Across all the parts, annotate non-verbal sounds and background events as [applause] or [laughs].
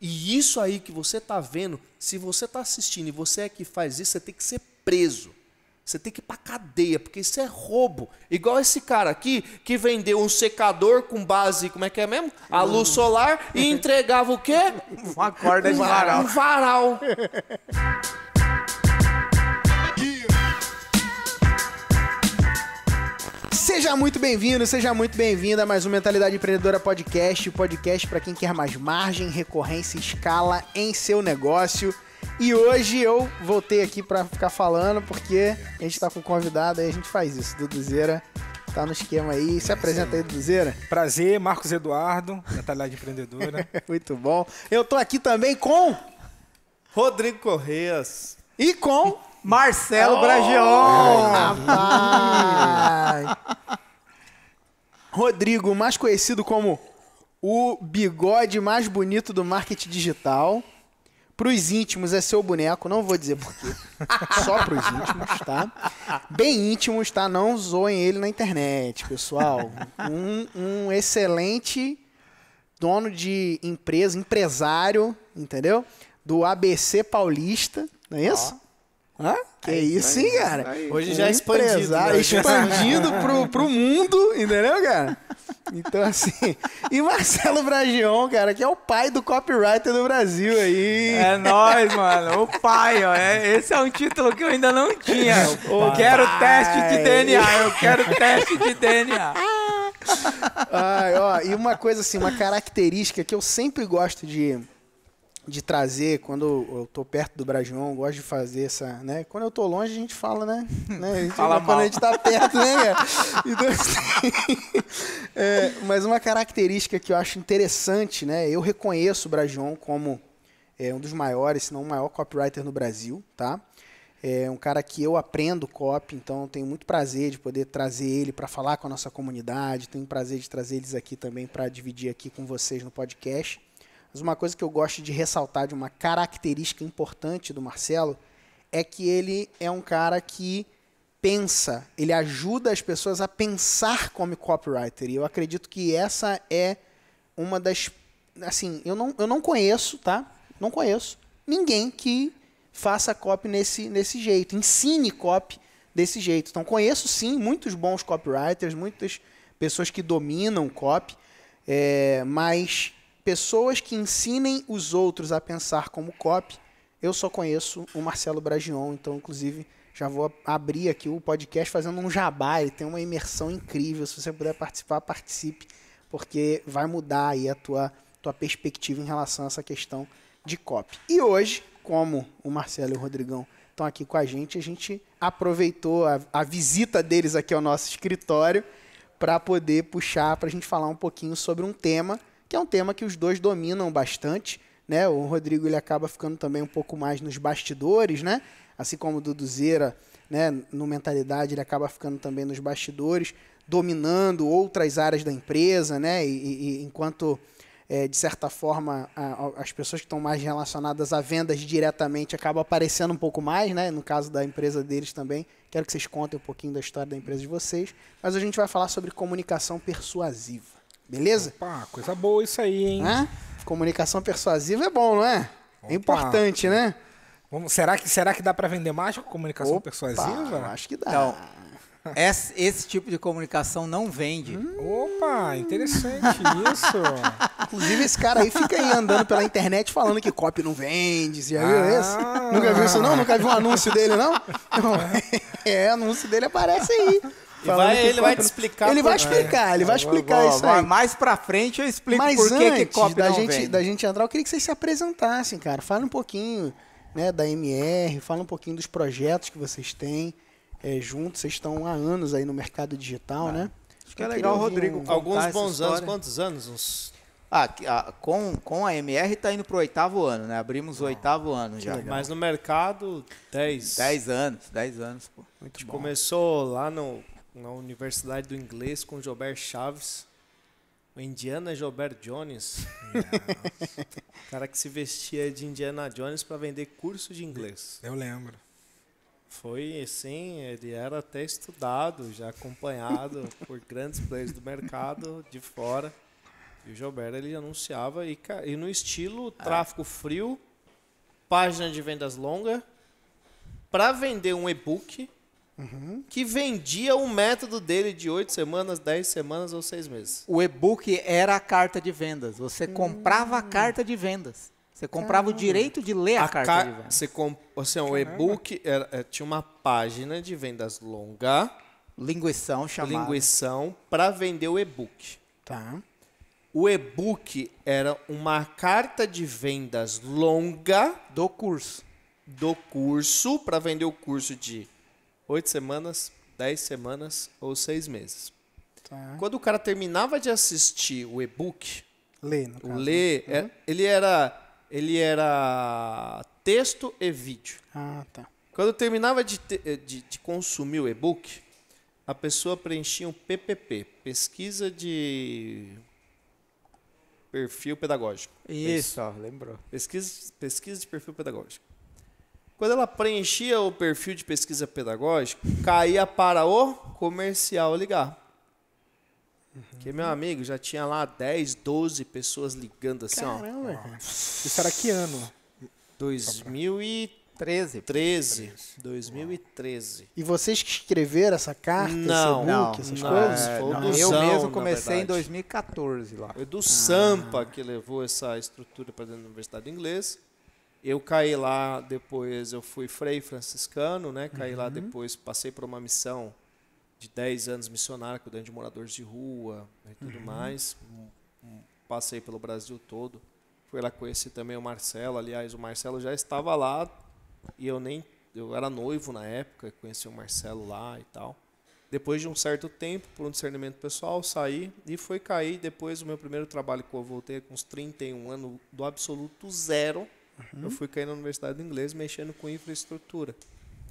E isso aí que você está vendo, se você está assistindo e você é que faz isso, você tem que ser preso. Você tem que ir para cadeia, porque isso é roubo. Igual esse cara aqui que vendeu um secador com base, como é que é mesmo? A luz solar e entregava o quê? [laughs] Uma corda de varal. Um varal. Seja muito bem-vindo, seja muito bem-vinda a mais um Mentalidade Empreendedora Podcast, podcast para quem quer mais margem, recorrência e escala em seu negócio. E hoje eu voltei aqui para ficar falando porque a gente está com um convidado e a gente faz isso. Duduzeira tá no esquema aí. Se apresenta aí, Duduzeira. Prazer, Marcos Eduardo, Mentalidade Empreendedora. [laughs] muito bom. Eu tô aqui também com Rodrigo Correias. E com Marcelo oh! Bragion! [laughs] Rapaz! Rodrigo, mais conhecido como o bigode mais bonito do marketing digital. Para os íntimos é seu boneco, não vou dizer porquê. [laughs] Só para os íntimos, tá? Bem íntimos, tá? Não zoem ele na internet, pessoal. Um, um excelente dono de empresa, empresário, entendeu? Do ABC Paulista, não é isso? Oh. Hã? Que aí, isso, hein, cara? Aí, Hoje já é expandido. Né? [laughs] Expandido pro, pro mundo, entendeu, cara? Então, assim. [laughs] E Marcelo Bragion, cara, que é o pai do copywriter do Brasil aí. É nóis, mano. O pai, ó. É, esse é um título que eu ainda não tinha. É eu quero teste de DNA. Eu quero teste de DNA. Ai, ó, e uma coisa assim, uma característica que eu sempre gosto de de trazer, quando eu tô perto do Brajon, gosto de fazer essa, né? Quando eu tô longe, a gente fala, né? [laughs] né? Gente, fala quando mal. a gente tá perto, né, cara? Então, assim, [laughs] é, mas uma característica que eu acho interessante, né? Eu reconheço o Brajon como é, um dos maiores, se não o maior copywriter no Brasil, tá? É um cara que eu aprendo copy, então tenho muito prazer de poder trazer ele para falar com a nossa comunidade, tenho prazer de trazer eles aqui também para dividir aqui com vocês no podcast. Mas uma coisa que eu gosto de ressaltar de uma característica importante do Marcelo é que ele é um cara que pensa, ele ajuda as pessoas a pensar como copywriter. E eu acredito que essa é uma das. Assim, eu não, eu não conheço, tá? Não conheço ninguém que faça copy nesse, nesse jeito, ensine copy desse jeito. Então, conheço sim muitos bons copywriters, muitas pessoas que dominam copy, é, mas pessoas que ensinem os outros a pensar como copy, eu só conheço o Marcelo Bragion, então, inclusive, já vou abrir aqui o podcast fazendo um jabá. Ele tem uma imersão incrível. Se você puder participar, participe, porque vai mudar aí a tua, tua perspectiva em relação a essa questão de copy. E hoje, como o Marcelo e o Rodrigão estão aqui com a gente, a gente aproveitou a, a visita deles aqui ao nosso escritório para poder puxar, para a gente falar um pouquinho sobre um tema que é um tema que os dois dominam bastante. Né? O Rodrigo ele acaba ficando também um pouco mais nos bastidores, né? assim como o Duduzeira, né? no Mentalidade, ele acaba ficando também nos bastidores, dominando outras áreas da empresa, né? e, e, enquanto é, de certa forma, a, as pessoas que estão mais relacionadas a vendas diretamente acabam aparecendo um pouco mais, né? No caso da empresa deles também. Quero que vocês contem um pouquinho da história da empresa de vocês. Mas a gente vai falar sobre comunicação persuasiva. Beleza? Opa, coisa boa isso aí, hein? Comunicação persuasiva é bom, não é? é Opa. É importante, né? Vamos, será, que, será que dá para vender mais com comunicação Opa, persuasiva? Acho que dá. Então, esse, esse, tipo de comunicação não vende. Opa, interessante [laughs] isso. Inclusive, esse cara aí fica aí andando pela internet falando que copy não vende. Você já viu ah. isso? Nunca viu isso, não? Nunca viu um anúncio dele, não? não. [laughs] É, anúncio dele aparece aí. Vai, ele vai te explicar. Ele vai explicar, ele vai explicar isso aí. Mais pra frente eu explico Mas por que Cop da gente, da gente entrar, eu queria que vocês se apresentassem, cara. Fala um pouquinho né, da MR, fala um pouquinho dos projetos que vocês têm é, juntos. Vocês estão há anos aí no mercado digital, ah, né? Acho que é legal Rodrigo. Um, alguns bons anos, quantos anos? Uns... Ah, ah com, com a MR está indo pro oitavo ano, né? Abrimos o ah, oitavo ano já. Mas no mercado, 10. 10 anos, 10 anos, pô. Muito bom. Começou lá no na Universidade do Inglês com Jober Chaves. O Indiana Jober Jones. [laughs] o cara que se vestia de Indiana Jones para vender curso de inglês. Eu lembro. Foi assim, ele era até estudado, já acompanhado por grandes players do mercado de fora. E o Gilbert ele anunciava e, e no estilo é. tráfico frio, página de vendas longa, para vender um e-book Uhum. que vendia o um método dele de oito semanas, dez semanas ou seis meses. O e-book era a carta de vendas. Você hum. comprava a carta de vendas. Você comprava Caramba. o direito de ler a, a carta car de vendas. Você comp... Assim, o e-book eh, tinha uma página de vendas longa. Linguição chamada. Linguição para vender o e-book. Tá. O e-book era uma carta de vendas longa do curso. Do curso, para vender o curso de oito semanas, dez semanas ou seis meses. Tá. Quando o cara terminava de assistir o e-book, ler, no caso. Ler, né? é, uhum. ele era ele era texto e vídeo. Ah, tá. Quando terminava de, te, eh, de, de consumir o e-book, a pessoa preenchia um PPP, pesquisa de perfil pedagógico. Isso, lembrou. Pesquisa, pesquisa de perfil pedagógico. Quando ela preenchia o perfil de pesquisa pedagógica, caía para o comercial ligar. Porque, meu amigo, já tinha lá 10, 12 pessoas ligando assim, Caramba, ó. Isso era que ano? 2013. 13. 2013. E vocês que escreveram essa carta, não, esse book, essas não, coisas? É, não. eu mesmo comecei em 2014 lá. Foi do ah. Sampa que levou essa estrutura para dentro da Universidade Inglesa eu caí lá depois, eu fui frei franciscano, né? Caí uhum. lá depois, passei por uma missão de 10 anos missionário cuidando de moradores de rua né, e tudo uhum. mais. Passei pelo Brasil todo. Fui lá conhecer também o Marcelo. Aliás, o Marcelo já estava lá e eu nem. Eu era noivo na época, conheci o Marcelo lá e tal. Depois de um certo tempo, por um discernimento pessoal, saí e foi cair depois o meu primeiro trabalho que eu voltei com uns 31 anos, do absoluto zero Uhum. Eu fui cair na Universidade de Inglês mexendo com infraestrutura.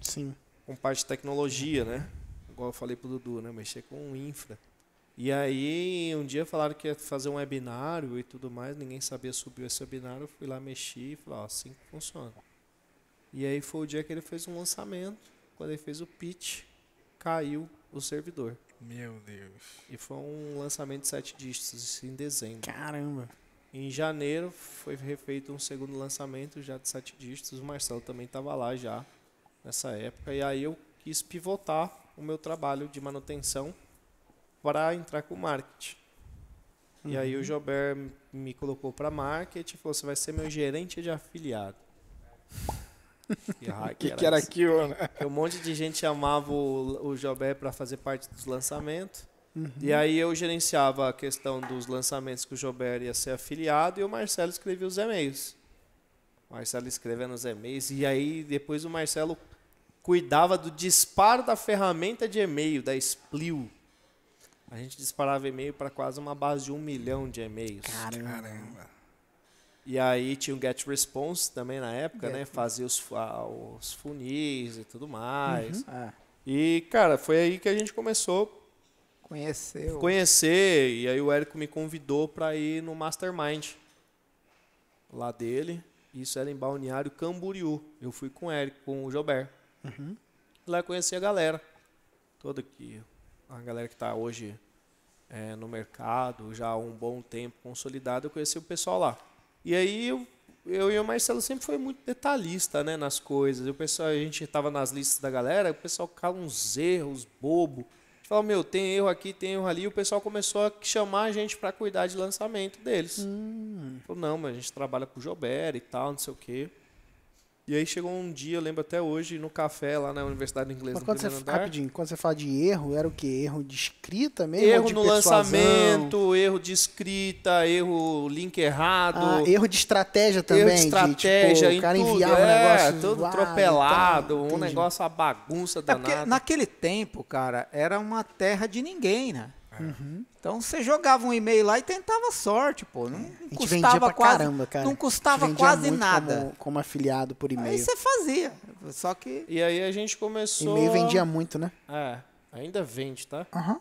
Sim. Com parte de tecnologia, né? Igual eu falei pro Dudu, né? Mexer com infra. E aí, um dia falaram que ia fazer um webinário e tudo mais, ninguém sabia subir esse webinário, eu fui lá, mexi e falei, ó, assim que funciona. E aí foi o dia que ele fez um lançamento, quando ele fez o pitch, caiu o servidor. Meu Deus. E foi um lançamento de sete dígitos, isso assim, em dezembro. Caramba. Em janeiro foi refeito um segundo lançamento já de sete dígitos. O Marcelo também estava lá já nessa época. E aí eu quis pivotar o meu trabalho de manutenção para entrar com o marketing. Uhum. E aí o uhum. Jober me colocou para marketing e falou: você vai ser meu gerente de afiliado. O [laughs] que, que, era aquilo, né? Um monte de gente chamava o, o para fazer parte dos lançamentos. Uhum. E aí eu gerenciava a questão dos lançamentos que o Jober ia ser afiliado e o Marcelo escrevia os e-mails. O Marcelo escrevendo os e-mails. E aí depois o Marcelo cuidava do disparo da ferramenta de e-mail, da Splill. A gente disparava e-mail para quase uma base de um milhão de e-mails. Caramba. E aí tinha o Get Response também na época, Get né? Fazia os, ah, os funis e tudo mais. Uhum. Ah. E, cara, foi aí que a gente começou Conheceu. Conhecer, e aí o Érico me convidou para ir no Mastermind lá dele. Isso era em Balneário Camboriú. Eu fui com o Érico, com o Jobert. Uhum. Lá eu conheci a galera. Toda aqui. A galera que está hoje é, no mercado, já há um bom tempo consolidado, eu conheci o pessoal lá. E aí eu, eu e o Marcelo sempre foi muito detalhista né, nas coisas. O pessoal, a gente estava nas listas da galera, o pessoal cala uns erros bobo Falou, meu, tem erro aqui, tem erro ali. E o pessoal começou a chamar a gente para cuidar de lançamento deles. Hum. Falou, não, mas a gente trabalha com o Jober e tal, não sei o quê. E aí chegou um dia, lembro até hoje, no café lá na Universidade Inglesa. Mas quando você, andar, rapidinho, quando você fala de erro, era o quê? Erro de escrita mesmo? Erro no persuasão? lançamento, erro de escrita, erro link errado. Ah, erro de estratégia também. Erro de estratégia, de, tipo, o cara tudo, enviava é, um negócio. Todo lá, atropelado, então, um negócio, uma bagunça é danada. É naquele tempo, cara, era uma terra de ninguém, né? Uhum. Então você jogava um e-mail lá e tentava sorte, pô. Não, é, custava quase, caramba, cara. Não custava quase nada. Como, como, afiliado por e-mail. Aí você fazia. Só que. E aí a gente começou. E-mail vendia muito, né? É. Ainda vende, tá? Aham. Uhum.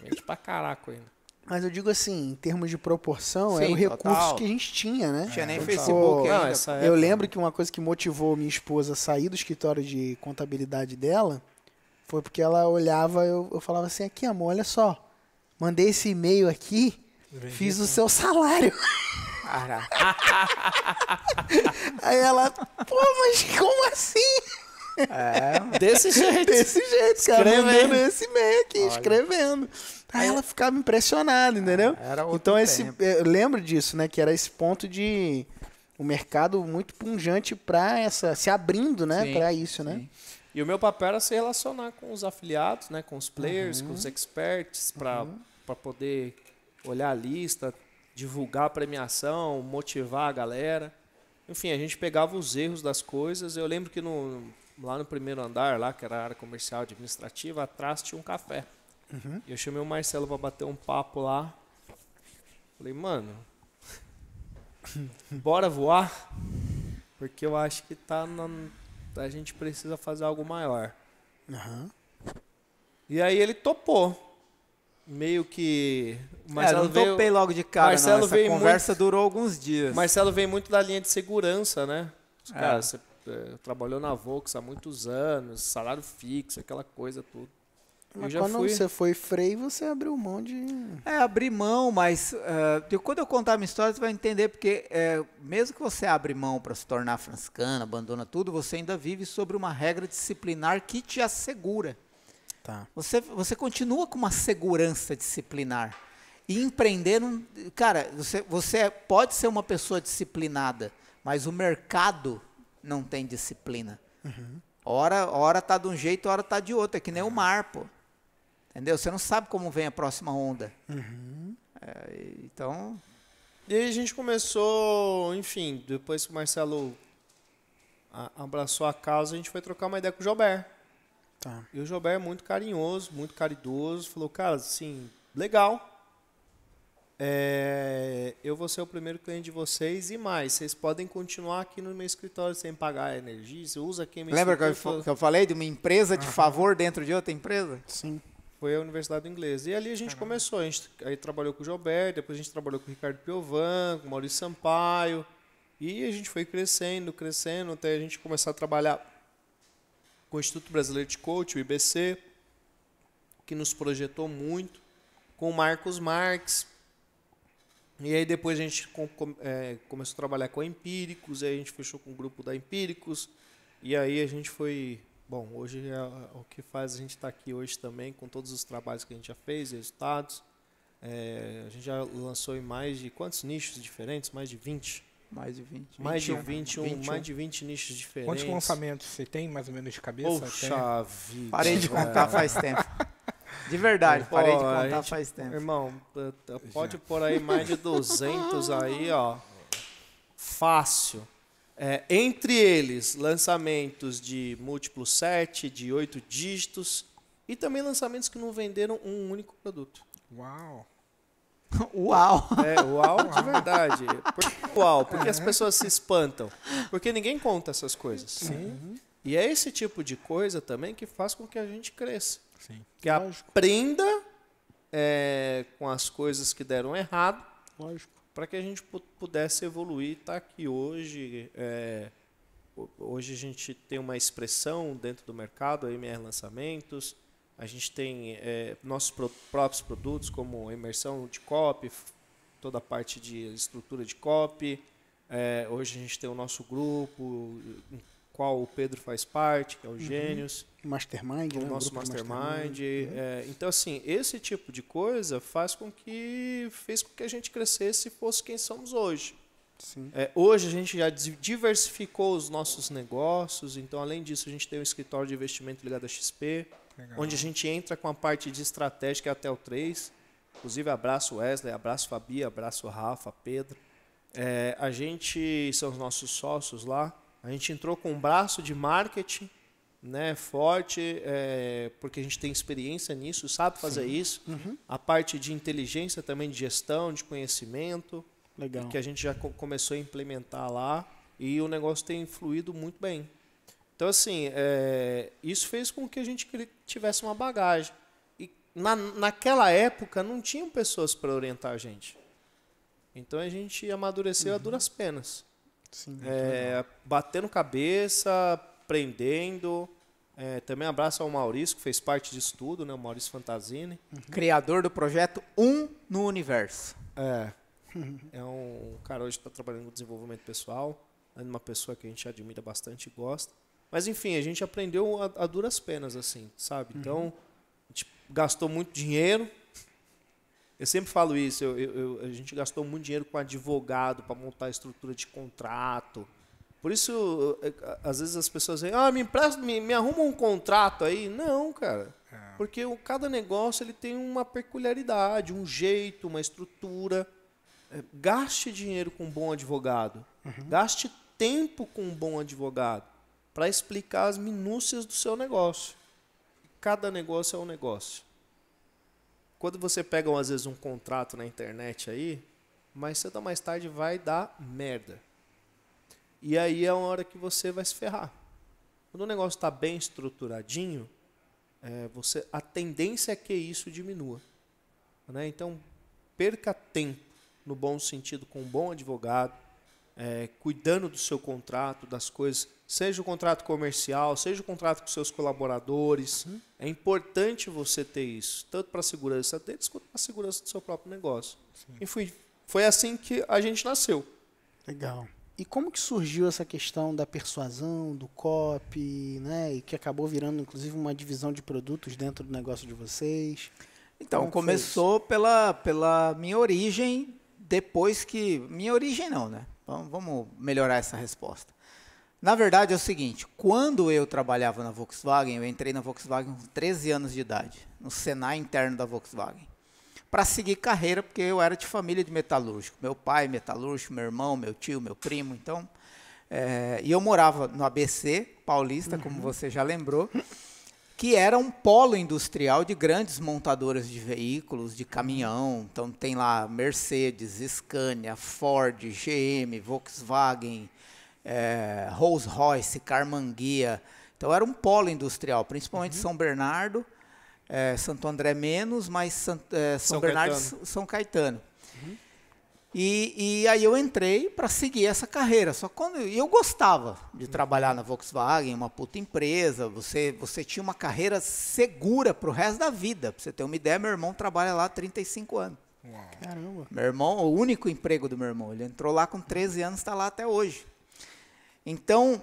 Vende pra caraco ainda. Mas eu digo assim, em termos de proporção, Sim, era o recurso que a gente tinha, né? Não tinha nem total. Tipo, Facebook ainda. Não, eu lembro que uma coisa que motivou minha esposa a sair do escritório de contabilidade dela foi porque ela olhava, eu, eu falava assim, aqui amor, olha só, mandei esse e-mail aqui, fiz o né? seu salário. [laughs] Aí ela, pô, mas como assim? É, desse jeito. Desse jeito, cara. Escrevendo. Mandando esse e-mail aqui, Olha. escrevendo. Aí é. ela ficava impressionada, entendeu? É, então, esse, eu lembro disso, né? Que era esse ponto de um mercado muito punjante para essa. se abrindo, né? Para isso, né? sim. né? E o meu papel era se relacionar com os afiliados, né? Com os players, uhum. com os experts, para. Uhum para poder olhar a lista, divulgar a premiação, motivar a galera. Enfim, a gente pegava os erros das coisas. Eu lembro que no, lá no primeiro andar, lá que era a área comercial administrativa, atrás tinha um café. Uhum. E eu chamei o Marcelo para bater um papo lá. Falei, mano, [laughs] bora voar? Porque eu acho que tá na, a gente precisa fazer algo maior. Uhum. E aí ele topou meio que. É, Marcelo é, não topei veio, logo de cara. Marcelo não. Essa veio conversa muito, durou alguns dias. Marcelo vem muito da linha de segurança, né? É. Cara, você é, trabalhou na Vox há muitos anos, salário fixo, aquela coisa tudo. Mas quando fui. você foi freio, você abriu mão de. É, abri mão, mas uh, quando eu contar minha história, você vai entender, porque uh, mesmo que você abre mão para se tornar franciscano, abandona tudo, você ainda vive sobre uma regra disciplinar que te assegura. Tá. Você, você continua com uma segurança disciplinar. E empreender, um, cara, você, você é, pode ser uma pessoa disciplinada, mas o mercado não tem disciplina. Uhum. Hora, hora tá de um jeito, hora tá de outro. É que nem uhum. o mar, pô. Entendeu? Você não sabe como vem a próxima onda. Uhum. É, então. E aí a gente começou, enfim, depois que o Marcelo abraçou a causa, a gente foi trocar uma ideia com o Jobert. Tá. E o Gilberto é muito carinhoso, muito caridoso, falou, cara, assim, legal. É, eu vou ser o primeiro cliente de vocês e mais. Vocês podem continuar aqui no meu escritório sem pagar energia. Você usa aqui Lembra que eu, fal... que eu, falei de uma empresa de favor dentro de outra empresa? Sim. Foi a Universidade Inglesa. E ali a gente Caramba. começou. A gente aí trabalhou com o Gilberto, depois a gente trabalhou com o Ricardo Piovan, com o Maurício Sampaio. E a gente foi crescendo, crescendo, até a gente começar a trabalhar com o Instituto Brasileiro de Coach, o IBC, que nos projetou muito, com o Marcos Marx. E aí depois a gente é, começou a trabalhar com a Empíricos, aí a gente fechou com o grupo da Empíricos, e aí a gente foi... Bom, hoje é, é o que faz a gente estar tá aqui hoje também, com todos os trabalhos que a gente já fez, resultados. É, a gente já lançou em mais de quantos nichos diferentes? Mais de 20 mais de 20. Mais 21, de 21, 21, mais de 20 nichos diferentes. Quantos lançamentos você tem, mais ou menos, de cabeça? Poxa vida. Parei de contar faz tempo. De verdade, Pô, parei de contar gente, faz tempo. Irmão, pode Já. pôr aí mais de 200 aí, ó. Fácil. É, entre eles, lançamentos de múltiplo 7, de 8 dígitos e também lançamentos que não venderam um único produto. Uau! [laughs] Uau! É, uau de verdade. Por, uau, porque as é. pessoas se espantam. Porque ninguém conta essas coisas. Sim. E é esse tipo de coisa também que faz com que a gente cresça. Sim. Que Lógico. aprenda é, com as coisas que deram errado. Lógico. Para que a gente pudesse evoluir e tá estar aqui hoje. É, hoje a gente tem uma expressão dentro do mercado, aí MR Lançamentos, a gente tem é, nossos pro, próprios produtos, como imersão de copy, toda a parte de estrutura de copy. É, hoje a gente tem o nosso grupo, em qual o Pedro faz parte, que é o uhum. Gênios. Mastermind, o né? nosso o Mastermind. mastermind. É, é, então, assim, esse tipo de coisa faz com que fez com que a gente crescesse e fosse quem somos hoje. É, hoje a gente já diversificou os nossos negócios, então além disso a gente tem um escritório de investimento ligado à XP, Legal. Onde a gente entra com a parte de estratégia que é até o 3. Inclusive, abraço Wesley, abraço Fabi, abraço Rafa, Pedro. É, a gente, são os nossos sócios lá, a gente entrou com um braço de marketing né, forte, é, porque a gente tem experiência nisso, sabe fazer Sim. isso. Uhum. A parte de inteligência também, de gestão, de conhecimento, Legal. que a gente já co começou a implementar lá. E o negócio tem fluído muito bem. Então, assim, é, isso fez com que a gente tivesse uma bagagem. E na, naquela época não tinham pessoas para orientar a gente. Então a gente amadureceu uhum. a duras penas. Sim, é, batendo cabeça, aprendendo. É, também abraço ao Maurício, que fez parte disso tudo, né? O Maurício Fantasini. Uhum. Criador do projeto Um no Universo. É. [laughs] É um, um cara hoje está trabalhando com desenvolvimento pessoal. É uma pessoa que a gente admira bastante e gosta. Mas enfim, a gente aprendeu a, a duras penas, assim, sabe? Uhum. Então, a gente gastou muito dinheiro. Eu sempre falo isso, eu, eu, eu, a gente gastou muito dinheiro com advogado para montar estrutura de contrato. Por isso, é, é, às vezes as pessoas dizem, ah, me empresta, me, me arruma um contrato aí. Não, cara. É. Porque o, cada negócio ele tem uma peculiaridade, um jeito, uma estrutura. Gaste dinheiro com um bom advogado. Uhum. Gaste tempo com um bom advogado para explicar as minúcias do seu negócio. Cada negócio é um negócio. Quando você pega, às vezes, um contrato na internet aí, mais cedo ou mais tarde vai dar merda. E aí é uma hora que você vai se ferrar. Quando o negócio está bem estruturadinho, é, você, a tendência é que isso diminua. Né? Então, perca tempo, no bom sentido, com um bom advogado, é, cuidando do seu contrato, das coisas seja o contrato comercial, seja o contrato com seus colaboradores. Uhum. É importante você ter isso, tanto para a segurança deles quanto para a segurança do seu próprio negócio. Sim. E foi foi assim que a gente nasceu. Legal. E como que surgiu essa questão da persuasão, do cop, né? E que acabou virando, inclusive, uma divisão de produtos dentro do negócio de vocês? Então, como começou pela, pela minha origem, depois que... Minha origem não, né? vamos melhorar essa resposta. Na verdade é o seguinte, quando eu trabalhava na Volkswagen, eu entrei na Volkswagen com 13 anos de idade, no Senai interno da Volkswagen, para seguir carreira, porque eu era de família de metalúrgico. Meu pai, metalúrgico, meu irmão, meu tio, meu primo, então... É, e eu morava no ABC paulista, como uhum. você já lembrou, que era um polo industrial de grandes montadoras de veículos, de caminhão. Uhum. Então tem lá Mercedes, Scania, Ford, GM, Volkswagen, é, Rolls Royce, Carmanguia. Então era um polo industrial, principalmente uhum. São Bernardo, é, Santo André menos, mas é, São, São, Bernardo Caetano. São Caetano. Uhum. E, e, aí eu entrei para seguir essa carreira. Só quando eu, eu gostava de uhum. trabalhar na Volkswagen, uma puta empresa. Você, você tinha uma carreira segura para o resto da vida. Para você ter uma ideia, meu irmão trabalha lá há 35 anos. Caramba. Meu irmão, o único emprego do meu irmão. Ele entrou lá com 13 anos, está lá até hoje. Então,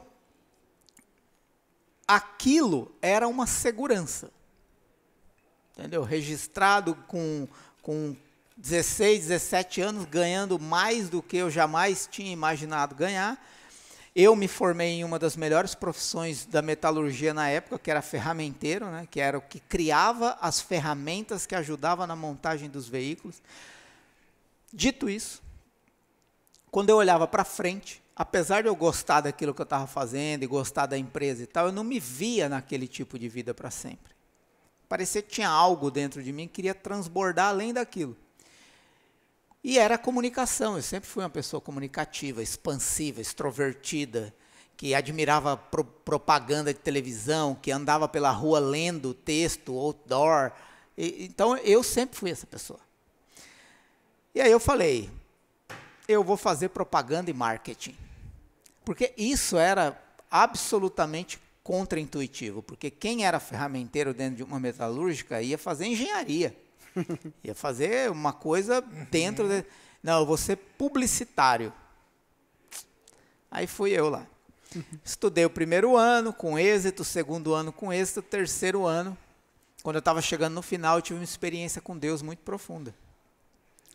aquilo era uma segurança. Entendeu? Registrado com, com 16, 17 anos, ganhando mais do que eu jamais tinha imaginado ganhar. Eu me formei em uma das melhores profissões da metalurgia na época, que era ferramenteiro, né? que era o que criava as ferramentas que ajudava na montagem dos veículos. Dito isso, quando eu olhava para frente, apesar de eu gostar daquilo que eu estava fazendo e gostar da empresa e tal, eu não me via naquele tipo de vida para sempre. Parecia que tinha algo dentro de mim que queria transbordar além daquilo. E era a comunicação. Eu sempre fui uma pessoa comunicativa, expansiva, extrovertida, que admirava pro propaganda de televisão, que andava pela rua lendo texto, outdoor. E, então eu sempre fui essa pessoa. E aí eu falei: eu vou fazer propaganda e marketing. Porque isso era absolutamente contraintuitivo, porque quem era ferramenteiro dentro de uma metalúrgica ia fazer engenharia, [laughs] ia fazer uma coisa dentro de... Uhum. Não, eu vou ser publicitário. Aí fui eu lá. [laughs] Estudei o primeiro ano com êxito, o segundo ano com êxito, o terceiro ano. Quando eu estava chegando no final, eu tive uma experiência com Deus muito profunda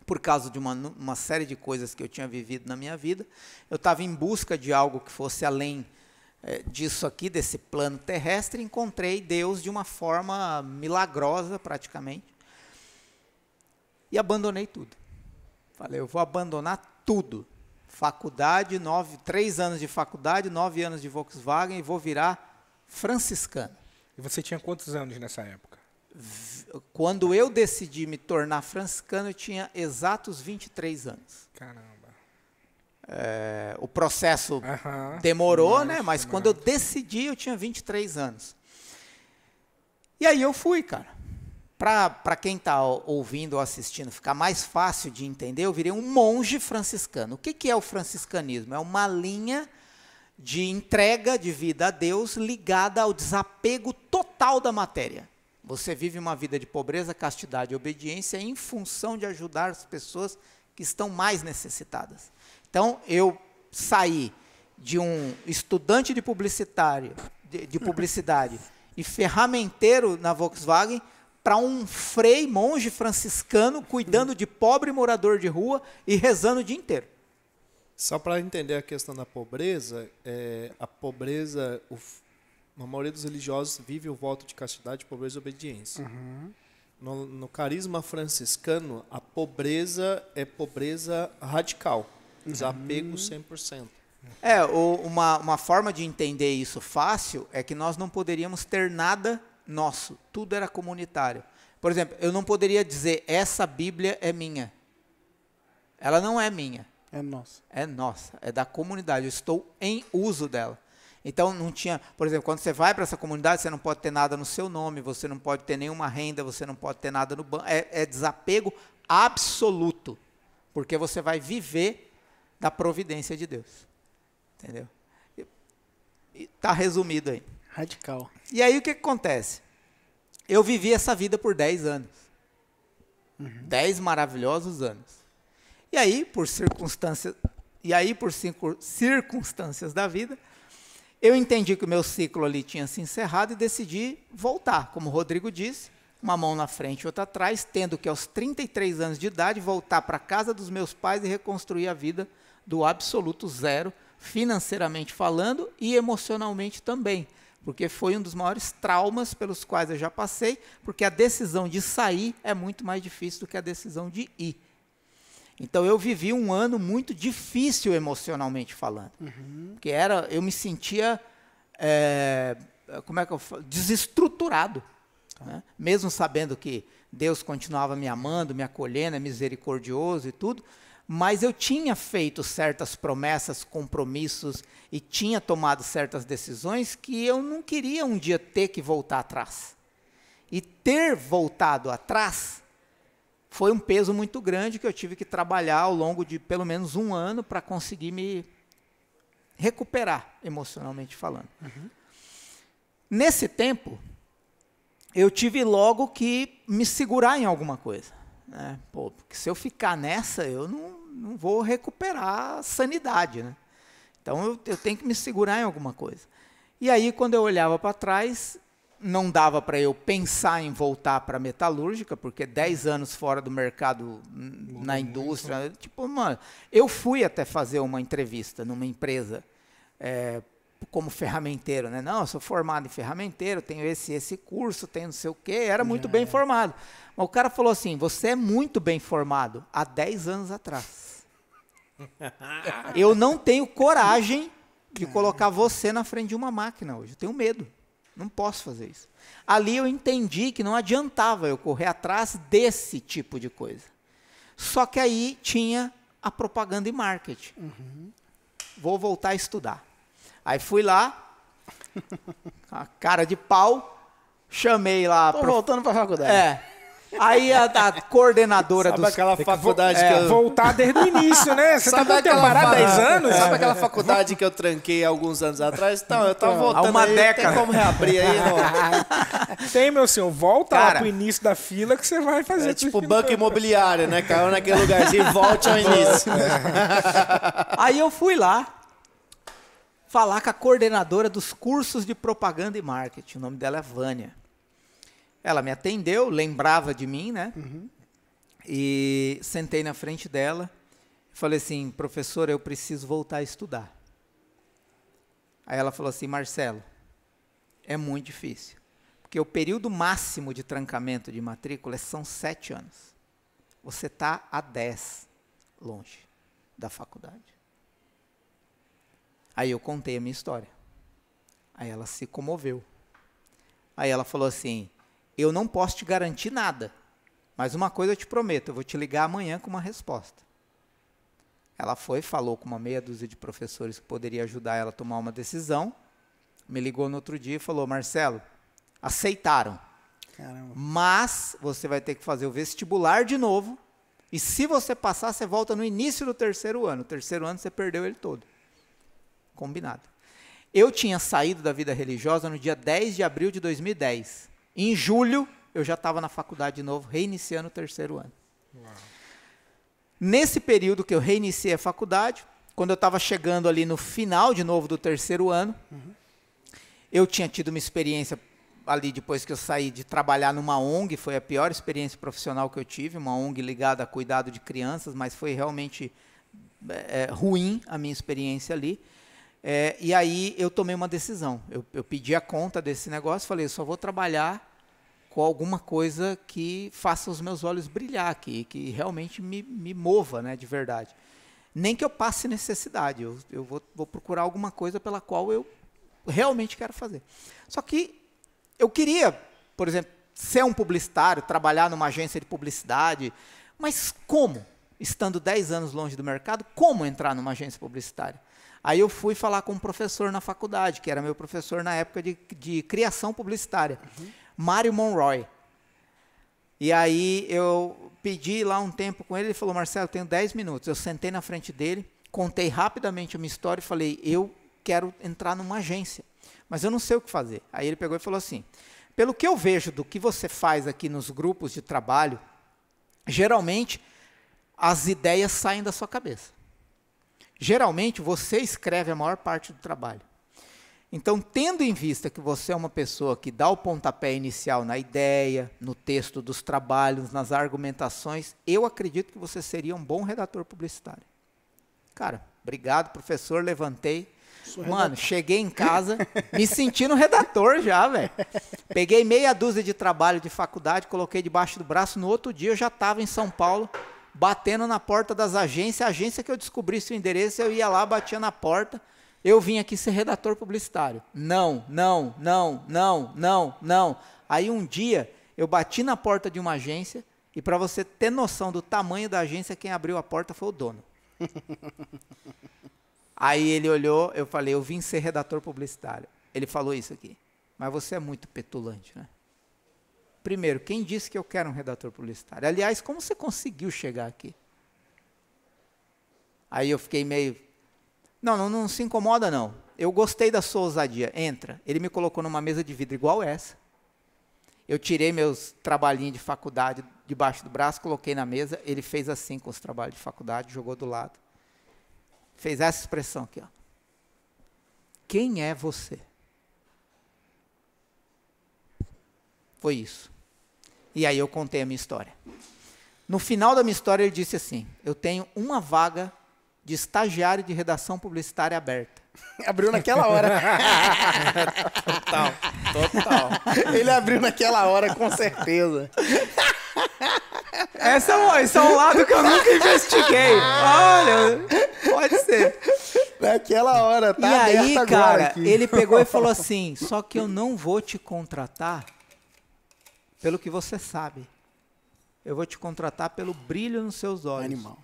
por causa de uma, uma série de coisas que eu tinha vivido na minha vida, eu estava em busca de algo que fosse além é, disso aqui, desse plano terrestre, encontrei Deus de uma forma milagrosa, praticamente, e abandonei tudo. Falei, eu vou abandonar tudo. Faculdade, nove, três anos de faculdade, nove anos de Volkswagen, e vou virar franciscano. E você tinha quantos anos nessa época? quando eu decidi me tornar franciscano, eu tinha exatos 23 anos. Caramba. É, o processo demorou, né? Nossa, né? Mas quando eu decidi, eu tinha 23 anos. E aí eu fui, cara. Para quem está ouvindo ou assistindo ficar mais fácil de entender, eu virei um monge franciscano. O que, que é o franciscanismo? É uma linha de entrega de vida a Deus ligada ao desapego total da matéria. Você vive uma vida de pobreza, castidade e obediência em função de ajudar as pessoas que estão mais necessitadas. Então, eu saí de um estudante de publicitário, de, de publicidade e ferramenteiro na Volkswagen para um frei monge franciscano cuidando de pobre morador de rua e rezando o dia inteiro. Só para entender a questão da pobreza, é, a pobreza, o, a maioria dos religiosos vive o voto de castidade, pobreza e obediência. Uhum. No, no, carisma franciscano, a pobreza é pobreza radical, uhum. desapego 100%. É, uma, uma forma de entender isso fácil é que nós não poderíamos ter nada nosso, tudo era comunitário. Por exemplo, eu não poderia dizer essa Bíblia é minha. Ela não é minha. É nossa. É nossa, é da comunidade, eu estou em uso dela. Então não tinha, por exemplo, quando você vai para essa comunidade, você não pode ter nada no seu nome, você não pode ter nenhuma renda, você não pode ter nada no banco. É, é desapego absoluto, porque você vai viver da providência de Deus. Entendeu? Está resumido aí. Radical. E aí o que, que acontece? Eu vivi essa vida por 10 anos. 10 uhum. maravilhosos anos. E aí, por circunstâncias, e aí por circunstâncias da vida, eu entendi que o meu ciclo ali tinha se encerrado e decidi voltar, como o Rodrigo disse, uma mão na frente e outra atrás, tendo que aos 33 anos de idade voltar para a casa dos meus pais e reconstruir a vida do absoluto zero, financeiramente falando e emocionalmente também, porque foi um dos maiores traumas pelos quais eu já passei, porque a decisão de sair é muito mais difícil do que a decisão de ir. Então eu vivi um ano muito difícil emocionalmente falando, uhum. que era eu me sentia é, como é que eu falo? desestruturado, tá. né? mesmo sabendo que Deus continuava me amando, me acolhendo, é misericordioso e tudo, mas eu tinha feito certas promessas, compromissos e tinha tomado certas decisões que eu não queria um dia ter que voltar atrás. E ter voltado atrás foi um peso muito grande que eu tive que trabalhar ao longo de pelo menos um ano para conseguir me recuperar emocionalmente falando. Uhum. Nesse tempo, eu tive logo que me segurar em alguma coisa. Né? Pô, porque se eu ficar nessa, eu não, não vou recuperar a sanidade. Né? Então eu, eu tenho que me segurar em alguma coisa. E aí, quando eu olhava para trás, não dava para eu pensar em voltar para metalúrgica, porque 10 anos fora do mercado hum, na indústria, tipo, mano, eu fui até fazer uma entrevista numa empresa é, como ferramenteiro, né? Não, eu sou formado em ferramenteiro, tenho esse esse curso, tenho não sei o quê, era muito bem é. formado. Mas o cara falou assim: "Você é muito bem formado há 10 anos atrás". [laughs] eu não tenho coragem de colocar você na frente de uma máquina hoje. Eu tenho medo. Não posso fazer isso. Ali eu entendi que não adiantava eu correr atrás desse tipo de coisa. Só que aí tinha a propaganda e marketing. Uhum. Vou voltar a estudar. Aí fui lá, [laughs] a cara de pau, chamei lá. Estou prof... voltando para a faculdade. É. Aí a, a coordenadora Sabe dos... aquela faculdade que, é. vo... que eu... Voltar desde o início, né? Você tá Sabe tá aquela parado 10 anos? É. Sabe aquela faculdade que eu tranquei alguns anos atrás? Então, eu tava então, voltando Há uma aí, década. tem como reabrir aí? Não. [laughs] Tem, meu senhor. Volta Cara, lá pro início da fila que você vai fazer. É tipo banco imobiliário, né? Caiu naquele lugarzinho e volte ao início. [laughs] aí eu fui lá falar com a coordenadora dos cursos de propaganda e marketing. O nome dela é Vânia. Ela me atendeu, lembrava de mim, né? Uhum. E sentei na frente dela. Falei assim, professor, eu preciso voltar a estudar. Aí ela falou assim, Marcelo, é muito difícil. Porque o período máximo de trancamento de matrícula são sete anos. Você está a dez longe da faculdade. Aí eu contei a minha história. Aí ela se comoveu. Aí ela falou assim: eu não posso te garantir nada. Mas uma coisa eu te prometo, eu vou te ligar amanhã com uma resposta. Ela foi, falou com uma meia dúzia de professores que poderia ajudar ela a tomar uma decisão. Me ligou no outro dia e falou: Marcelo, aceitaram. Caramba. Mas você vai ter que fazer o vestibular de novo. E se você passar, você volta no início do terceiro ano. O terceiro ano você perdeu ele todo. Combinado. Eu tinha saído da vida religiosa no dia 10 de abril de 2010. Em julho, eu já estava na faculdade de novo, reiniciando o terceiro ano. Uau. Nesse período que eu reiniciei a faculdade, quando eu estava chegando ali no final de novo do terceiro ano, uhum. eu tinha tido uma experiência ali depois que eu saí de trabalhar numa ONG, foi a pior experiência profissional que eu tive, uma ONG ligada a cuidado de crianças, mas foi realmente é, ruim a minha experiência ali. É, e aí eu tomei uma decisão. Eu, eu pedi a conta desse negócio, falei, só vou trabalhar com alguma coisa que faça os meus olhos brilhar, aqui, que realmente me, me mova né, de verdade. Nem que eu passe necessidade, eu, eu vou, vou procurar alguma coisa pela qual eu realmente quero fazer. Só que eu queria, por exemplo, ser um publicitário, trabalhar numa agência de publicidade, mas como? Estando 10 anos longe do mercado, como entrar numa agência publicitária? Aí eu fui falar com um professor na faculdade, que era meu professor na época de, de criação publicitária, uhum. Mário Monroy. E aí eu pedi lá um tempo com ele, ele falou, Marcelo, tenho 10 minutos. Eu sentei na frente dele, contei rapidamente uma história e falei, eu quero entrar numa agência, mas eu não sei o que fazer. Aí ele pegou e falou assim, pelo que eu vejo do que você faz aqui nos grupos de trabalho, geralmente as ideias saem da sua cabeça. Geralmente você escreve a maior parte do trabalho. Então, tendo em vista que você é uma pessoa que dá o pontapé inicial na ideia, no texto dos trabalhos, nas argumentações, eu acredito que você seria um bom redator publicitário. Cara, obrigado, professor, levantei. Sou Mano, redator. cheguei em casa me sentindo redator já, velho. Peguei meia dúzia de trabalho de faculdade, coloquei debaixo do braço, no outro dia eu já estava em São Paulo batendo na porta das agências. A agência que eu descobrisse o endereço, eu ia lá, batia na porta. Eu vim aqui ser redator publicitário. Não, não, não, não, não, não. Aí um dia eu bati na porta de uma agência e para você ter noção do tamanho da agência, quem abriu a porta foi o dono. [laughs] Aí ele olhou, eu falei, eu vim ser redator publicitário. Ele falou isso aqui. Mas você é muito petulante, né? Primeiro, quem disse que eu quero um redator publicitário? Aliás, como você conseguiu chegar aqui? Aí eu fiquei meio. Não, não, não se incomoda, não. Eu gostei da sua ousadia. Entra. Ele me colocou numa mesa de vidro igual essa. Eu tirei meus trabalhinhos de faculdade debaixo do braço, coloquei na mesa. Ele fez assim com os trabalhos de faculdade, jogou do lado. Fez essa expressão aqui, ó. Quem é você? Foi isso. E aí eu contei a minha história. No final da minha história, ele disse assim: Eu tenho uma vaga de estagiário de redação publicitária aberta. [laughs] Abriu naquela hora. total, total. Ele abriu naquela hora, com certeza. [laughs] Essa é, é um lado que eu nunca investiguei. Olha, pode ser. Naquela hora, tá? E aí, cara, ele pegou e falou [laughs] assim: só que eu não vou te contratar pelo que você sabe. Eu vou te contratar pelo brilho nos seus olhos. Animal.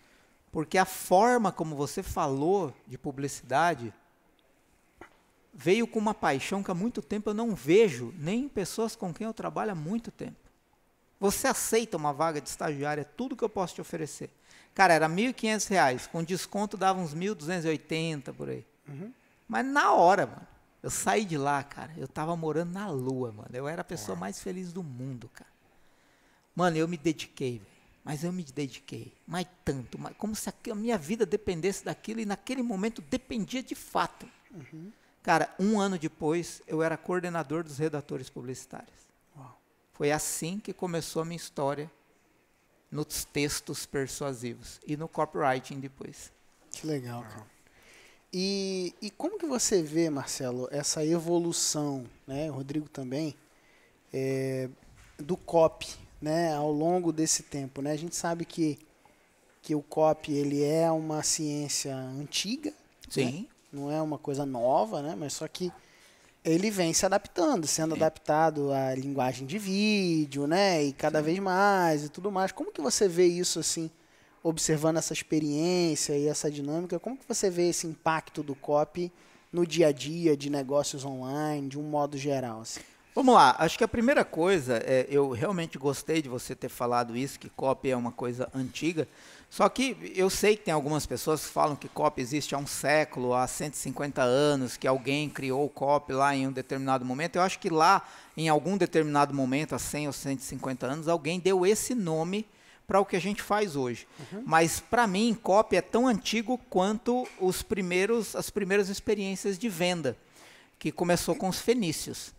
Porque a forma como você falou de publicidade veio com uma paixão que há muito tempo eu não vejo, nem em pessoas com quem eu trabalho há muito tempo. Você aceita uma vaga de estagiário, é tudo que eu posso te oferecer. Cara, era R$ 1.500, com desconto dava uns 1.280 por aí. Uhum. Mas na hora, mano. Eu saí de lá, cara. Eu tava morando na lua, mano. Eu era a pessoa é. mais feliz do mundo, cara. Mano, eu me dediquei, velho. Mas eu me dediquei. Mas tanto. Mas como se a minha vida dependesse daquilo e naquele momento dependia de fato. Uhum. Cara, um ano depois, eu era coordenador dos redatores publicitários. Uau. Foi assim que começou a minha história nos textos persuasivos e no copywriting depois. Que legal, cara. E, e como que você vê, Marcelo, essa evolução, né, o Rodrigo também, é, do COP, né, ao longo desse tempo, né? A gente sabe que que o COP ele é uma ciência antiga, né? sim, né? não é uma coisa nova, né? Mas só que ele vem se adaptando, sendo sim. É. adaptado à linguagem de vídeo, né? E cada sim. vez mais e tudo mais. Como que você vê isso assim? observando essa experiência e essa dinâmica, como que você vê esse impacto do COP no dia a dia de negócios online, de um modo geral? Assim? Vamos lá, acho que a primeira coisa, é, eu realmente gostei de você ter falado isso, que COP é uma coisa antiga, só que eu sei que tem algumas pessoas que falam que COP existe há um século, há 150 anos, que alguém criou o COP lá em um determinado momento. Eu acho que lá, em algum determinado momento, há 100 ou 150 anos, alguém deu esse nome para o que a gente faz hoje. Uhum. Mas para mim, copy é tão antigo quanto os primeiros, as primeiras experiências de venda, que começou com os fenícios.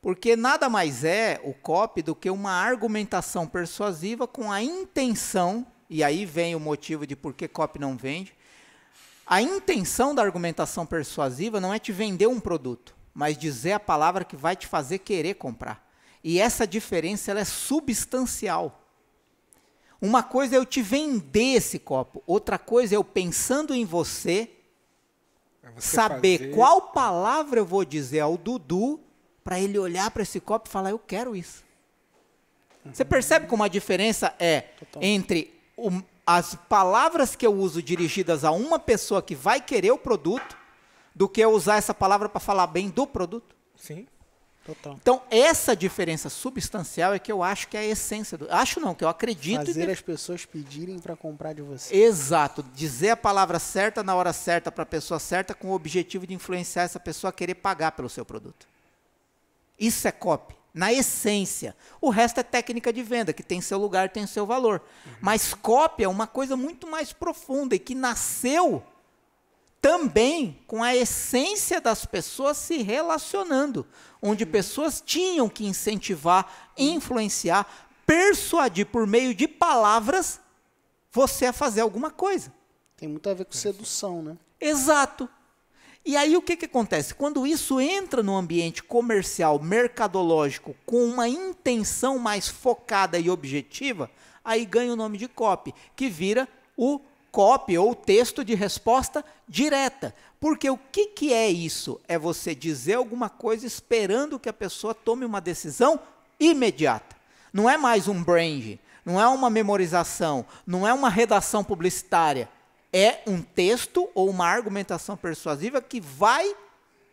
Porque nada mais é o copy do que uma argumentação persuasiva com a intenção, e aí vem o motivo de por que copy não vende. A intenção da argumentação persuasiva não é te vender um produto, mas dizer a palavra que vai te fazer querer comprar. E essa diferença ela é substancial. Uma coisa é eu te vender esse copo, outra coisa é eu pensando em você, é você saber fazer... qual palavra eu vou dizer ao Dudu para ele olhar para esse copo e falar: Eu quero isso. Uhum. Você percebe como a diferença é Total. entre o, as palavras que eu uso dirigidas a uma pessoa que vai querer o produto do que eu usar essa palavra para falar bem do produto? Sim. Total. Então, essa diferença substancial é que eu acho que é a essência do. Acho não, que eu acredito. Fazer as pessoas pedirem para comprar de você. Exato. Dizer a palavra certa na hora certa para a pessoa certa com o objetivo de influenciar essa pessoa a querer pagar pelo seu produto. Isso é copy, na essência. O resto é técnica de venda, que tem seu lugar, tem seu valor. Uhum. Mas copy é uma coisa muito mais profunda e que nasceu também com a essência das pessoas se relacionando, onde uhum. pessoas tinham que incentivar, influenciar, persuadir por meio de palavras você a fazer alguma coisa. Tem muito a ver com sedução, né? Exato. E aí o que, que acontece? Quando isso entra no ambiente comercial, mercadológico, com uma intenção mais focada e objetiva, aí ganha o nome de copy, que vira o copy ou texto de resposta direta. Porque o que, que é isso? É você dizer alguma coisa esperando que a pessoa tome uma decisão imediata. Não é mais um brand, não é uma memorização, não é uma redação publicitária. É um texto ou uma argumentação persuasiva que vai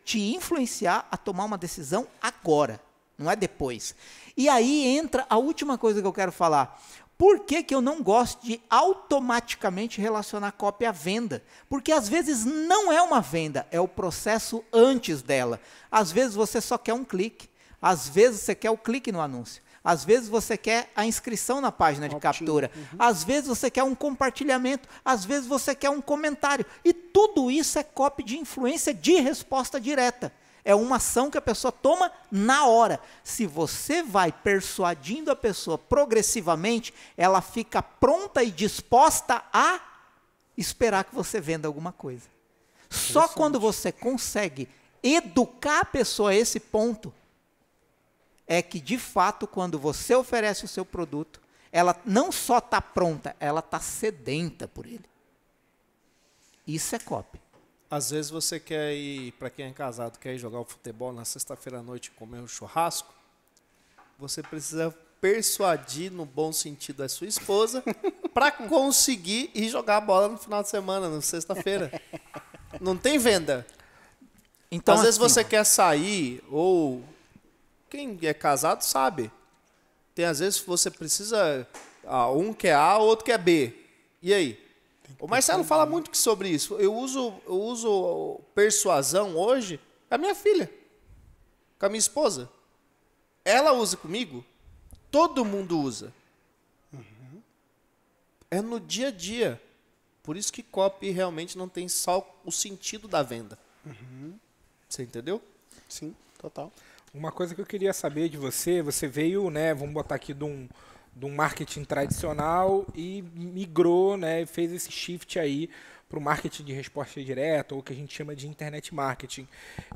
te influenciar a tomar uma decisão agora, não é depois. E aí entra a última coisa que eu quero falar. Por que, que eu não gosto de automaticamente relacionar cópia à venda? Porque às vezes não é uma venda, é o processo antes dela. Às vezes você só quer um clique, às vezes você quer o clique no anúncio. Às vezes você quer a inscrição na página de captura. Uhum. Às vezes você quer um compartilhamento. Às vezes você quer um comentário. E tudo isso é copy de influência de resposta direta é uma ação que a pessoa toma na hora. Se você vai persuadindo a pessoa progressivamente, ela fica pronta e disposta a esperar que você venda alguma coisa. Só quando você consegue educar a pessoa a esse ponto, é que de fato, quando você oferece o seu produto, ela não só está pronta, ela está sedenta por ele. Isso é copy. Às vezes você quer ir, para quem é casado, quer ir jogar o futebol na sexta-feira à noite e comer um churrasco, você precisa persuadir, no bom sentido, a sua esposa [laughs] para conseguir ir jogar a bola no final de semana, na sexta-feira. Não tem venda. Então, Às assim, vezes você quer sair, ou quem é casado sabe. Tem às vezes você precisa. Ah, um quer A, o outro quer B. E aí? O Marcelo fala muito sobre isso. Eu uso, eu uso persuasão hoje com a minha filha, com a minha esposa. Ela usa comigo, todo mundo usa. Uhum. É no dia a dia. Por isso que copy realmente não tem só o sentido da venda. Uhum. Você entendeu? Sim, total. Uma coisa que eu queria saber de você, você veio, né, vamos botar aqui de um, do marketing tradicional e migrou, né, fez esse shift aí para o marketing de resposta direta, ou que a gente chama de internet marketing.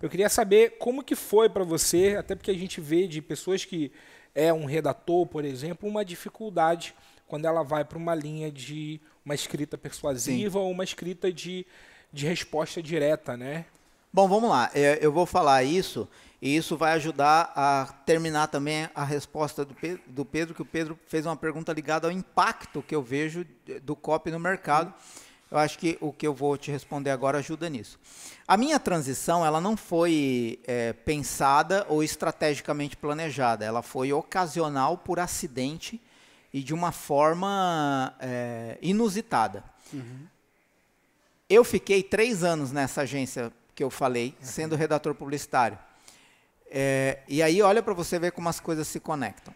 Eu queria saber como que foi para você, até porque a gente vê de pessoas que é um redator, por exemplo, uma dificuldade quando ela vai para uma linha de uma escrita persuasiva Sim. ou uma escrita de, de resposta direta, né? Bom, vamos lá. É, eu vou falar isso e isso vai ajudar a terminar também a resposta do Pedro, do Pedro, que o Pedro fez uma pergunta ligada ao impacto que eu vejo do COP no mercado. Eu acho que o que eu vou te responder agora ajuda nisso. A minha transição ela não foi é, pensada ou estrategicamente planejada. Ela foi ocasional por acidente e de uma forma é, inusitada. Uhum. Eu fiquei três anos nessa agência que eu falei, uhum. sendo redator publicitário. É, e aí olha para você ver como as coisas se conectam.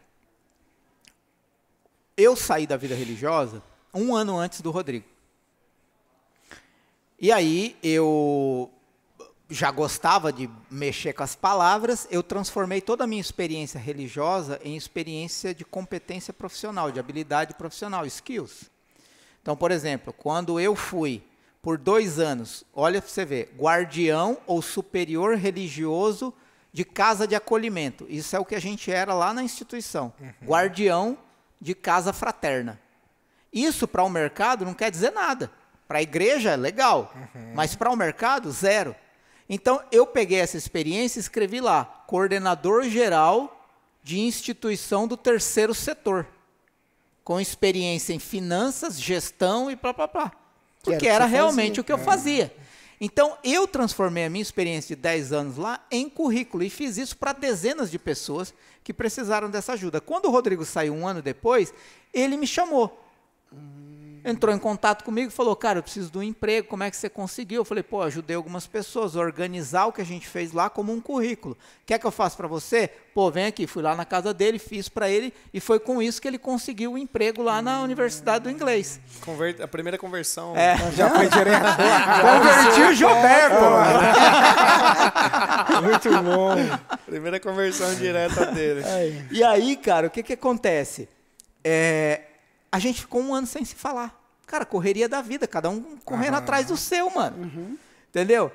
Eu saí da vida religiosa um ano antes do Rodrigo. E aí eu já gostava de mexer com as palavras, eu transformei toda a minha experiência religiosa em experiência de competência profissional, de habilidade profissional, skills. Então, por exemplo, quando eu fui por dois anos, olha para você ver, guardião ou superior religioso de casa de acolhimento. Isso é o que a gente era lá na instituição. Uhum. Guardião de casa fraterna. Isso para o um mercado não quer dizer nada. Para a igreja é legal, uhum. mas para o um mercado, zero. Então eu peguei essa experiência e escrevi lá: coordenador geral de instituição do terceiro setor, com experiência em finanças, gestão e pá, pá, pá. Porque era, era realmente fazia. o que eu é. fazia. Então, eu transformei a minha experiência de 10 anos lá em currículo e fiz isso para dezenas de pessoas que precisaram dessa ajuda. Quando o Rodrigo saiu um ano depois, ele me chamou. Uhum entrou em contato comigo e falou: Cara, eu preciso de um emprego, como é que você conseguiu? Eu falei: Pô, ajudei algumas pessoas a organizar o que a gente fez lá como um currículo. Quer que eu faça para você? Pô, vem aqui. Fui lá na casa dele, fiz para ele e foi com isso que ele conseguiu o um emprego lá na Universidade do Inglês. Conver a primeira conversão é. já foi direto. [laughs] Converti o Gilberto. É, [laughs] Muito bom. Primeira conversão direta dele. E aí, cara, o que, que acontece? É, a gente ficou um ano sem se falar. Cara, correria da vida, cada um correndo ah. atrás do seu, mano. Uhum. Entendeu?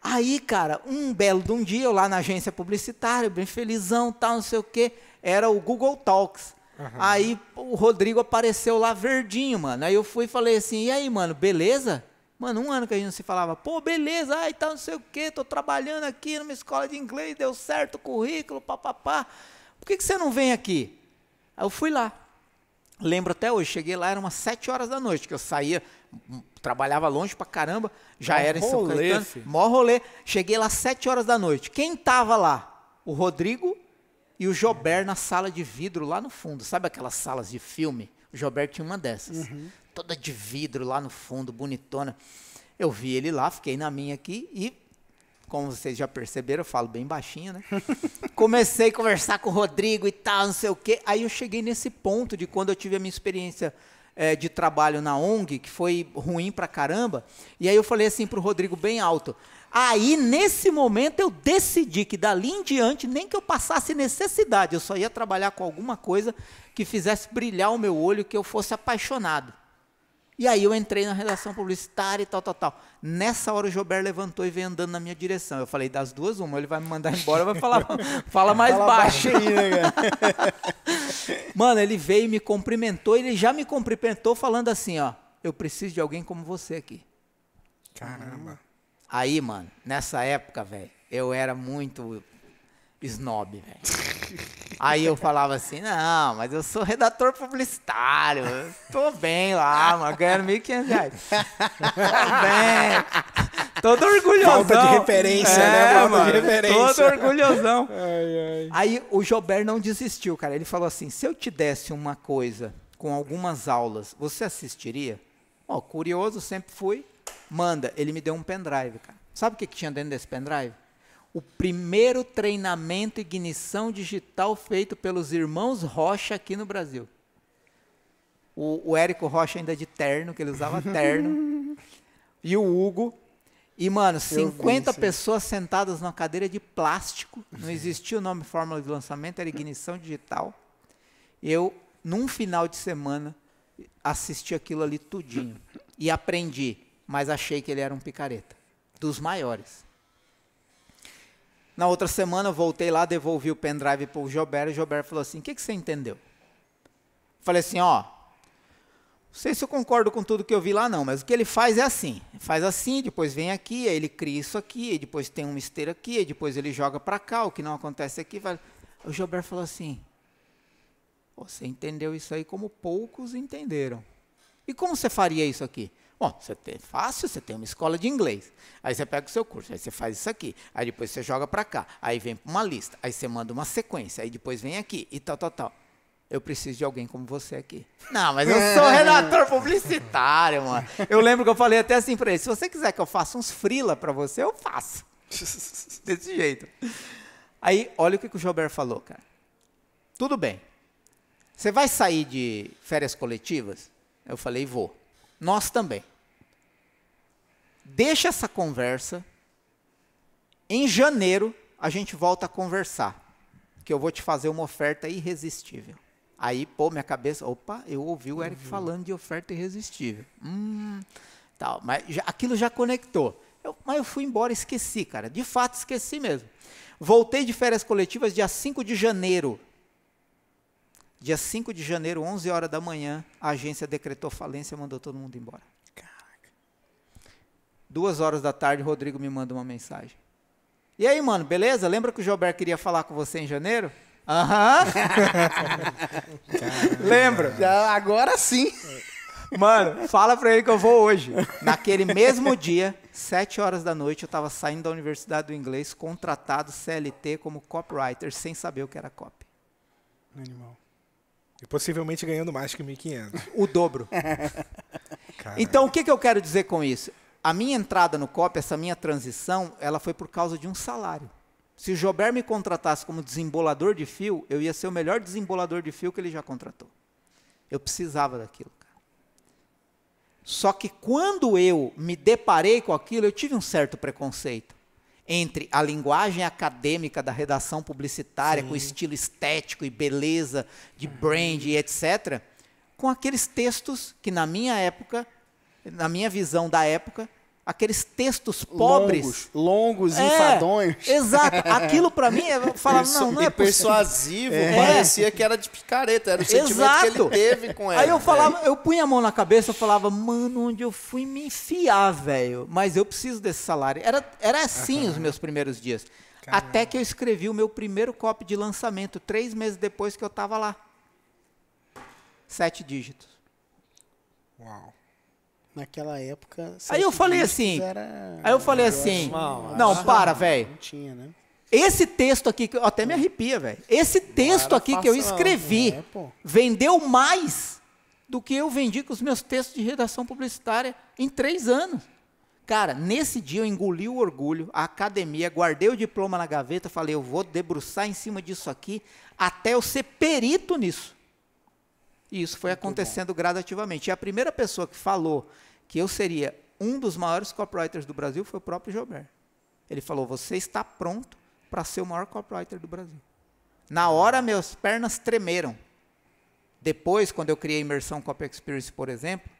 Aí, cara, um belo de um dia, eu lá na agência publicitária, bem felizão, tal, não sei o quê, era o Google Talks. Uhum. Aí o Rodrigo apareceu lá verdinho, mano. Aí eu fui e falei assim: e aí, mano, beleza? Mano, um ano que a gente não se falava, pô, beleza, ai, tal, não sei o quê, tô trabalhando aqui numa escola de inglês, deu certo o currículo, papapá. Por que, que você não vem aqui? Aí eu fui lá. Lembro até hoje, cheguei lá, era umas 7 horas da noite, que eu saía, hum, trabalhava longe pra caramba, já mó era em São rolê, Caetano, filho. mó rolê. Cheguei lá 7 horas da noite. Quem tava lá? O Rodrigo e o Jobert na sala de vidro lá no fundo. Sabe aquelas salas de filme? O Jobert tinha uma dessas. Uhum. Toda de vidro lá no fundo, bonitona. Eu vi ele lá, fiquei na minha aqui e como vocês já perceberam, eu falo bem baixinho, né? [laughs] Comecei a conversar com o Rodrigo e tal, não sei o quê. Aí eu cheguei nesse ponto de quando eu tive a minha experiência é, de trabalho na ONG, que foi ruim pra caramba. E aí eu falei assim pro Rodrigo bem alto. Aí, nesse momento, eu decidi que dali em diante, nem que eu passasse necessidade, eu só ia trabalhar com alguma coisa que fizesse brilhar o meu olho, que eu fosse apaixonado. E aí eu entrei na redação publicitária e tal, tal, tal. Nessa hora o Gilberto levantou e veio andando na minha direção. Eu falei, das duas, uma, ele vai me mandar embora, vai falar, [laughs] fala mais fala baixo. baixo aí, né, cara? [laughs] Mano, ele veio e me cumprimentou, ele já me cumprimentou falando assim, ó, eu preciso de alguém como você aqui. Caramba. Aí, mano, nessa época, velho, eu era muito snob, velho. Aí eu falava assim, não, mas eu sou redator publicitário, tô bem lá, mano, ganhando 1.500 reais. Tô bem, todo orgulhosão. Falta de referência, né, é, né? Falta mano, de referência. Todo orgulhosão. Ai, ai. Aí o Jobert não desistiu, cara. Ele falou assim: se eu te desse uma coisa com algumas aulas, você assistiria? Ó, oh, curioso, sempre fui. Manda. Ele me deu um pendrive, cara. Sabe o que, que tinha dentro desse pendrive? o primeiro treinamento ignição digital feito pelos irmãos Rocha aqui no Brasil. O, o Érico Rocha ainda é de terno, que ele usava [laughs] terno. e o Hugo. E, mano, 50 vi, pessoas sentadas numa cadeira de plástico. [laughs] Não existia o nome fórmula de lançamento, era ignição digital. Eu, num final de semana, assisti aquilo ali tudinho. E aprendi, mas achei que ele era um picareta. Dos maiores. Na outra semana eu voltei lá, devolvi o pendrive para o Gilberto, e o Gilberto falou assim, o que, que você entendeu? Falei assim, ó, não sei se eu concordo com tudo que eu vi lá, não, mas o que ele faz é assim. faz assim, depois vem aqui, aí ele cria isso aqui, depois tem uma esteira aqui, depois ele joga para cá, o que não acontece aqui. Vai... O Gilberto falou assim: Você entendeu isso aí como poucos entenderam. E como você faria isso aqui? Bom, você tem fácil, você tem uma escola de inglês. Aí você pega o seu curso, aí você faz isso aqui, aí depois você joga para cá, aí vem para uma lista, aí você manda uma sequência, aí depois vem aqui e tal, tal, tal. Eu preciso de alguém como você aqui. Não, mas eu sou [laughs] redator publicitário, mano. Eu lembro que eu falei até assim para ele: se você quiser que eu faça uns frila para você, eu faço. [laughs] Desse jeito. Aí, olha o que, que o Gilberto falou, cara. Tudo bem. Você vai sair de férias coletivas? Eu falei: vou nós também. Deixa essa conversa. Em janeiro, a gente volta a conversar. Que eu vou te fazer uma oferta irresistível. Aí, pô, minha cabeça. Opa, eu ouvi o Eric uhum. falando de oferta irresistível. Hum, tal. Mas já, aquilo já conectou. Eu, mas eu fui embora e esqueci, cara. De fato, esqueci mesmo. Voltei de férias coletivas dia 5 de janeiro Dia 5 de janeiro, 11 horas da manhã, a agência decretou falência e mandou todo mundo embora. Caraca. Duas horas da tarde, Rodrigo me manda uma mensagem. E aí, mano, beleza? Lembra que o Gilberto queria falar com você em janeiro? Aham. [laughs] lembra? Já, agora sim. [laughs] Mano, fala pra ele que eu vou hoje. Naquele mesmo dia, 7 horas da noite, eu tava saindo da Universidade do Inglês, contratado CLT como copywriter, sem saber o que era copy. Animal. E possivelmente ganhando mais que 1.500. O dobro. [laughs] então, o que, que eu quero dizer com isso? A minha entrada no COP, essa minha transição, ela foi por causa de um salário. Se o Jober me contratasse como desembolador de fio, eu ia ser o melhor desembolador de fio que ele já contratou. Eu precisava daquilo, Só que quando eu me deparei com aquilo, eu tive um certo preconceito entre a linguagem acadêmica da redação publicitária, Sim. com estilo estético e beleza de uhum. brand e etc., com aqueles textos que, na minha época, na minha visão da época, aqueles textos pobres. Longos, longos é, enfadonhos. Exato. [laughs] Aquilo para mim, é, eu falava, não, não é persuasivo, é. parecia que era de picareta, era o sentimento exato. que ele teve com ela. Aí eu é. falava, eu punha a mão na cabeça, eu falava, mano, onde eu fui me enfiar, velho? Mas eu preciso desse salário. Era, era assim os meus primeiros dias. Caramba. Até que eu escrevi o meu primeiro copy de lançamento, três meses depois que eu estava lá. Sete dígitos. Uau naquela época. Aí eu falei assim. Era... Aí eu falei assim. não, para, velho. Não tinha, né? Esse texto aqui, que eu até me arrepia, velho. Esse texto aqui que eu escrevi é, vendeu mais do que eu vendi com os meus textos de redação publicitária em três anos. Cara, nesse dia eu engoli o orgulho, a academia, guardei o diploma na gaveta, falei, eu vou debruçar em cima disso aqui até eu ser perito nisso. E isso foi acontecendo gradativamente. E a primeira pessoa que falou que eu seria um dos maiores copywriters do Brasil foi o próprio Gilbert. Ele falou: Você está pronto para ser o maior copywriter do Brasil. Na hora, minhas pernas tremeram. Depois, quando eu criei a imersão Copy Experience, por exemplo,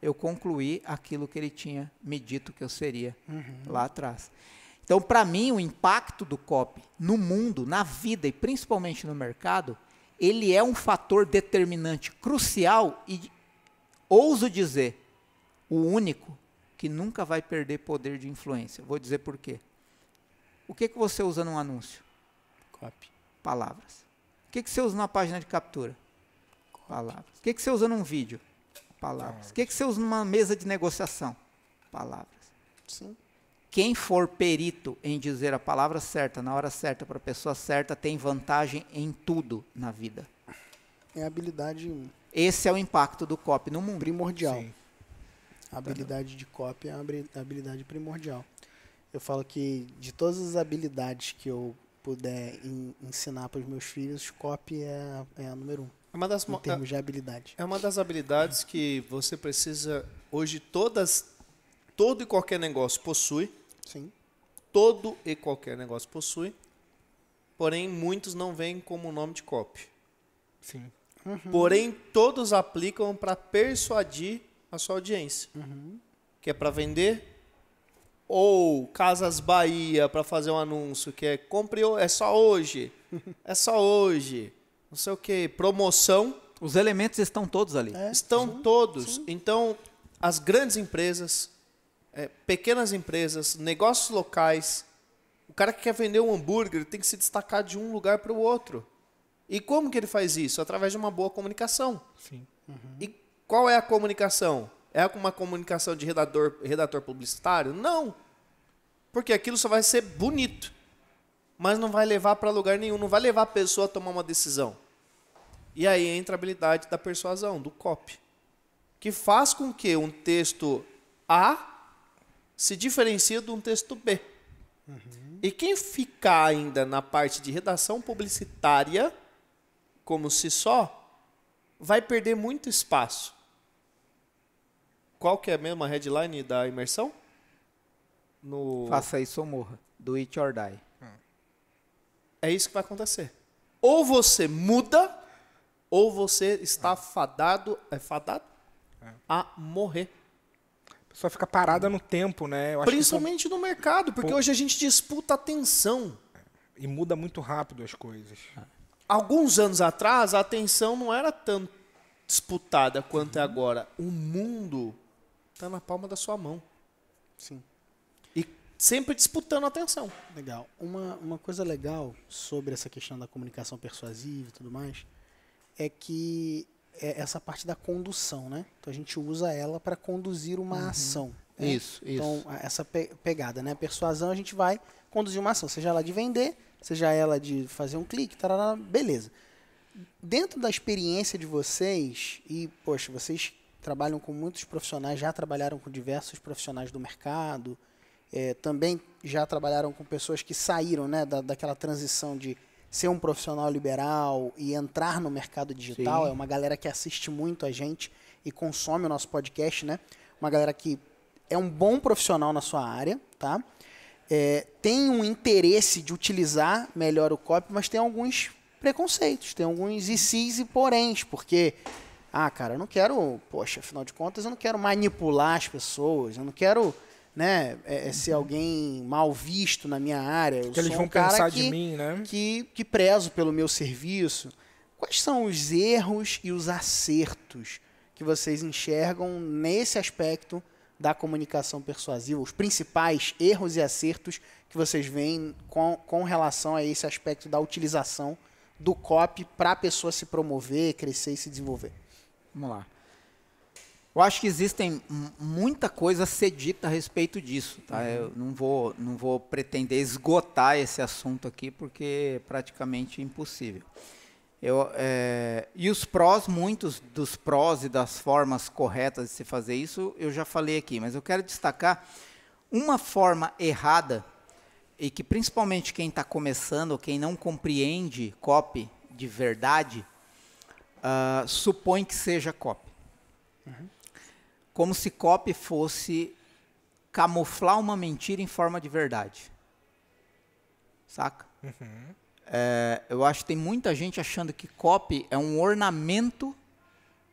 eu concluí aquilo que ele tinha me dito que eu seria uhum. lá atrás. Então, para mim, o impacto do copy no mundo, na vida e principalmente no mercado, ele é um fator determinante crucial e ouso dizer, o único que nunca vai perder poder de influência. Vou dizer por quê. O que, que você usa num anúncio? Copy. Palavras. O que, que você usa numa página de captura? Copy. Palavras. O que, que você usa num vídeo? Palavras. O que, que você usa numa mesa de negociação? Palavras. Sim. Quem for perito em dizer a palavra certa, na hora certa, para a pessoa certa, tem vantagem em tudo na vida. É habilidade esse é o impacto do COP no mundo. Primordial. Sim. A tá. habilidade de COP é a habilidade primordial. Eu falo que de todas as habilidades que eu puder in, ensinar para os meus filhos, COP é, é a número um. É uma das, em é termos é, de habilidade. É uma das habilidades que você precisa hoje todas todo e qualquer negócio possui. Sim. Todo e qualquer negócio possui. Porém, muitos não vêm como nome de copy. Sim. Uhum. Porém, todos aplicam para persuadir a sua audiência. Uhum. Que é para vender. Ou Casas Bahia para fazer um anúncio que é compre, é só hoje. [laughs] é só hoje. Não sei o que. Promoção. Os elementos estão todos ali. É, estão sim, todos. Sim. Então, as grandes empresas, é, pequenas empresas, negócios locais. O cara que quer vender um hambúrguer tem que se destacar de um lugar para o outro. E como que ele faz isso? Através de uma boa comunicação. Sim. Uhum. E qual é a comunicação? É uma comunicação de redator, redator publicitário? Não. Porque aquilo só vai ser bonito, mas não vai levar para lugar nenhum, não vai levar a pessoa a tomar uma decisão. E aí entra a habilidade da persuasão, do copy, que faz com que um texto A se diferencie de um texto B. Uhum. E quem ficar ainda na parte de redação publicitária como si só, vai perder muito espaço. Qual que é a mesma headline da imersão? No... Faça isso ou morra. Do it or die. Hum. É isso que vai acontecer. Ou você muda, ou você está hum. fadado, é fadado é. a morrer. A pessoa fica parada no tempo, né? É Principalmente tô... no mercado, porque Pô... hoje a gente disputa atenção. É. E muda muito rápido as coisas. Ah alguns anos atrás, a atenção não era tão disputada quanto é uhum. agora. O mundo está na palma da sua mão. Sim. E sempre disputando a atenção. Legal. Uma, uma coisa legal sobre essa questão da comunicação persuasiva e tudo mais é que é essa parte da condução, né? Então a gente usa ela para conduzir uma uhum. ação. Né? Isso, isso. Então, essa pe pegada, né? A persuasão, a gente vai conduzir uma ação, seja ela de vender, seja ela de fazer um clique, tarará, beleza. Dentro da experiência de vocês, e, poxa, vocês trabalham com muitos profissionais, já trabalharam com diversos profissionais do mercado, é, também já trabalharam com pessoas que saíram né, da, daquela transição de ser um profissional liberal e entrar no mercado digital. Sim. É uma galera que assiste muito a gente e consome o nosso podcast, né? Uma galera que é um bom profissional na sua área, tá? é, tem um interesse de utilizar melhor o copy, mas tem alguns preconceitos, tem alguns e sis e poréns, porque, ah, cara, eu não quero, poxa, afinal de contas, eu não quero manipular as pessoas, eu não quero né, é, é ser alguém mal visto na minha área. Eu que eles vão um pensar que, de mim, né? Que, que prezo pelo meu serviço. Quais são os erros e os acertos que vocês enxergam nesse aspecto da comunicação persuasiva, os principais erros e acertos que vocês veem com, com relação a esse aspecto da utilização do cop para a pessoa se promover, crescer e se desenvolver? Vamos lá. Eu acho que existem muita coisa a ser dita a respeito disso, tá? Uhum. Eu não vou, não vou pretender esgotar esse assunto aqui porque é praticamente impossível. Eu, é, e os prós, muitos dos prós e das formas corretas de se fazer isso, eu já falei aqui, mas eu quero destacar uma forma errada e que principalmente quem está começando, quem não compreende copy de verdade, uh, supõe que seja copy. Uhum. Como se copy fosse camuflar uma mentira em forma de verdade. Saca? Uhum. É, eu acho que tem muita gente achando que copy é um ornamento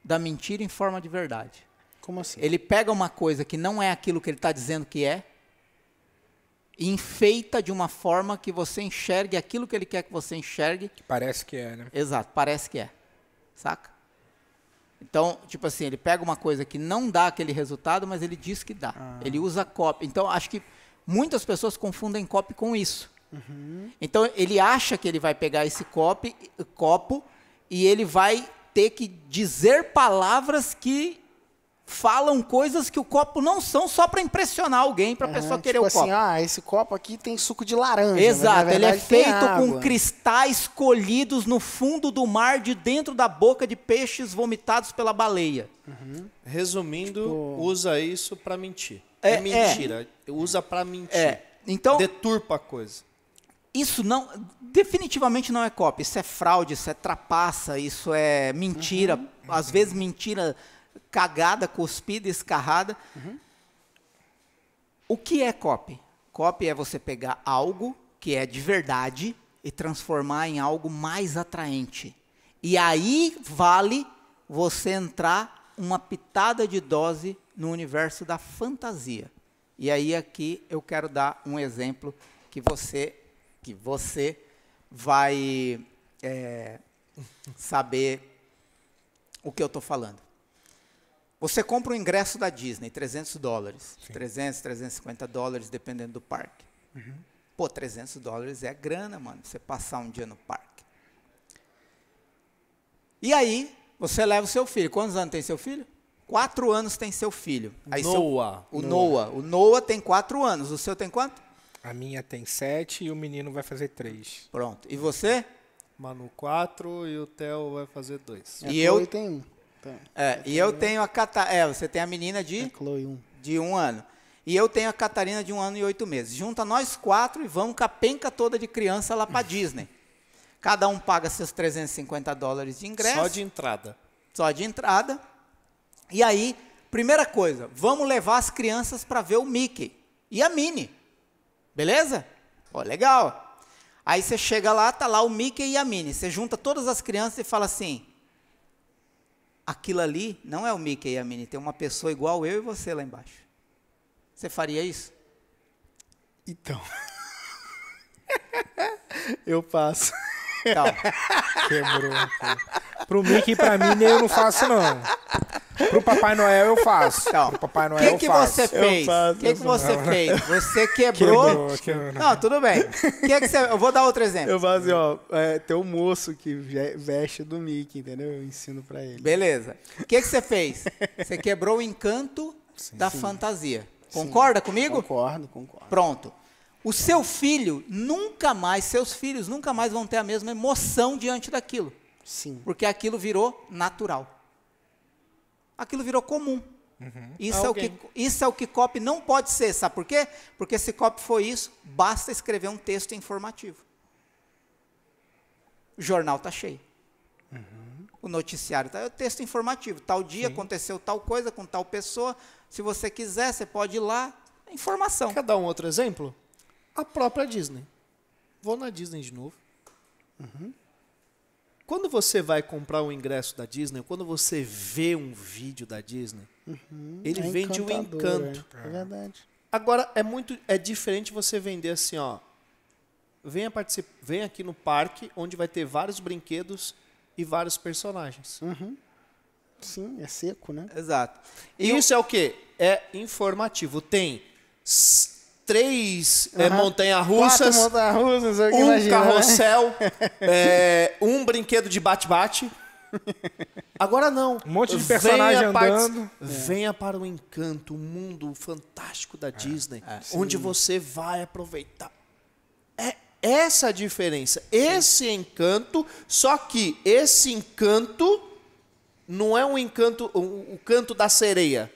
da mentira em forma de verdade. Como assim? Ele pega uma coisa que não é aquilo que ele está dizendo que é e enfeita de uma forma que você enxergue aquilo que ele quer que você enxergue. Que parece que é, né? Exato, parece que é. Saca? Então, tipo assim, ele pega uma coisa que não dá aquele resultado, mas ele diz que dá. Ah. Ele usa copy. Então, acho que muitas pessoas confundem copy com isso. Então ele acha que ele vai pegar esse copo, copo e ele vai ter que dizer palavras que falam coisas que o copo não são só para impressionar alguém, para a é, uhum, pessoa tipo querer o assim, copo. assim, ah, esse copo aqui tem suco de laranja. Exato, verdade, ele é feito com cristais colhidos no fundo do mar de dentro da boca de peixes vomitados pela baleia. Uhum. Resumindo, tipo... usa isso para mentir. É, é, é. mentira, é. usa para mentir. É. Então, deturpa a coisa. Isso não, definitivamente não é cópia. Isso é fraude, isso é trapaça, isso é mentira. Uhum. Às vezes mentira cagada, cuspida, escarrada. Uhum. O que é copy? Copy é você pegar algo que é de verdade e transformar em algo mais atraente. E aí vale você entrar uma pitada de dose no universo da fantasia. E aí aqui eu quero dar um exemplo que você que você vai é, saber o que eu estou falando. Você compra o ingresso da Disney, 300 dólares. Sim. 300, 350 dólares, dependendo do parque. Uhum. Pô, 300 dólares é grana, mano, você passar um dia no parque. E aí, você leva o seu filho. Quantos anos tem seu filho? Quatro anos tem seu filho. Aí Noah. Seu, o Noah. Noah. O Noah tem quatro anos. O seu tem quanto? A minha tem 7 e o menino vai fazer 3. Pronto. E você? Manu 4 e o Theo vai fazer 2. E eu tem Um. Tá. É, eu e eu tenho a Catarina. É, você tem a menina de. É, Chloe 1. De 1 um ano. E eu tenho a Catarina de 1 um ano e 8 meses. Junta nós quatro e vamos com a penca toda de criança lá para Disney. Cada um paga seus 350 dólares de ingresso. Só de entrada. Só de entrada. E aí, primeira coisa, vamos levar as crianças para ver o Mickey e a Minnie. Beleza? Ó, legal. Aí você chega lá, tá lá o Mickey e a Minnie. Você junta todas as crianças e fala assim: aquilo ali não é o Mickey e a Minnie, tem uma pessoa igual eu e você lá embaixo. Você faria isso? Então. [laughs] eu passo. Calma. [laughs] Quebrou. Pro Mickey e pra mim, eu não faço, não. Pro Papai Noel eu faço. Então, Pro Papai Noel que que eu faço. O que você fez? O que, que você não. fez? Você [laughs] quebrou. quebrou, quebrou. Não, tudo bem. que é que você... Eu vou dar outro exemplo. Eu vou assim, ó, é, tem um moço que veste do Mickey, entendeu? Eu ensino pra ele. Beleza. O que, que você fez? Você quebrou o encanto sim, da sim. fantasia. Concorda sim. comigo? Concordo, concordo. Pronto. O seu filho nunca mais, seus filhos nunca mais vão ter a mesma emoção diante daquilo. Sim. Porque aquilo virou natural. Aquilo virou comum. Uhum. Isso, é o que, isso é o que copy não pode ser, sabe por quê? Porque se copy foi isso, basta escrever um texto informativo. O jornal está cheio. Uhum. O noticiário está. É o texto informativo. Tal dia Sim. aconteceu tal coisa com tal pessoa. Se você quiser, você pode ir lá. Informação. Quer dar um outro exemplo? A própria Disney. Vou na Disney de novo. Uhum. Quando você vai comprar um ingresso da Disney, quando você vê um vídeo da Disney, uhum, ele é vem um encanto. É. é verdade. Agora é muito é diferente você vender assim, ó. Venha participar, vem aqui no parque onde vai ter vários brinquedos e vários personagens. Uhum. Sim, é seco, né? Exato. E isso eu... é o quê? É informativo. Tem três uhum. é, montanha-russas, montanha é um imagina, né? carrossel, né? [laughs] é, um brinquedo de bate-bate. Agora não. Um monte de personagem venha para, andando. venha para o encanto, o mundo fantástico da é, Disney, é, onde você vai aproveitar. É essa a diferença. Esse sim. encanto, só que esse encanto não é um encanto, o um, um canto da sereia.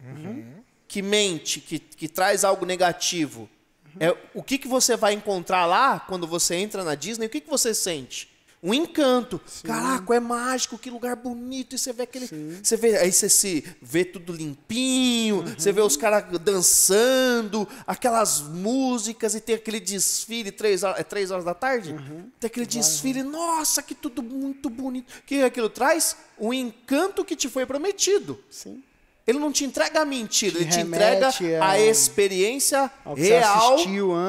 Uhum que mente, que, que traz algo negativo, é, o que, que você vai encontrar lá quando você entra na Disney? O que, que você sente? um encanto. Sim. Caraca, é mágico, que lugar bonito. E você vê aquele. Você vê, aí você se vê tudo limpinho, uhum. você vê os caras dançando, aquelas músicas, e tem aquele desfile, três horas, é três horas da tarde? Uhum. Tem aquele desfile, uhum. nossa, que tudo muito bonito. O que aquilo traz? O encanto que te foi prometido. Sim. Ele não te entrega a mentira, te ele te entrega a, a experiência real antes,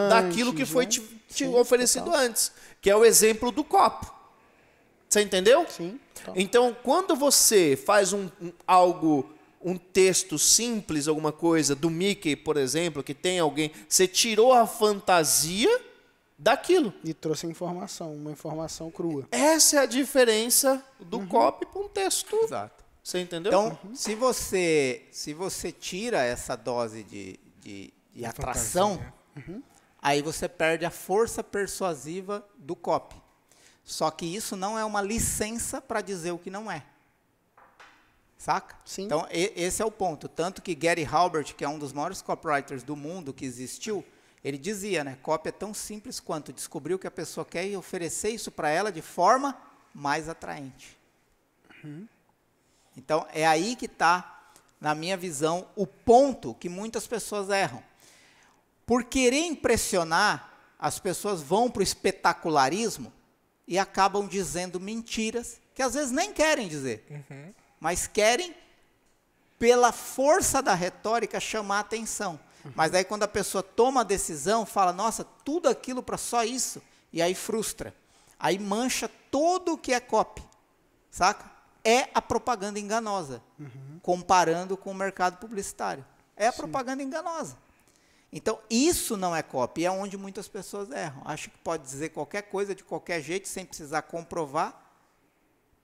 daquilo que foi né? te, te Sim, oferecido total. antes, que é o exemplo do copo. Você entendeu? Sim. Então, então quando você faz um, um, algo, um texto simples, alguma coisa, do Mickey, por exemplo, que tem alguém, você tirou a fantasia daquilo. E trouxe informação, uma informação crua. Essa é a diferença do uhum. para um texto. Exato. Você entendeu? Então, uhum. se, você, se você tira essa dose de, de, de atração, uhum. aí você perde a força persuasiva do copy. Só que isso não é uma licença para dizer o que não é. Saca? Sim. Então, e, esse é o ponto. Tanto que Gary Halbert, que é um dos maiores copywriters do mundo que existiu, ele dizia, né? Copy é tão simples quanto descobrir o que a pessoa quer e oferecer isso para ela de forma mais atraente. Uhum. Então, é aí que está, na minha visão, o ponto que muitas pessoas erram. Por querer impressionar, as pessoas vão para o espetacularismo e acabam dizendo mentiras que às vezes nem querem dizer, uhum. mas querem, pela força da retórica, chamar atenção. Uhum. Mas aí, quando a pessoa toma a decisão, fala: nossa, tudo aquilo para só isso, e aí frustra. Aí mancha todo o que é copy, saca? é a propaganda enganosa, uhum. comparando com o mercado publicitário. É a Sim. propaganda enganosa. Então, isso não é copy, é onde muitas pessoas erram. Acho que pode dizer qualquer coisa de qualquer jeito, sem precisar comprovar,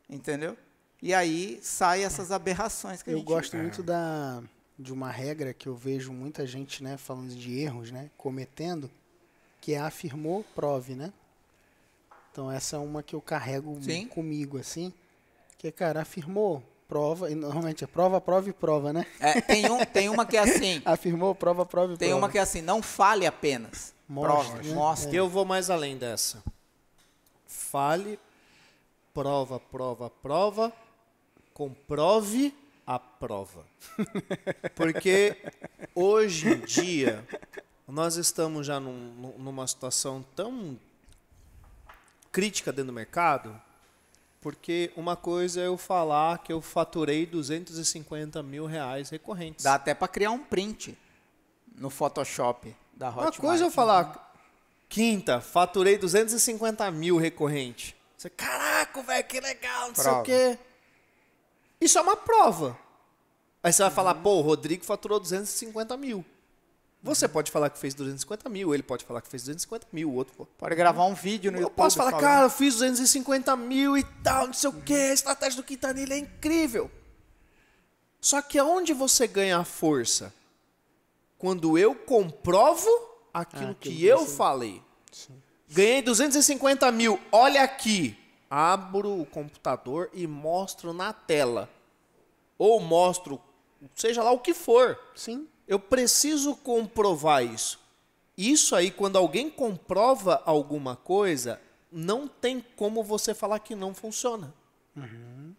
entendeu? E aí saem é. essas aberrações que eu a gente... Eu gosto muito é. da, de uma regra que eu vejo muita gente né, falando de erros, né, cometendo, que é afirmou, prove, né? Então essa é uma que eu carrego Sim. comigo, assim. Que, cara, afirmou prova, e normalmente é prova, prova e prova, né? É, tem, um, tem uma que é assim. [laughs] afirmou prova, prova e tem prova. Tem uma que é assim, não fale apenas. Mostre, prova, né? mostre. É. Eu vou mais além dessa. Fale, prova, prova, prova, comprove a prova. [laughs] Porque hoje em dia nós estamos já num, numa situação tão crítica dentro do mercado porque uma coisa é eu falar que eu faturei 250 mil reais recorrentes. Dá até para criar um print no Photoshop da Hotmart. Uma coisa é eu falar, quinta, faturei 250 mil recorrente. Você, caraca, velho, que legal, não prova. sei o quê. Isso é uma prova. Aí você vai uhum. falar, pô, o Rodrigo faturou 250 mil. Você pode falar que fez 250 mil, ele pode falar que fez 250 mil, o outro. Pode gravar um vídeo no eu YouTube. Eu posso falar, falando. cara, eu fiz 250 mil e tal, não sei o quê, a estratégia do Quintanilha é incrível. Só que aonde você ganha a força? Quando eu comprovo aquilo ah, que, que eu falei. Sim. Ganhei 250 mil, olha aqui. Abro o computador e mostro na tela. Ou mostro, seja lá o que for. Sim. Eu preciso comprovar isso. Isso aí, quando alguém comprova alguma coisa, não tem como você falar que não funciona. Uhum.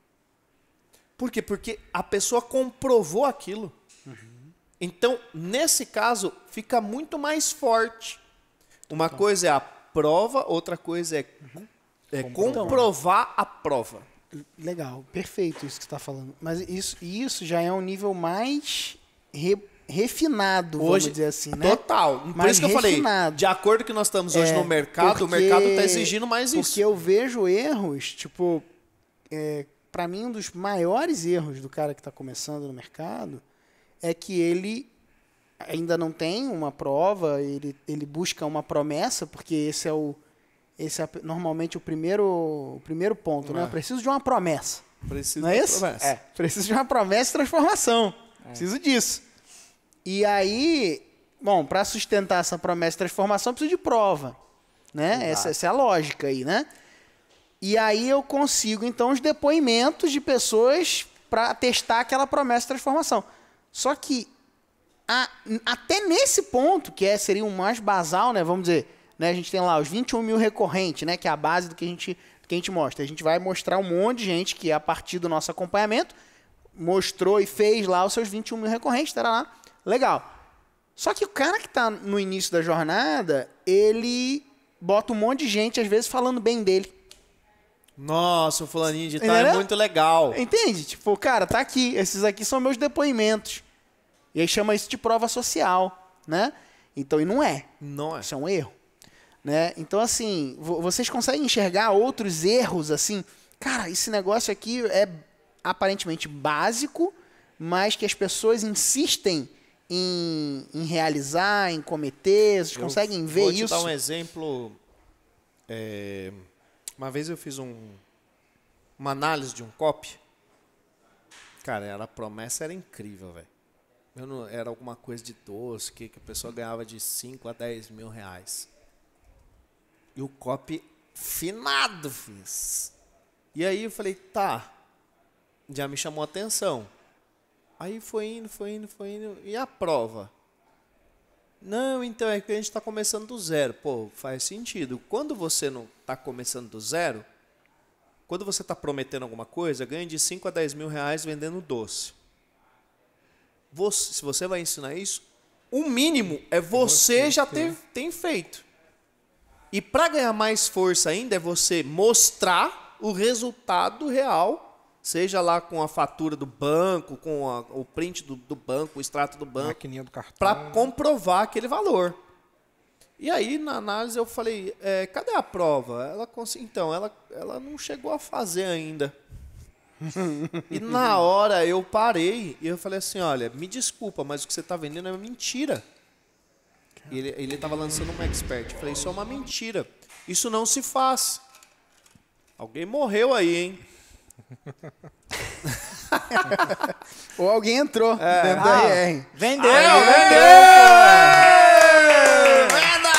Por quê? Porque a pessoa comprovou aquilo. Uhum. Então, nesse caso, fica muito mais forte. Uma tá. coisa é a prova, outra coisa é, uhum. é comprovar. a prova. Legal, perfeito isso que você está falando. Mas isso, isso já é um nível mais refinado, hoje, vamos dizer assim, né? Total. Por mas isso que eu refinado. falei, de acordo que nós estamos hoje é, no mercado, porque, o mercado está exigindo mais porque isso. Porque eu vejo erros, tipo, é, para mim um dos maiores erros do cara que está começando no mercado é que ele ainda não tem uma prova, ele, ele busca uma promessa, porque esse é o esse é normalmente o primeiro o primeiro ponto, né? é. né? Eu preciso de uma promessa. Preciso não é isso? Promessa. É, preciso de uma promessa e transformação. É. Preciso disso. E aí, bom, para sustentar essa promessa de transformação, precisa de prova. Né? Essa, essa, é a lógica aí, né? E aí eu consigo, então, os depoimentos de pessoas para testar aquela promessa de transformação. Só que a, até nesse ponto, que é, seria o mais basal, né? Vamos dizer, né? a gente tem lá os 21 mil recorrentes, né? Que é a base do que a gente, que a gente mostra. A gente vai mostrar um monte de gente que, a partir do nosso acompanhamento, mostrou e fez lá os seus 21 mil recorrentes, estará lá. Legal. Só que o cara que está no início da jornada, ele bota um monte de gente, às vezes, falando bem dele. Nossa, o fulaninho de tal é muito legal. Entende? Tipo, cara, tá aqui. Esses aqui são meus depoimentos. E aí chama isso de prova social, né? Então, e não é. Não é. Isso é um erro. Né? Então, assim, vocês conseguem enxergar outros erros, assim? Cara, esse negócio aqui é aparentemente básico, mas que as pessoas insistem em, em realizar, em cometer? Vocês eu conseguem ver vou te isso? Vou dar um exemplo. É, uma vez eu fiz um, uma análise de um copy. Cara, era, a promessa era incrível, velho. era alguma coisa de doce, que, que a pessoa ganhava de 5 a 10 mil reais. E o copy finado, fiz. E aí eu falei, tá, já me chamou a atenção. Aí foi indo, foi indo, foi indo. E a prova? Não, então é que a gente está começando do zero. Pô, faz sentido. Quando você não está começando do zero, quando você está prometendo alguma coisa, ganha de 5 a 10 mil reais vendendo doce. Você, se você vai ensinar isso, o mínimo é você, você já ter, tem feito. E para ganhar mais força ainda, é você mostrar o resultado real Seja lá com a fatura do banco, com a, o print do, do, banco, o extrato do banco. Para comprovar aquele valor. E aí, na análise, eu falei, é, cadê a prova? Ela Então, ela, ela não chegou a fazer ainda. e na hora eu parei e eu falei assim, olha, me desculpa, mas o que você está vendendo é mentira. E ele, ele lançando uma expert. Eu falei, isso é uma mentira. Isso não se faz. Alguém morreu aí, hein? Ou alguém entrou é. dentro ah, da IR. Vendeu, Aê! vendeu! Venda!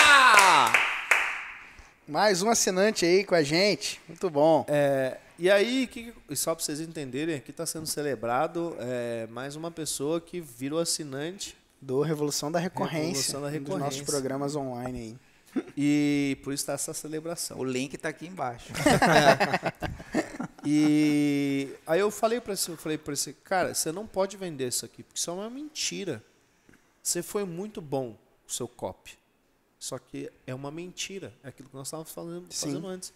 Mais um assinante aí com a gente. Muito bom. É, e aí, que, só para vocês entenderem, aqui está sendo celebrado é, mais uma pessoa que virou assinante do Revolução da Recorrência, Revolução da Recorrência. Um dos nossos programas online aí. E por isso está essa celebração. O link está aqui embaixo. [laughs] E aí eu falei para esse, eu falei para esse cara, você não pode vender isso aqui, porque isso é uma mentira. Você foi muito bom o seu copy. Só que é uma mentira, é aquilo que nós estávamos falando, fazendo antes.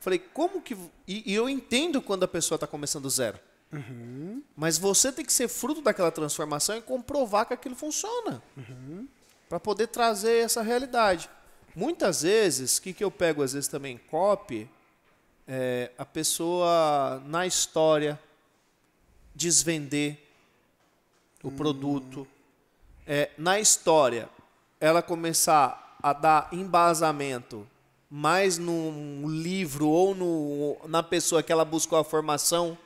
Falei, como que e, e eu entendo quando a pessoa está começando zero. Uhum. Mas você tem que ser fruto daquela transformação e comprovar que aquilo funciona. Uhum. Para poder trazer essa realidade. Muitas vezes, o que, que eu pego às vezes também copy, é, a pessoa na história desvender o hum. produto. É, na história, ela começar a dar embasamento mais num livro ou no, na pessoa que ela buscou a formação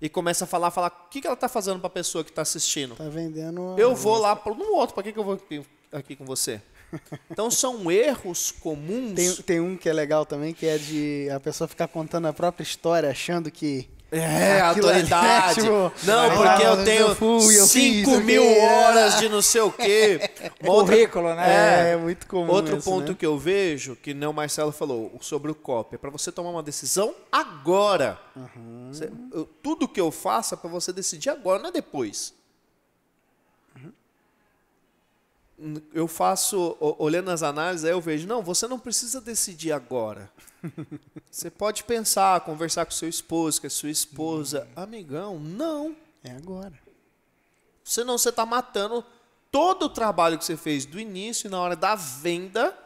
e começa a falar, falar o que, que ela está fazendo para a pessoa que está assistindo. Está vendendo. Eu vou lá para um outro, para que, que eu vou aqui com você? Então são erros comuns. Tem, tem, um que é legal também, que é de a pessoa ficar contando a própria história, achando que. É, né, autoridade. É, tipo, não, ah, porque eu tenho 5 mil horas de não sei o quê. [laughs] É currículo, né? É, é muito comum. Outro isso, ponto né? que eu vejo, que não o Marcelo falou, sobre o COP, é para você tomar uma decisão agora. Uhum. Você, eu, tudo que eu faço é para você decidir agora, não é depois. eu faço, olhando as análises, aí eu vejo, não, você não precisa decidir agora. [laughs] você pode pensar, conversar com seu esposo, com a sua esposa, hum. amigão, não. É agora. Senão você está matando todo o trabalho que você fez do início e na hora da venda,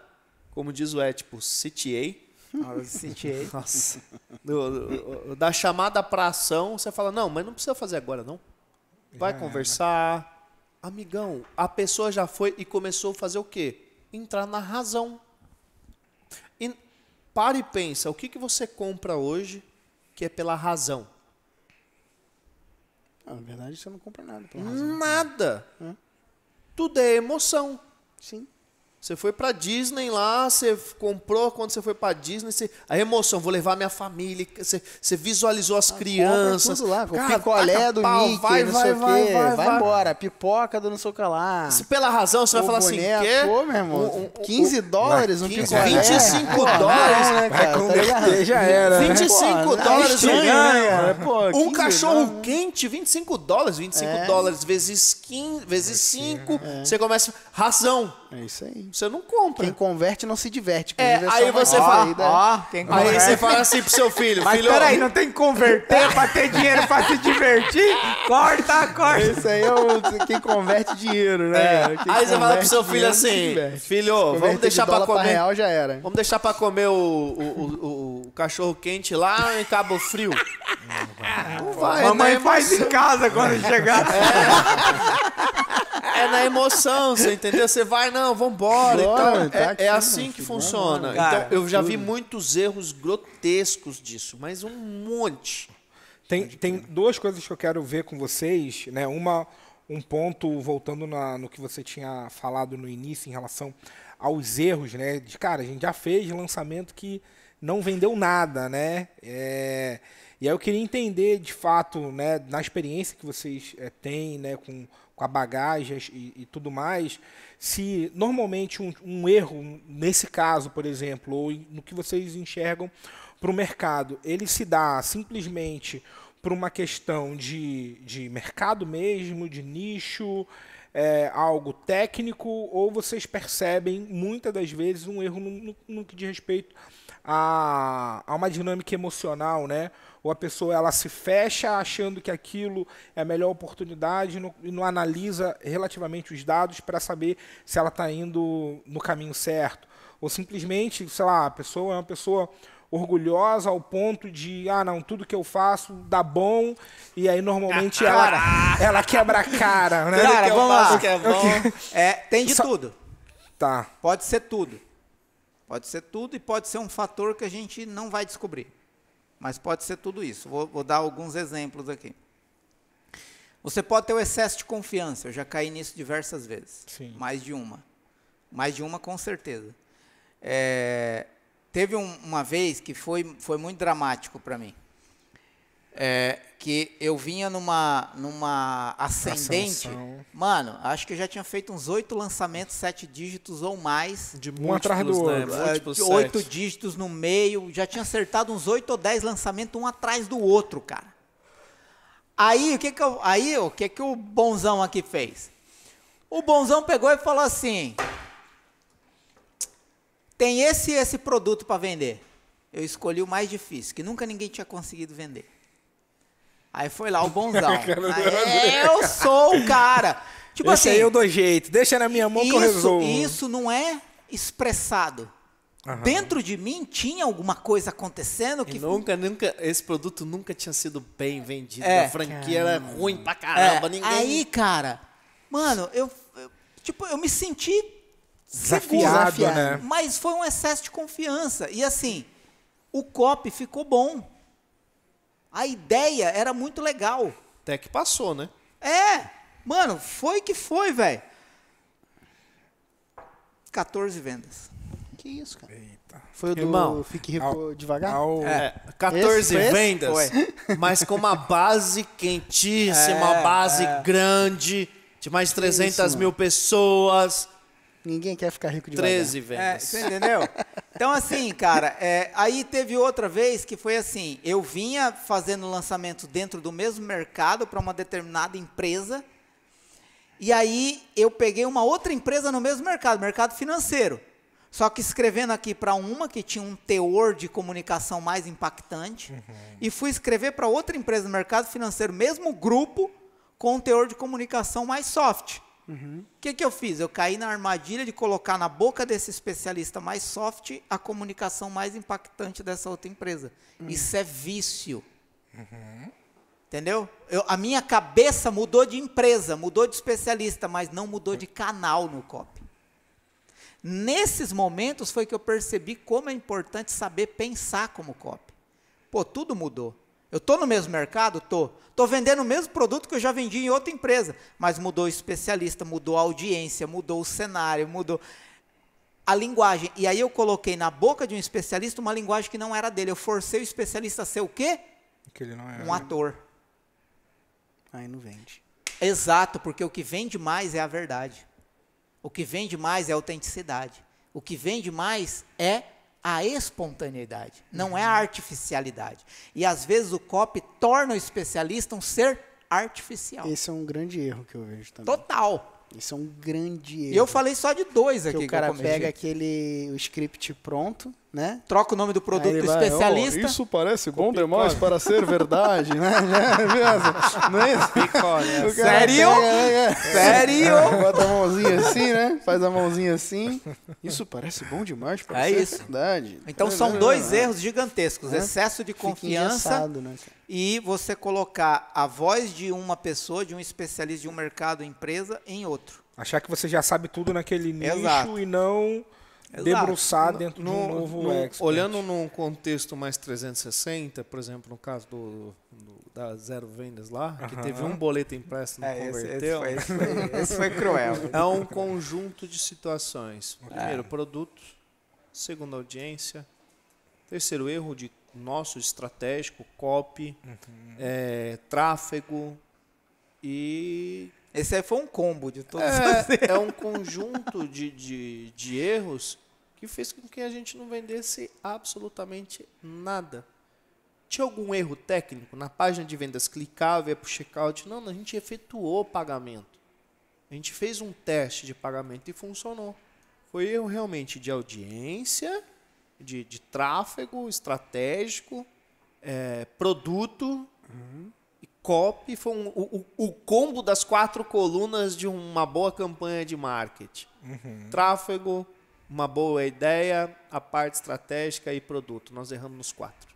como diz o é, tipo, CTA. [laughs] Ah, Nossa, do, do, da chamada para ação, você fala, não, mas não precisa fazer agora, não. Vai é, conversar, Amigão, a pessoa já foi e começou a fazer o quê? Entrar na razão. E para e pensa, o que, que você compra hoje que é pela razão? Ah, na verdade, você não compra nada pela razão. Nada. Hã? É. Tudo é emoção. Sim. Você foi pra Disney lá, você comprou quando você foi pra Disney, você, a emoção, vou levar minha família, você, você visualizou as ah, crianças. Tudo lá, cara, picolé do pau, Mickey, vai, não vai, sei vai, o quê, vai, vai, vai embora, pipoca do não sei o que lá. Se pela razão você o vai falar boné, assim, quê? Pô, meu irmão, o, o, 15 dólares no picolé. 25 dólares. Não, né, tá né? Né? né, cara, vai tá já era. 25 pô, dólares ganha, pô, Um cachorro dólares. quente, 25 dólares, 25 é. dólares vezes 15, vezes 5, é. você começa razão é isso aí. Você não compra. Quem converte não se diverte. É, é aí você ó, fala. Aí, ó, aí você fala assim pro seu filho. Mas filho, peraí, não tem que converter pra ter dinheiro pra se divertir? Corta, corta. Isso aí é o, quem converte dinheiro, né? É. Aí você fala pro seu filho assim: filho, vamos deixar de pra comer. Pra real já era. Vamos deixar pra comer o, o, o cachorro quente lá em Cabo Frio. Não vai. É Mamãe faz em casa quando é. chegar. É. é na emoção, você entendeu? Você vai, não não, vambora Bora, e tal. Tá é, é assim que funciona. Né? então, eu já vi muitos erros grotescos disso, mas um monte. Tem, tem duas coisas que eu quero ver com vocês, né? Uma, um ponto voltando na, no que você tinha falado no início em relação aos erros, né? De cara, a gente já fez lançamento que não vendeu nada, né? É, e aí eu queria entender, de fato, né, na experiência que vocês é, têm, né, com, com a bagagem e, e tudo mais, se normalmente um, um, erro, nesse caso, por exemplo, ou no que vocês enxergam para o mercado, ele se dá simplesmente por uma questão de, de mercado mesmo, de nicho, é, algo técnico, ou vocês percebem muitas das vezes um erro no, no, no que diz respeito a, a uma dinâmica emocional, né? ou a pessoa ela se fecha achando que aquilo é a melhor oportunidade e não, analisa relativamente os dados para saber se ela está indo no caminho certo. Ou simplesmente, sei lá, a pessoa é uma pessoa orgulhosa ao ponto de, ah, não, tudo que eu faço dá bom, e aí normalmente ah, ela, ela quebra a cara, né? Cara, vamos lá. É, bom, é, tem de Só... tudo. Tá. Pode ser tudo. Pode ser tudo e pode ser um fator que a gente não vai descobrir. Mas pode ser tudo isso. Vou, vou dar alguns exemplos aqui. Você pode ter o excesso de confiança. Eu já caí nisso diversas vezes. Sim. Mais de uma. Mais de uma, com certeza. É, teve um, uma vez que foi, foi muito dramático para mim. É, que eu vinha numa, numa ascendente. Ascensão. Mano, acho que eu já tinha feito uns oito lançamentos, sete dígitos ou mais. De um atrás do né? outro. Né? oito dígitos no meio. Já tinha acertado uns oito ou dez lançamentos, um atrás do outro, cara. Aí o que que, eu, aí, o, que, que o bonzão aqui fez? O bonzão pegou e falou assim: tem esse e esse produto para vender. Eu escolhi o mais difícil, que nunca ninguém tinha conseguido vender. Aí foi lá o bonzão. [laughs] É, eu sou o cara. Tipo Esse assim. eu dou jeito, deixa na minha mão isso, que eu resolvo. Isso não é expressado. Dentro de mim tinha alguma coisa acontecendo que. E nunca, nunca. Esse produto nunca tinha sido bem vendido. É. A franquia era ruim pra caramba. É. Ninguém... Aí, cara, mano, eu, eu, Tipo, eu me senti. Desafiado, desafiado, né? Mas foi um excesso de confiança. E assim, o copo ficou bom. A ideia era muito legal. Até que passou, né? É! Mano, foi que foi, velho. 14 vendas. Que isso, cara? Eita. Foi o Irmão, Fique Rico ao, Devagar? Ao, é, 14 esse, vendas, esse [laughs] mas com uma base quentíssima, é, uma base é. grande, de mais de 300 isso, mil pessoas. Ninguém quer ficar rico de 13 é, vendas. É, entendeu? Então, assim, cara, é, aí teve outra vez que foi assim: eu vinha fazendo lançamento dentro do mesmo mercado para uma determinada empresa, e aí eu peguei uma outra empresa no mesmo mercado, mercado financeiro. Só que escrevendo aqui para uma que tinha um teor de comunicação mais impactante, uhum. e fui escrever para outra empresa no mercado financeiro, mesmo grupo, com um teor de comunicação mais soft. O uhum. que, que eu fiz? Eu caí na armadilha de colocar na boca desse especialista mais soft a comunicação mais impactante dessa outra empresa. Uhum. Isso é vício. Uhum. Entendeu? Eu, a minha cabeça mudou de empresa, mudou de especialista, mas não mudou de canal no Cop. Nesses momentos foi que eu percebi como é importante saber pensar como Cop. Pô, tudo mudou. Eu estou no mesmo mercado? Estou. Estou vendendo o mesmo produto que eu já vendi em outra empresa, mas mudou o especialista, mudou a audiência, mudou o cenário, mudou a linguagem. E aí eu coloquei na boca de um especialista uma linguagem que não era dele. Eu forcei o especialista a ser o quê? Que ele não é, Um né? ator. Aí não vende. Exato, porque o que vende mais é a verdade. O que vende mais é a autenticidade. O que vende mais é a espontaneidade, não é a artificialidade. E às vezes o copy torna o especialista um ser artificial. Esse é um grande erro que eu vejo também. Total. Isso é um grande erro. E eu falei só de dois aqui. Que o cara que pega aquele o script pronto, né? Troca o nome do produto especialista. oh, isso parece bom demais para ser verdade, né? [laughs] É não é isso? É. Sério? É, Sério? Bota a mãozinha assim, né? Faz a mãozinha assim. Isso parece bom demais para é ser isso. verdade. Então é são verdade, dois né? erros gigantescos: excesso de confiança né, e você colocar a voz de uma pessoa, de um especialista de um mercado, empresa, em outro. Achar que você já sabe tudo naquele nicho Exato. e não Exato. debruçar dentro no, de um novo no, expert. Olhando num contexto mais 360, por exemplo, no caso do, do da Zero Vendas lá, uh -huh. que teve um boleto impresso não é, converteu. Esse, esse, foi, esse, foi, esse, foi, cruel. [laughs] É um conjunto de situações. Primeiro, é. produto. Segundo, audiência. Terceiro, erro de nosso estratégico, copy, uhum. é, tráfego e esse aí foi um combo de todos. É, é um conjunto de, de, de, erros que fez com que a gente não vendesse absolutamente nada. Tinha algum erro técnico na página de vendas Clicava, ia para o checkout? Não, a gente efetuou pagamento. A gente fez um teste de pagamento e funcionou. Foi erro realmente de audiência, de, de tráfego estratégico, é, produto uhum. e copy. Foi um, o, o, combo das quatro colunas de uma boa campanha de marketing. Uhum. Tráfego, uma boa ideia, a parte estratégica e produto. Nós erramos nos quatro.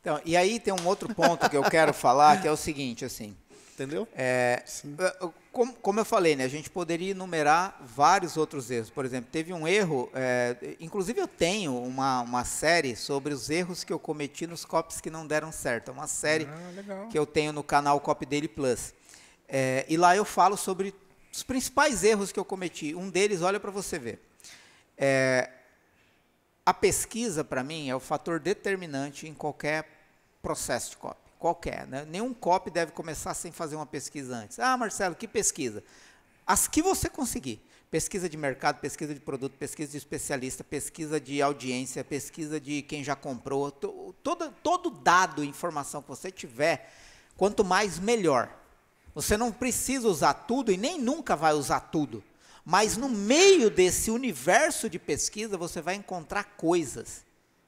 Então, e aí tem um outro ponto que eu quero falar, que é o seguinte, assim. Entendeu? É, como, como, eu falei, né, a gente poderia enumerar vários outros erros. Por exemplo, teve um erro, é, inclusive eu tenho uma, uma série sobre os erros que eu cometi nos copies que não deram certo. É uma série ah, que eu tenho no canal Copy Daily Plus. É, e lá eu falo sobre os principais erros que eu cometi. Um deles, olha para você ver. É, a pesquisa, para mim, é o fator determinante em qualquer processo de copy. Qualquer. Né? Nenhum copy deve começar sem fazer uma pesquisa antes. Ah, Marcelo, que pesquisa? As que você conseguir. Pesquisa de mercado, pesquisa de produto, pesquisa de especialista, pesquisa de audiência, pesquisa de quem já comprou. todo, todo dado, informação que você tiver, quanto mais, melhor. Você não precisa usar tudo e nem nunca vai usar tudo. Mas no meio desse universo de pesquisa, você vai encontrar coisas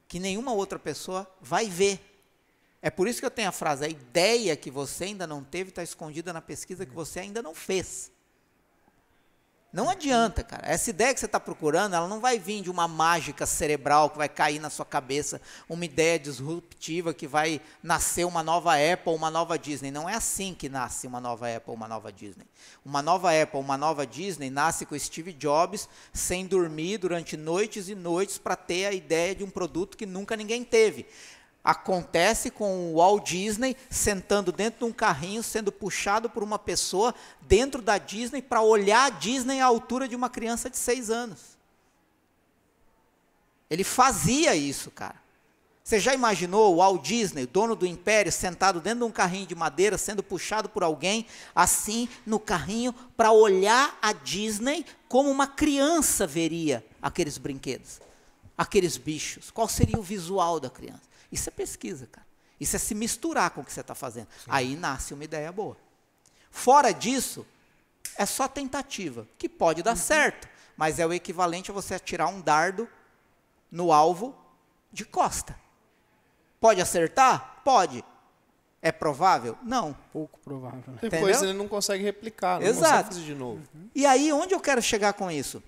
que nenhuma outra pessoa vai ver. É por isso que eu tenho a frase: a ideia que você ainda não teve está escondida na pesquisa que você ainda não fez. Não adianta, cara. Essa ideia que você está procurando, ela não vai vir de uma mágica cerebral que vai cair na sua cabeça, uma ideia disruptiva que vai nascer uma nova Apple, uma nova Disney. Não é assim que nasce uma nova Apple, uma nova Disney. Uma nova Apple, uma nova Disney nasce com Steve Jobs sem dormir durante noites e noites para ter a ideia de um produto que nunca ninguém teve acontece com o Walt Disney sentando dentro de um carrinho, sendo puxado por uma pessoa dentro da Disney para olhar a Disney à altura de uma criança de seis anos. Ele fazia isso, cara. Você já imaginou o Walt Disney, dono do império, sentado dentro de um carrinho de madeira, sendo puxado por alguém, assim, no carrinho, para olhar a Disney como uma criança veria aqueles brinquedos, aqueles bichos? Qual seria o visual da criança? Isso é pesquisa, cara. Isso é se misturar com o que você está fazendo. Sim. Aí nasce uma ideia boa. Fora disso, é só tentativa, que pode dar uhum. certo, mas é o equivalente a você atirar um dardo no alvo de costa. Pode acertar? Pode. É provável? Não. Pouco provável. Né? Depois ele não consegue replicar, né? não Exato. consegue de novo. Uhum. E aí, onde eu quero chegar com isso?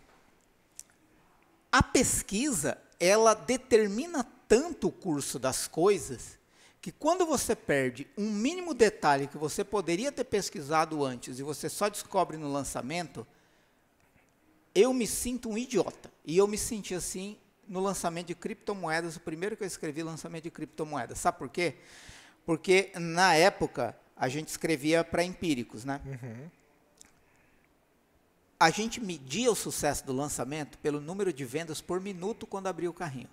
A pesquisa, ela determina tanto o curso das coisas que quando você perde um mínimo detalhe que você poderia ter pesquisado antes e você só descobre no lançamento, eu me sinto um idiota. E eu me senti assim no lançamento de criptomoedas, o primeiro que eu escrevi lançamento de criptomoedas. Sabe por quê? Porque na época a gente escrevia para empíricos, né? Uhum. A gente media o sucesso do lançamento pelo número de vendas por minuto quando abria o carrinho.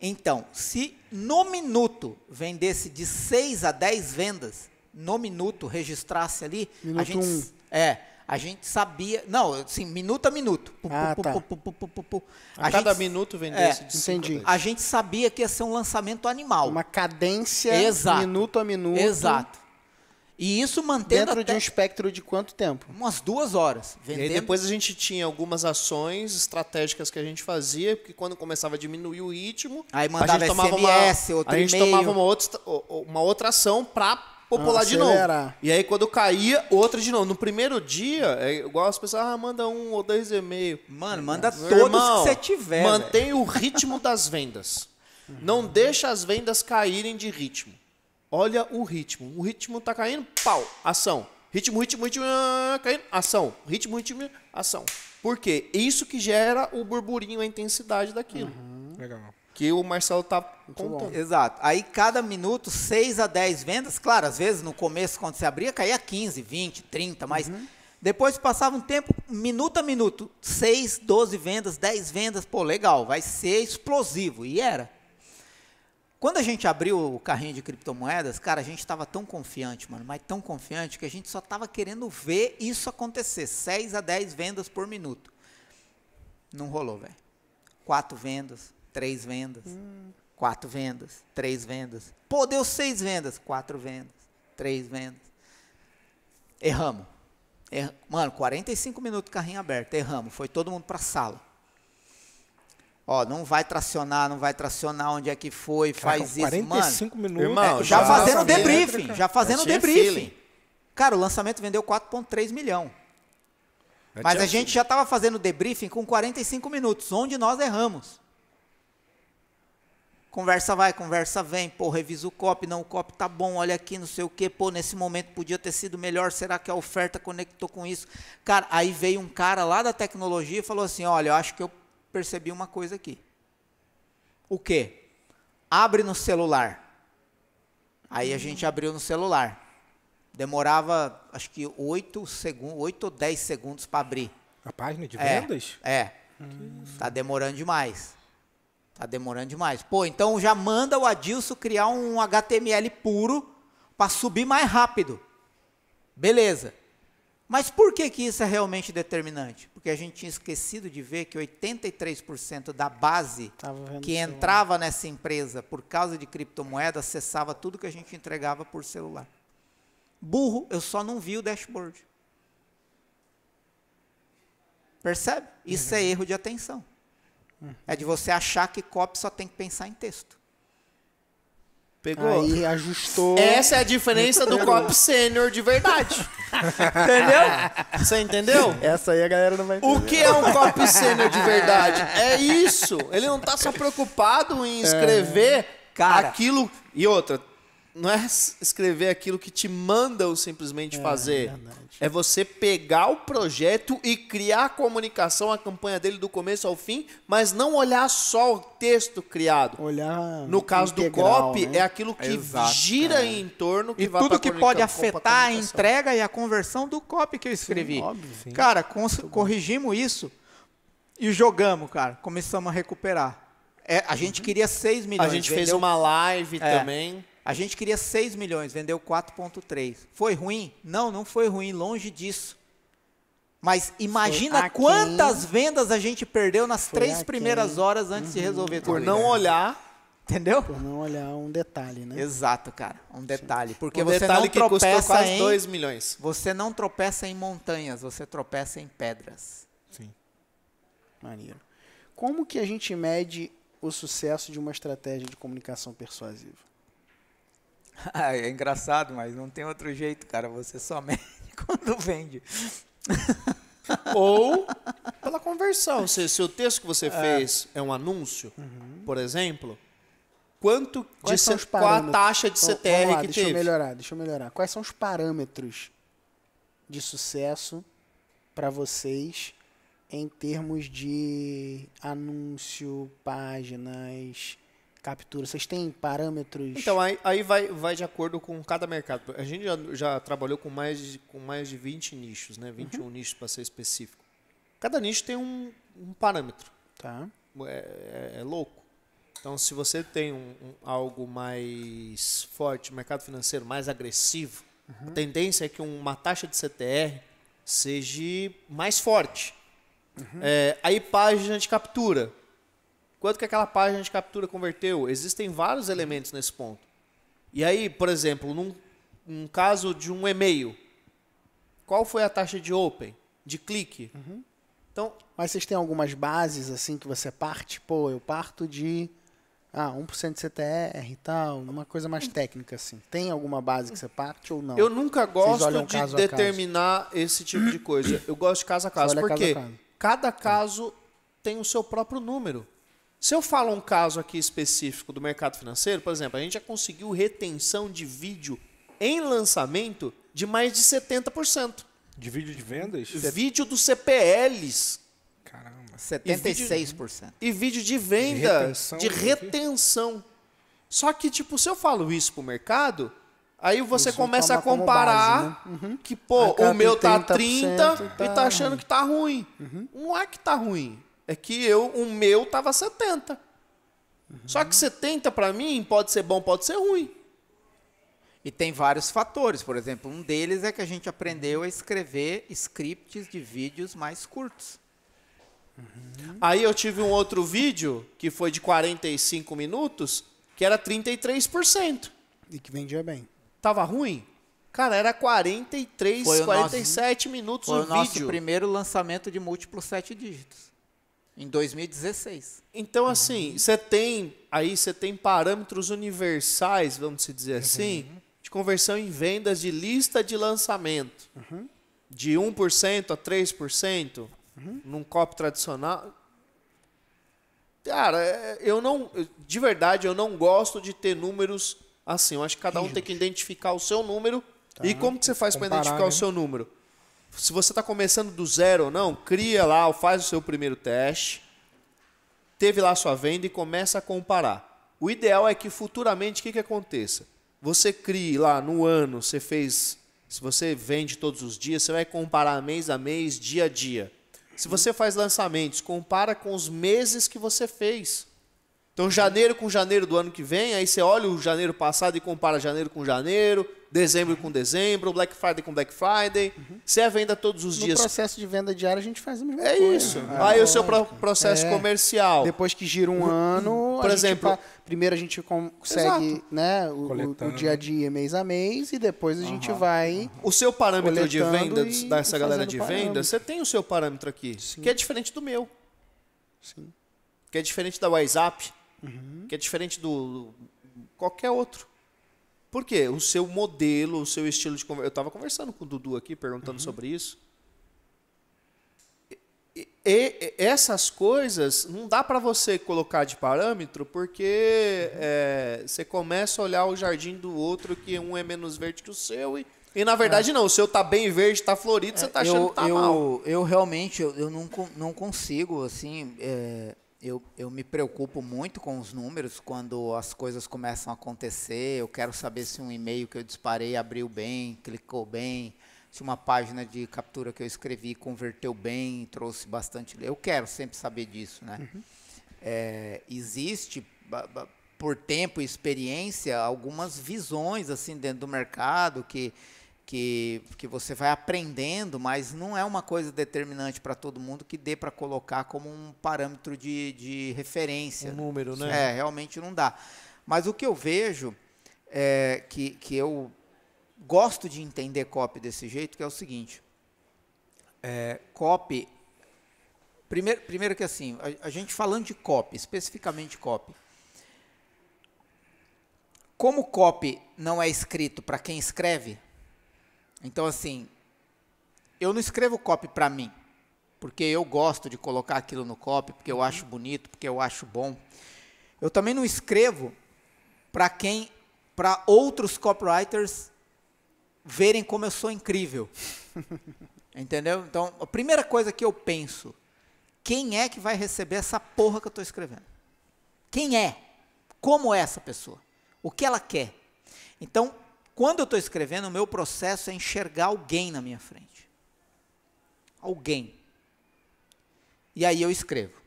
Então, se no minuto vendesse de 6 a 10 vendas, no minuto registrasse ali, minuto a gente um. é, a gente sabia, não, assim, minuto a minuto. ah, tá. a, cada minuto vendesse é, de A gente sabia que ia ser um lançamento animal. Uma cadência Exato. minuto a minuto. Exato. E isso mantendo. Dentro de um espectro de quanto tempo? Umas duas horas. Vendendo. E depois a gente tinha algumas ações estratégicas que a gente fazia, porque quando começava a diminuir o ritmo, aí mandava a gente tomava SMS, uma, outro A gente tomava uma outra, uma outra ação para popular ah, de novo. E aí quando caía, outra de novo. No primeiro dia, é igual as pessoas, ah, manda um ou dois e mails Mano, manda todos irmão, que você tiver. Mantém velho. o ritmo das vendas. Não deixa as vendas caírem de ritmo. Olha o ritmo. O ritmo tá caindo, pau, ação. Ritmo, ritmo, ritmo, ah, caindo, ação. Ritmo, ritmo, ação. Por quê? Isso que gera o burburinho, a intensidade daquilo. Uhum. Legal. Que o Marcelo tá contando. Exato. Aí cada minuto, 6 a 10 vendas. Claro, às vezes no começo, quando você abria, caía 15, 20, 30, mas uhum. depois passava um tempo, minuto a minuto, 6, 12 vendas, 10 vendas. Pô, legal, vai ser explosivo. E era. Quando a gente abriu o carrinho de criptomoedas, cara, a gente estava tão confiante, mano, mas tão confiante que a gente só estava querendo ver isso acontecer. 6 a 10 vendas por minuto. Não rolou, velho. Quatro vendas, três vendas, hum. quatro vendas, três vendas. Pô, deu seis vendas, quatro vendas, três vendas. Erramos. Er... Mano, 45 minutos carrinho aberto, erramos. Foi todo mundo para a sala. Ó, não vai tracionar, não vai tracionar, onde é que foi, Cara, faz 45 isso, 45 minutos. Irmão, é, já, já, fazendo o né, debriefing, já fazendo é o debriefing. Cara, o lançamento vendeu 4,3 milhão. É Mas a gente já estava fazendo o debriefing com 45 minutos, onde nós erramos. Conversa vai, conversa vem, pô, revisa o copo, não, o copo tá bom, olha aqui, não sei o quê, pô, nesse momento podia ter sido melhor, será que a oferta conectou com isso? Cara, aí veio um cara lá da tecnologia e falou assim, olha, eu acho que eu percebi uma coisa aqui. O quê? Abre no celular. Aí a gente abriu no celular. Demorava, acho que 8 segundos, 8 ou 10 segundos para abrir. A página de é, vendas? É. é. Tá demorando demais. Tá demorando demais. Pô, então já manda o Adilson criar um HTML puro para subir mais rápido. Beleza. Mas por que, que isso é realmente determinante? Porque a gente tinha esquecido de ver que 83% da base que entrava celular. nessa empresa por causa de criptomoeda acessava tudo que a gente entregava por celular. Burro, eu só não vi o dashboard. Percebe? Isso é uhum. é erro de atenção. Uhum. É de você achar que copy só tem que pensar em texto. Pegou. Aí ajustou. Essa é a diferença do copo sênior de verdade. [laughs] entendeu? Você entendeu? Essa aí a galera não vai entender. O que é um copo sênior de verdade? É isso. Ele não tá só preocupado em é. escrever é. aquilo. E outra, não é escrever aquilo que te mandam simplesmente é, fazer. É, é, você pegar o projeto e criar a comunicação, a campanha dele do começo ao fim, mas não olhar só o texto criado. Olhar no caso integral, do COP, né? é aquilo que Exato, gira é. em torno que e vai tudo que pode afetar a entrega e a conversão do COP que eu escrevi. Sim, óbvio, sim. Cara, corrigimos isso e jogamos, cara. Começamos a recuperar. É, a gente uhum. queria 6 milhões. A gente fez uma live é. também. A gente queria 6 milhões, vendeu 4,3. Foi ruim? Não, não foi ruim, longe disso. Mas imagina quantas vendas a gente perdeu nas foi três primeiras horas antes uhum. de resolver tudo. Por não olhar Entendeu? Por não olhar um detalhe, né? Exato, cara. Um detalhe. Porque um você detalhe não tropeça custou quase em, 2 milhões. Você não tropeça em montanhas, você tropeça em pedras. Sim. Maneiro. Como que a gente mede o sucesso de uma estratégia de comunicação persuasiva? [laughs] é engraçado, mas não tem outro jeito, cara. Você é só [laughs] mede quando vende. [laughs] Ou pela conversão. Se, se o texto que você é. fez é um anúncio, uhum. por exemplo, quanto Quais qual a taxa de CTR Vamos lá, que deixa teve? Eu melhorar, deixa eu melhorar. Quais são os parâmetros de sucesso para vocês em termos de anúncio, páginas, captura? Vocês têm parâmetros? Então, aí, aí vai, vai de acordo com cada mercado. A gente já, já trabalhou com mais, de, com mais de 20 nichos, né? 21 uhum. nichos para ser específico. Cada nicho tem um, um parâmetro. Tá. É, é, é, louco. Então, se você tem um, um, algo mais forte, mercado financeiro mais agressivo, uhum. a tendência é que uma taxa de CTR seja mais forte. Uhum. É, aí página de captura. Quanto que aquela página de captura converteu? Existem vários elementos nesse ponto. E aí, por exemplo, num, caso de um e-mail, qual foi a taxa de open, de clique? Uhum. Então, Mas vocês têm algumas bases assim que você parte? Pô, eu parto de ah, 1% de CTR e tal, uma coisa mais hum. técnica assim. Tem alguma base que você parte ou não? Eu nunca gosto de determinar esse tipo de coisa. Eu gosto de caso a caso, porque quê? cada tá. caso tem o seu próprio número. Se eu falo um caso aqui específico do mercado financeiro, por exemplo, a gente já conseguiu retenção de vídeo em lançamento de mais de 70%. De vídeo de vendas? Vídeo dos CPLs. Caramba. 76%. E vídeo, e vídeo de venda, de retenção. De retenção. Só que, tipo, se eu falo isso pro mercado, aí você isso começa a comparar base, né? uhum. uhum. que, pô, o meu tá 30 e tá, tá achando que tá ruim. Uhum. Não é que tá ruim. É que eu, o meu tava 70. Uhum. Só que 70 para mim pode ser bom, pode ser ruim. E tem vários fatores, por exemplo, um deles é que a gente aprendeu a escrever scripts de vídeos mais curtos. Uhum. Aí eu tive um outro vídeo que foi de 45 minutos, que era 33%. E que vendia bem. Tava ruim? Cara, era 43, foi 47 nosso, minutos foi o, o vídeo. Foi o nosso primeiro lançamento de múltiplos 7 dígitos. Em 2016. Então, assim, você tem aí você tem parâmetros universais, vamos dizer uhum. assim, de conversão em vendas de lista de lançamento. Uhum. De 1% a 3% uhum. num copo tradicional. Cara, é, eu não. De verdade, eu não gosto de ter números assim. Eu acho que cada um tem que identificar o seu número. Tá. E como que você faz para identificar né? o seu número? Se você está começando do zero ou não, cria lá, faz o seu primeiro teste, teve lá sua venda e começa a comparar. O ideal é que futuramente o que, que aconteça? Você crie lá no ano, você fez, se você vende todos os dias, você vai comparar mês a mês, dia a dia. Se uhum. você faz lançamentos, compara com os meses que você fez. Então, janeiro com janeiro do ano que vem, aí você olha o janeiro passado e compara janeiro com janeiro, dezembro com dezembro, Black Friday com Black Friday. Uhum. Você é venda todos os no dias. No processo de venda diária a gente faz a mesma é coisa. É isso. aí é o seu processo é. comercial. Depois que gira um ano, por exemplo, gente, primeiro a gente consegue, né, o, o, dia a dia, mês a mês e depois a gente uhum. vai O seu parâmetro de venda dessa galera de venda, você tem o seu parâmetro aqui, Sim. que é diferente do meu. Sim. Que é diferente da WhatsApp uhum. que é diferente do, do, qualquer outro. Por quê? O seu modelo, o seu estilo de conversa. Eu estava conversando com o Dudu aqui, perguntando uhum. sobre isso. E, e, essas coisas não dá para você colocar de parâmetro, porque uhum. é, você começa a olhar o jardim do outro, que um é menos verde que o seu, e, e na verdade é. não, o seu tá bem verde, está florido, é, você está achando eu, que tá eu, mal. Eu realmente, eu, eu não, não consigo, assim, é, eu, eu me preocupo muito com os números quando as coisas começam a acontecer. Eu quero saber se um e-mail que eu disparei abriu bem, clicou bem, se uma página de captura que eu escrevi converteu bem, trouxe bastante. Eu quero sempre saber disso, né? Uhum. É, existe por tempo e experiência algumas visões assim dentro do mercado que que, que você vai aprendendo, mas não é uma coisa determinante para todo mundo que dê para colocar como um parâmetro de, de referência. Um número, né? É, realmente não dá. Mas o que eu vejo, é, que, que eu gosto de entender copy desse jeito, que é o seguinte. É, copy... Primeiro, primeiro que assim, a, a gente falando de copy, especificamente copy, como copy não é escrito para quem escreve, então, assim, eu não escrevo copy para mim, porque eu gosto de colocar aquilo no copy, porque eu uhum. acho bonito, porque eu acho bom. Eu também não escrevo para quem, para outros copywriters verem como eu sou incrível. [laughs] Entendeu? Então, a primeira coisa que eu penso, quem é que vai receber essa porra que eu estou escrevendo? Quem é? Como é essa pessoa? O que ela quer? Então, quando eu estou escrevendo, o meu processo é enxergar alguém na minha frente. Alguém. E aí eu escrevo.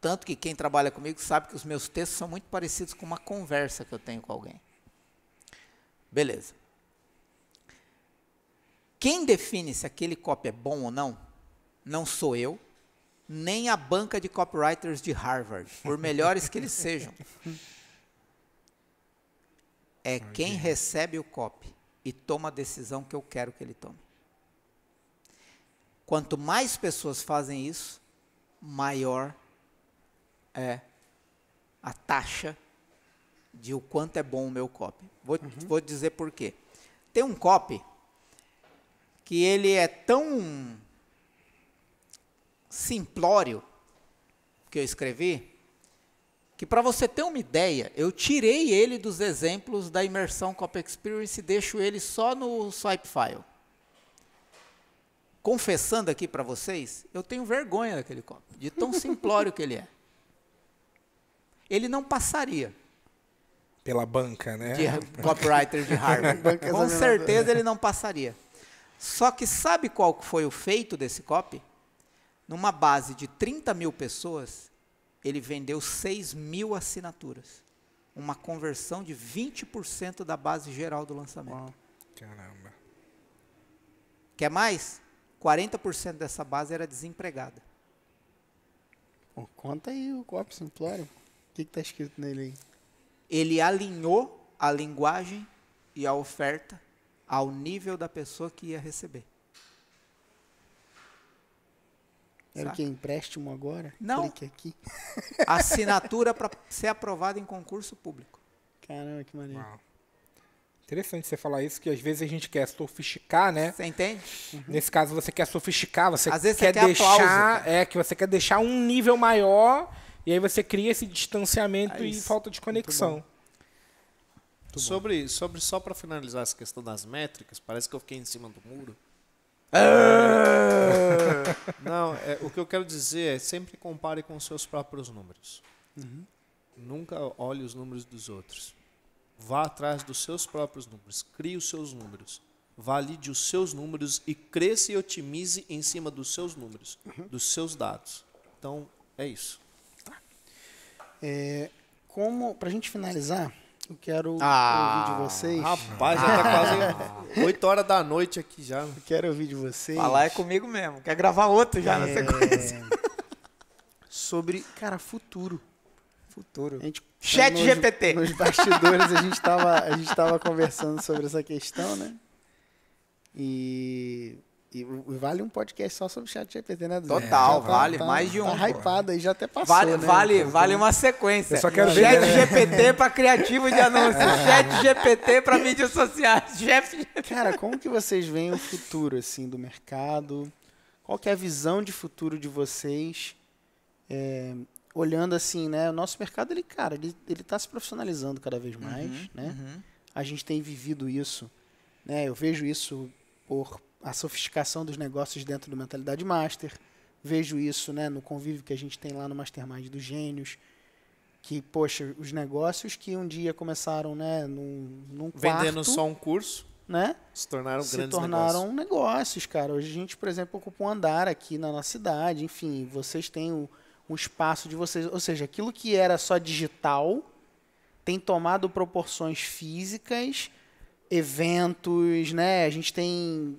Tanto que quem trabalha comigo sabe que os meus textos são muito parecidos com uma conversa que eu tenho com alguém. Beleza. Quem define se aquele copy é bom ou não, não sou eu, nem a banca de copywriters de Harvard, por melhores que eles sejam. [laughs] é quem recebe o COP e toma a decisão que eu quero que ele tome. Quanto mais pessoas fazem isso, maior é a taxa de o quanto é bom o meu copo. Vou, uhum. vou dizer por quê. Tem um copo que ele é tão simplório que eu escrevi que para você ter uma ideia, eu tirei ele dos exemplos da imersão Cop Experience e deixo ele só no swipe file. Confessando aqui para vocês, eu tenho vergonha daquele copo, de tão [laughs] simplório que ele é. Ele não passaria. Pela banca, né? De [laughs] copywriter de Harvard. [laughs] Com certeza ele não passaria. Só que sabe qual foi o feito desse copy? Numa base de 30 mil pessoas, ele vendeu 6 mil assinaturas. Uma conversão de 20% da base geral do lançamento. Caramba. Quer mais? 40% dessa base era desempregada. Pô, conta aí o Corpus Implório. O que está escrito nele aí? Ele alinhou a linguagem e a oferta ao nível da pessoa que ia receber. Era o que? Empréstimo agora? Não. Clique é aqui. [laughs] Assinatura para ser aprovado em concurso público. Caramba, que maneiro. Uau. Interessante você falar isso, que às vezes a gente quer sofisticar, né? Você entende? Uhum. Nesse caso, você quer sofisticar, você às vezes quer, você quer deixar. Aplauso, é, que você quer deixar um nível maior e aí você cria esse distanciamento é e falta de conexão. sobre, sobre, só para finalizar essa questão das métricas, parece que eu fiquei em cima do muro. Ah! Não, é, o que eu quero dizer é sempre compare com os seus próprios números. Uhum. Nunca olhe os números dos outros. Vá atrás dos seus próprios números. Crie os seus números. Valide os seus números e cresça e otimize em cima dos seus números, uhum. dos seus dados. Então, é isso. Tá. É, como, para a gente finalizar, eu quero ah, ouvir de vocês. Rapaz, já tá ah. quase 8 horas da noite aqui já. Eu quero ouvir de vocês. Falar é comigo mesmo. Quer gravar outro já é... na sequência. Sobre, cara, futuro. Futuro. A gente, Chat tá nos, GPT. Nos bastidores a gente, tava a gente tava conversando sobre essa questão, né? E e vale um podcast só sobre o chat GPT, né? Total, tá, vale, tá, mais de tá um. Tá hypado aí, já até passou, Vale, né? vale, vale uma sequência. Eu só quero chat ver... Né? GPT para criativo de anúncio, [laughs] chat GPT para mídias sociais, Jeff... [laughs] Cara, como que vocês veem o futuro, assim, do mercado? Qual que é a visão de futuro de vocês? É, olhando assim, né? O nosso mercado, ele, cara, ele, ele tá se profissionalizando cada vez mais, uhum, né? Uhum. A gente tem vivido isso, né? Eu vejo isso por a sofisticação dos negócios dentro do Mentalidade Master. Vejo isso né, no convívio que a gente tem lá no Mastermind dos Gênios. Que, poxa, os negócios que um dia começaram né, num, num quarto, Vendendo só um curso. Né? Se tornaram se grandes tornaram negócios. negócios. cara. Hoje a gente, por exemplo, ocupa um andar aqui na nossa cidade. Enfim, vocês têm o, um espaço de vocês. Ou seja, aquilo que era só digital tem tomado proporções físicas, eventos, né? A gente tem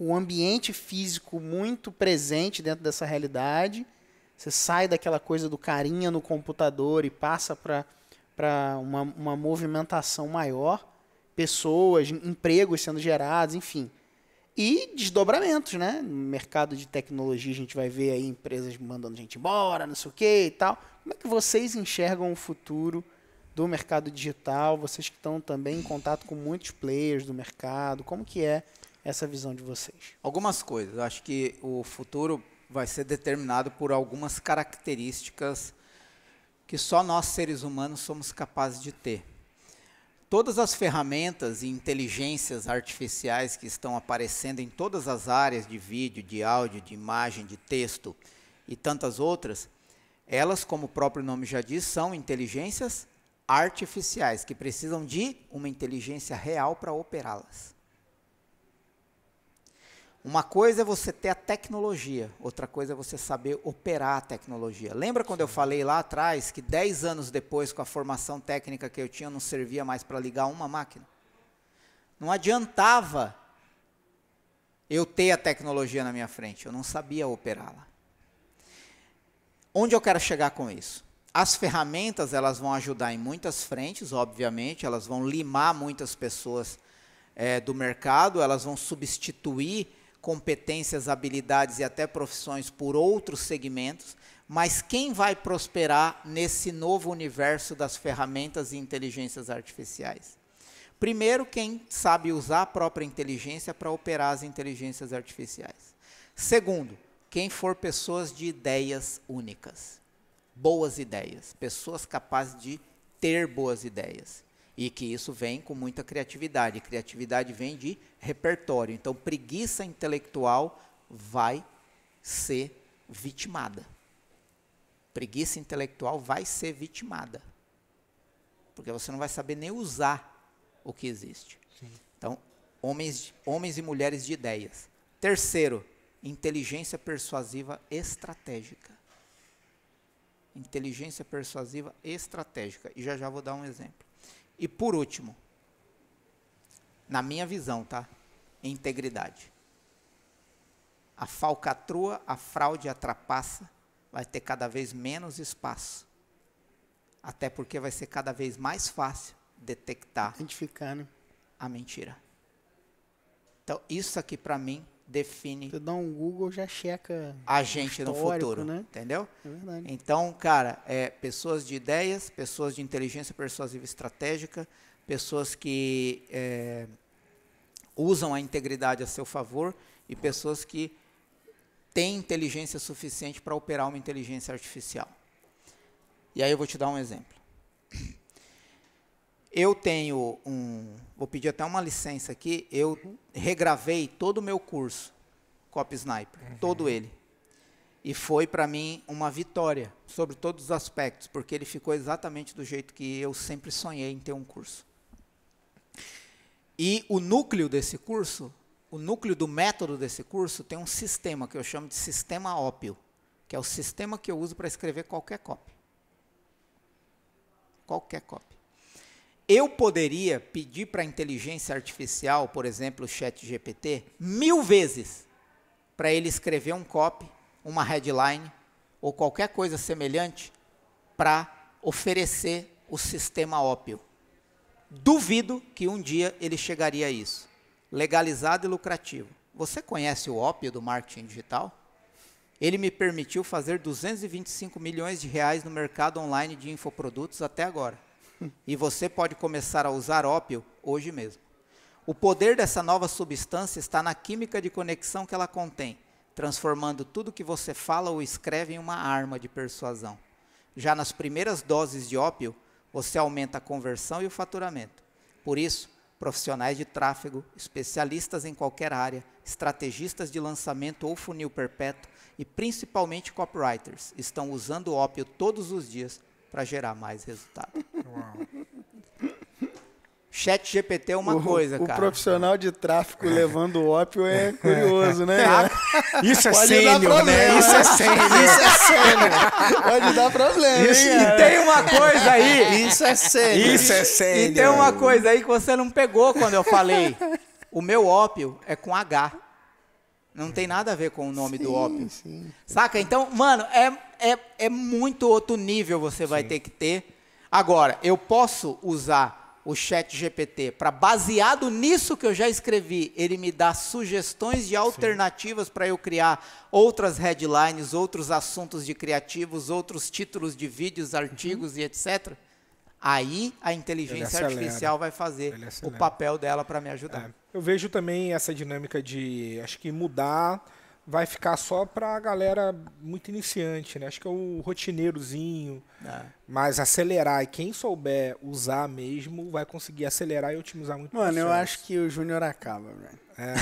um ambiente físico muito presente dentro dessa realidade. Você sai daquela coisa do carinha no computador e passa para uma, uma movimentação maior, pessoas, empregos sendo gerados, enfim. E desdobramentos, né? No mercado de tecnologia a gente vai ver aí empresas mandando gente embora, não sei o que e tal. Como é que vocês enxergam o futuro do mercado digital? Vocês que estão também em contato com muitos players do mercado, como que é essa visão de vocês? Algumas coisas. acho que o futuro vai ser determinado por algumas características que só nós seres humanos somos capazes de ter. Todas as ferramentas e inteligências artificiais que estão aparecendo em todas as áreas de vídeo, de áudio, de imagem, de texto e tantas outras, elas, como o próprio nome já diz, são inteligências artificiais que precisam de uma inteligência real para operá-las. Uma coisa é você ter a tecnologia, outra coisa é você saber operar a tecnologia. Lembra quando eu falei lá atrás que 10 anos depois, com a formação técnica que eu tinha, não servia mais para ligar uma máquina? Não adiantava eu ter a tecnologia na minha frente, eu não sabia operá-la. Onde eu quero chegar com isso? As ferramentas elas vão ajudar em muitas frentes, obviamente, elas vão limar muitas pessoas é, do mercado, elas vão substituir competências, habilidades e até profissões por outros segmentos, mas quem vai prosperar nesse novo universo das ferramentas e inteligências artificiais? Primeiro, quem sabe usar a própria inteligência para operar as inteligências artificiais. Segundo, quem for pessoas de ideias únicas, boas ideias, pessoas capazes de ter boas ideias. E que isso vem com muita criatividade. Criatividade vem de repertório. Então, preguiça intelectual vai ser vitimada. Preguiça intelectual vai ser vitimada. Porque você não vai saber nem usar o que existe. Sim. Então, homens, homens e mulheres de ideias. Terceiro, inteligência persuasiva estratégica. Inteligência persuasiva estratégica. E já já vou dar um exemplo. E por último, na minha visão, tá? Integridade. A falcatrua, a fraude, a trapaça vai ter cada vez menos espaço. Até porque vai ser cada vez mais fácil detectar Identificar, né? a mentira. Então, isso aqui para mim define. Tu dá um Google, já checa. A gente no futuro, né? entendeu? É verdade. Então, cara, é, pessoas de ideias, pessoas de inteligência persuasiva estratégica, pessoas que é, usam a integridade a seu favor e pessoas que têm inteligência suficiente para operar uma inteligência artificial. E aí eu vou te dar um exemplo. Eu tenho um. Vou pedir até uma licença aqui. Eu regravei todo o meu curso, Cop Sniper, uhum. todo ele. E foi para mim uma vitória sobre todos os aspectos, porque ele ficou exatamente do jeito que eu sempre sonhei em ter um curso. E o núcleo desse curso, o núcleo do método desse curso, tem um sistema que eu chamo de sistema ópio, que é o sistema que eu uso para escrever qualquer copy. Qualquer copy. Eu poderia pedir para a inteligência artificial, por exemplo, o chat GPT, mil vezes para ele escrever um copy, uma headline ou qualquer coisa semelhante para oferecer o sistema ópio. Duvido que um dia ele chegaria a isso. Legalizado e lucrativo. Você conhece o ópio do marketing digital? Ele me permitiu fazer 225 milhões de reais no mercado online de infoprodutos até agora. E você pode começar a usar ópio hoje mesmo. O poder dessa nova substância está na química de conexão que ela contém, transformando tudo que você fala ou escreve em uma arma de persuasão. Já nas primeiras doses de ópio, você aumenta a conversão e o faturamento. Por isso, profissionais de tráfego, especialistas em qualquer área, estrategistas de lançamento ou funil perpétuo e principalmente copywriters estão usando o ópio todos os dias para gerar mais resultado. Uau. Chat GPT é uma o, coisa, o cara. O profissional de tráfico levando ópio é, [laughs] é curioso, né? Isso é sênior, né? Isso é sênior. Isso é sênior. Pode dar problema, Isso, hein, E tem uma coisa aí... Isso é sênior. Isso é sênior. E tem uma coisa aí que você não pegou quando eu falei. O meu ópio é com H. Não tem nada a ver com o nome sim, do ópio. Sim. Saca? Então, mano, é, é, é muito outro nível você vai sim. ter que ter. Agora, eu posso usar o chat GPT para, baseado nisso que eu já escrevi, ele me dá sugestões de alternativas para eu criar outras headlines, outros assuntos de criativos, outros títulos de vídeos, uhum. artigos uhum. e etc. Aí a inteligência artificial vai fazer o papel dela para me ajudar. É. Eu vejo também essa dinâmica de, acho que mudar vai ficar só para a galera muito iniciante, né? Acho que é o rotineirozinho, é. Mas acelerar, e quem souber usar mesmo, vai conseguir acelerar e otimizar muito. Mano, eu acho que o Júnior acaba, velho. É.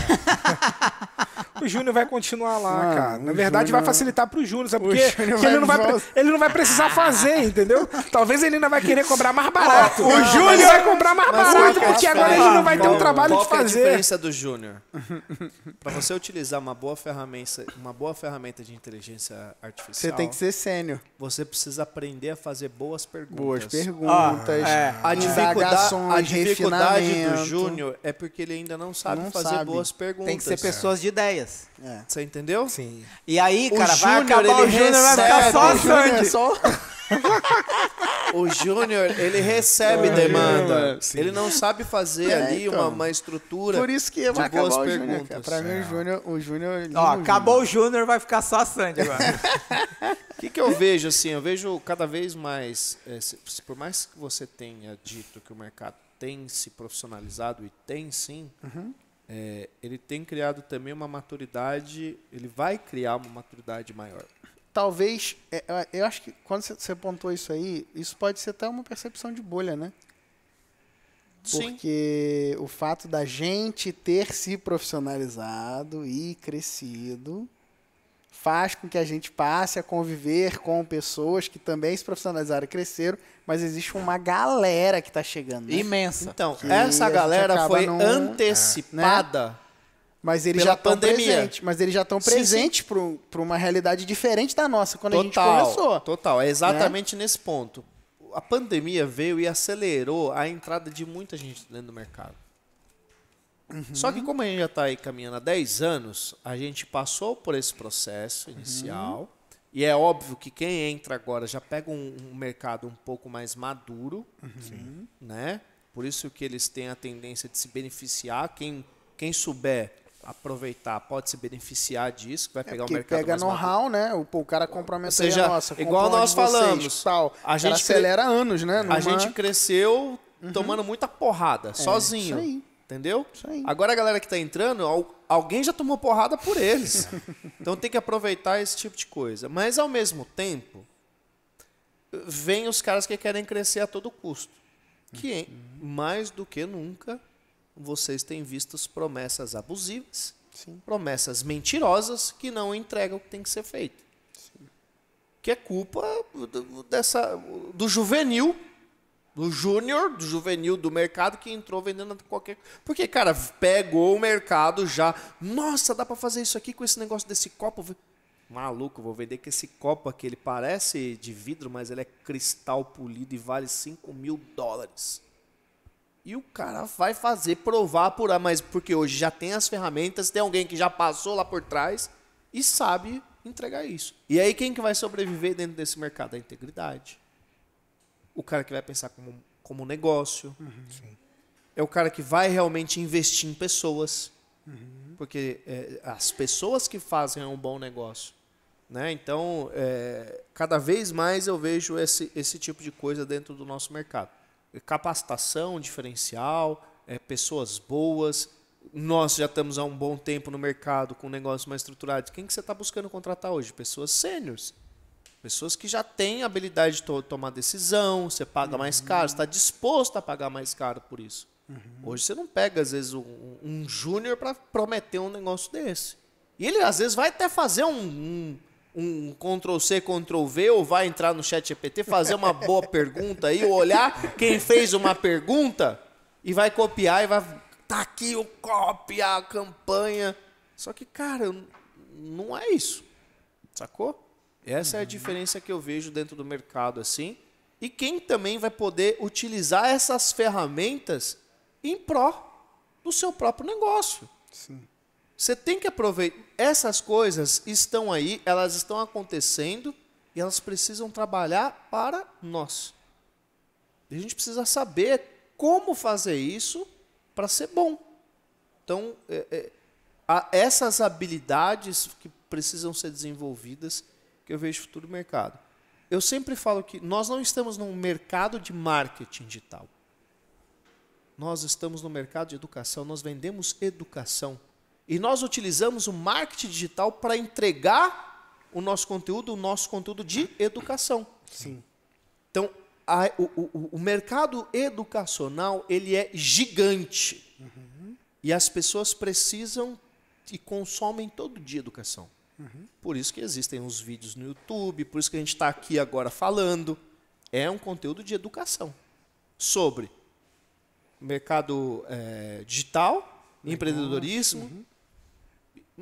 [laughs] o Júnior vai continuar lá, Mano, cara. Na verdade, Junior... vai facilitar pro Júnior, sabe? Porque, porque ele, não vai, ele não vai precisar fazer, entendeu? Talvez ele ainda vai querer cobrar mais barato. o Júnior vai é- cobrar mais é barato, porque agora ele não vai ter o um trabalho de fazer. Qual é a diferença do Júnior? [laughs] Para você utilizar uma boa ferramenta, uma boa ferramenta de inteligência artificial, você tem que ser sênior. Você precisa aprender aprender a fazer boas perguntas. Boas perguntas, ah, é. a, dificuldade, a dificuldade do Júnior é porque ele ainda não sabe não fazer sabe. boas perguntas. Tem que ser pessoas de ideias. É. Você entendeu? Sim. E aí, cara, o vai Júnior, acabar o Júnior vai ficar só o Sandy. É só... [laughs] o Júnior, ele recebe é, demanda. Sim. Ele não sabe fazer é, ali então. uma, uma, estrutura. Por isso que é de boas perguntas. Junior, pra mim, o Júnior. O Júnior Ó, acabou o Júnior, vai ficar só a Sandy agora. [laughs] O que, que eu vejo assim? Eu vejo cada vez mais. É, se, por mais que você tenha dito que o mercado tem se profissionalizado e tem sim. Uhum é, ele tem criado também uma maturidade, ele vai criar uma maturidade maior. Talvez, é, eu acho que quando você apontou isso aí, isso pode ser até uma percepção de bolha, né? Porque Sim. o fato da gente ter se profissionalizado e crescido faz com que a gente passe a conviver com pessoas que também se profissionalizaram, cresceram, mas existe uma galera que está chegando. Né? Imensa. Então, essa galera foi num, antecipada. É, né? Mas eles já estão presentes, mas eles já estão presentes para uma realidade diferente da nossa quando total, a gente começou. Total, é né? exatamente né? nesse ponto. A pandemia veio e acelerou a entrada de muita gente dentro do mercado. Uhum. Só que uhum. como a gente já está aí caminhando há 10 anos, a gente passou por esse processo uhum. inicial. Uhum. E é óbvio que quem entra agora já pega um, um mercado um pouco mais maduro, uhum. né? Por isso que eles têm a tendência de se beneficiar. Quem, quem souber aproveitar pode se beneficiar disso, que vai é pegar o mercado pega know-how, né? O, o cara compra uma mensagem nossa, igual nós falamos, vocês, tal. A gente acelera anos, né? Numa... A gente cresceu uhum. tomando muita porrada, é, sozinho. Isso aí. Entendeu? Agora a galera que está entrando, alguém já tomou porrada por eles. [laughs] então tem que aproveitar esse tipo de coisa. Mas ao mesmo tempo, vem os caras que querem crescer a todo custo. Que uhum. mais do que nunca vocês têm visto promessas abusivas, Sim. promessas mentirosas que não entregam o que tem que ser feito. Sim. Que é culpa do, dessa, do juvenil do júnior, do juvenil, do mercado que entrou vendendo qualquer. Porque, cara, pegou o mercado já. Nossa, dá para fazer isso aqui com esse negócio desse copo. Maluco, vou vender que esse copo aqui ele parece de vidro, mas ele é cristal polido e vale 5 mil dólares. E o cara vai fazer, provar, apurar, mas porque hoje já tem as ferramentas, tem alguém que já passou lá por trás e sabe entregar isso. E aí quem que vai sobreviver dentro desse mercado? A integridade o cara que vai pensar como, como negócio. Uhum. É o cara que vai realmente investir em pessoas. Uhum. Porque é, as pessoas que fazem é um bom negócio. Né? Então, é, cada vez mais eu vejo esse, esse tipo de coisa dentro do nosso mercado. É capacitação diferencial, é, pessoas boas. Nós já estamos há um bom tempo no mercado com negócio mais estruturado Quem que você está buscando contratar hoje? Pessoas sêniores. Pessoas que já têm habilidade de to tomar decisão, você paga uhum. mais caro, está disposto a pagar mais caro por isso. Uhum. Hoje você não pega, às vezes, um, um júnior para prometer um negócio desse. E ele, às vezes, vai até fazer um, um um Ctrl-C, Ctrl-V, ou vai entrar no chat GPT, fazer uma boa [laughs] pergunta aí, ou olhar quem fez uma pergunta e vai copiar e vai. Tá aqui o copia a campanha. Só que, cara, não é isso. Sacou? Essa uhum. é a uhum. diferença que eu vejo dentro do mercado assim. E quem também vai poder utilizar essas ferramentas em pró do seu próprio negócio. Sim. Você tem que aproveitar. Essas coisas estão aí, elas estão acontecendo e elas precisam trabalhar para nós. E a gente precisa saber como fazer isso para ser bom. Então, é, é, essas habilidades que precisam ser desenvolvidas que eu vejo futuro do mercado. Eu sempre falo que nós não estamos num mercado de marketing digital. Nós estamos no mercado de educação, nós vendemos educação. E nós utilizamos o marketing digital para entregar o nosso conteúdo, o nosso conteúdo de educação. Sim. Então, a, o, o, o, mercado educacional, ele é gigante. Uhum. E as pessoas precisam e consomem todo dia educação. Por isso que existem os vídeos no YouTube, por isso que a gente está aqui agora falando. É um conteúdo de educação sobre mercado é, digital, Legal. empreendedorismo, uhum.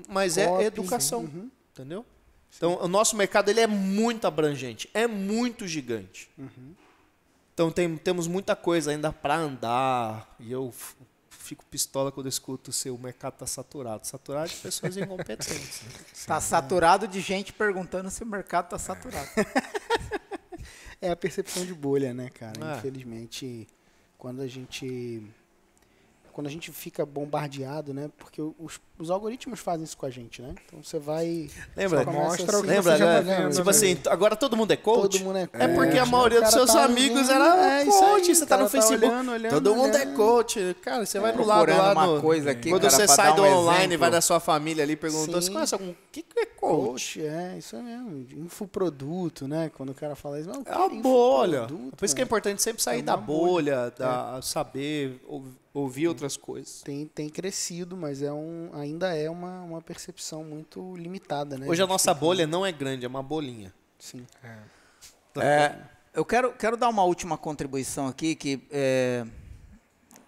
mas é educação, uhum. entendeu? Sim. Então, o nosso mercado ele é muito abrangente, é muito gigante. Uhum. Então, tem, temos muita coisa ainda para andar. E eu fico pistola quando escuto se o mercado está saturado. Saturado de pessoas incompetentes. Está né? [laughs] Tá saturado de gente perguntando se o mercado está saturado. É. [laughs] é. a percepção de bolha, né, cara? É. Infelizmente, quando a gente quando a gente fica bombardeado, né? Porque os, os algoritmos fazem isso com a gente, né? Então você vai. Lembra? Você mostra assim, lembra, né? lembra, Tipo assim, agora todo mundo é coach? Todo mundo é coach. É porque a né? maioria dos seus tá amigos olhando, era é, é coach. Aí, você tá no tá Facebook. Tá olhando, olhando, todo mundo olhando. é coach. Cara, você vai pro lado lá. Uma no, coisa aqui, quando cara, você sai um do online, e vai da sua família ali perguntando: você conhece algum. O que, é coach? coach? É, isso é mesmo. Infoproduto, né? Quando o cara fala isso. É uma é bolha. Por isso que é importante sempre sair é da bolha, da, saber ouvir outras coisas. Tem, tem crescido, mas é um, ainda é uma, uma percepção muito limitada, né? Hoje a, a nossa bolha não é grande, é uma bolinha. Sim. É. Tá é, eu quero, quero dar uma última contribuição aqui que é,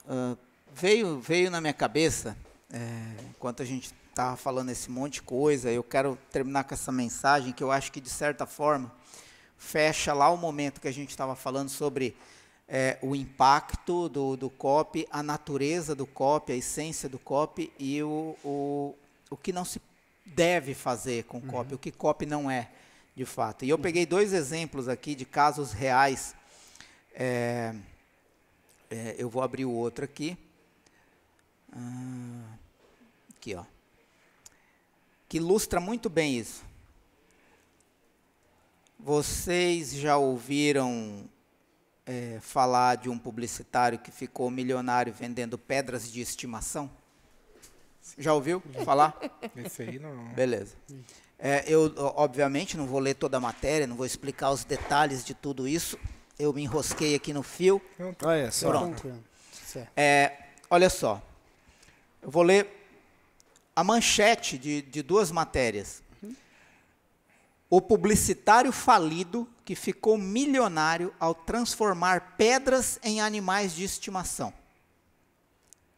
uh, veio, veio na minha cabeça é, enquanto a gente estava falando esse monte de coisa. Eu quero terminar com essa mensagem que eu acho que de certa forma fecha lá o momento que a gente estava falando sobre é, o impacto do, do COP, a natureza do COP, a essência do COP e o, o, o que não se deve fazer com uhum. COP, o que COP não é, de fato. E eu uhum. peguei dois exemplos aqui de casos reais. É, é, eu vou abrir o outro aqui. Ah, aqui, ó. Que ilustra muito bem isso. Vocês já ouviram é, falar de um publicitário que ficou milionário vendendo pedras de estimação? Já ouviu falar? [laughs] Esse aí não. Beleza. É, eu, obviamente, não vou ler toda a matéria, não vou explicar os detalhes de tudo isso. Eu me enrosquei aqui no fio. é, só. Pronto. Tá é, olha só. Eu vou ler a manchete de, de duas matérias. Uhum. O publicitário falido que ficou milionário ao transformar pedras em animais de estimação.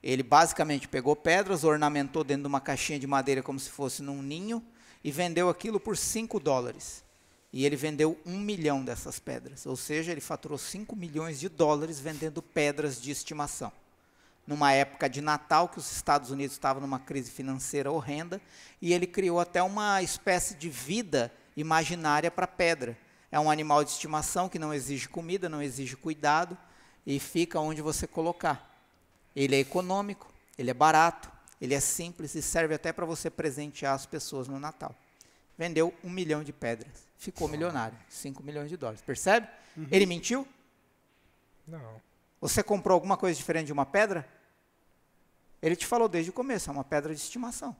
Ele basicamente pegou pedras, ornamentou dentro de uma caixinha de madeira como se fosse num ninho e vendeu aquilo por 5 dólares. E ele vendeu um milhão dessas pedras. Ou seja, ele faturou 5 milhões de dólares vendendo pedras de estimação. Numa época de Natal, que os Estados Unidos estavam numa crise financeira horrenda, e ele criou até uma espécie de vida imaginária para pedra. É um animal de estimação que não exige comida, não exige cuidado e fica onde você colocar. Ele é econômico, ele é barato, ele é simples e serve até para você presentear as pessoas no Natal. Vendeu um milhão de pedras, ficou milionário, 5 milhões de dólares. Percebe? Uhum. Ele mentiu? Não. Você comprou alguma coisa diferente de uma pedra? Ele te falou desde o começo, é uma pedra de estimação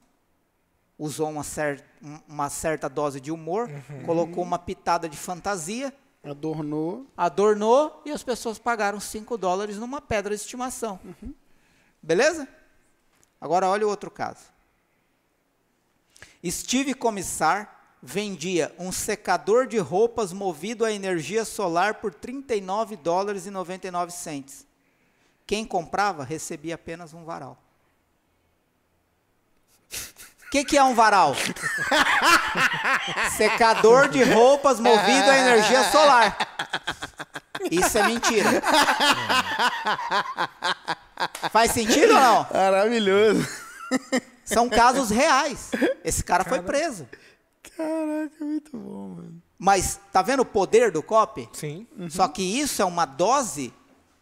usou uma, cer uma certa dose de humor, uhum. colocou uma pitada de fantasia. Adornou. Adornou e as pessoas pagaram 5 dólares numa pedra de estimação. Uhum. Beleza? Agora olha o outro caso. Steve Comissar vendia um secador de roupas movido a energia solar por 39 dólares e 99 centes. Quem comprava recebia apenas um varal. O que, que é um varal? Secador de roupas movido a energia solar. Isso é mentira. Faz sentido ou não? Maravilhoso. São casos reais. Esse cara foi preso. Caraca, muito bom, mano. Mas tá vendo o poder do COP? Sim. Uhum. Só que isso é uma dose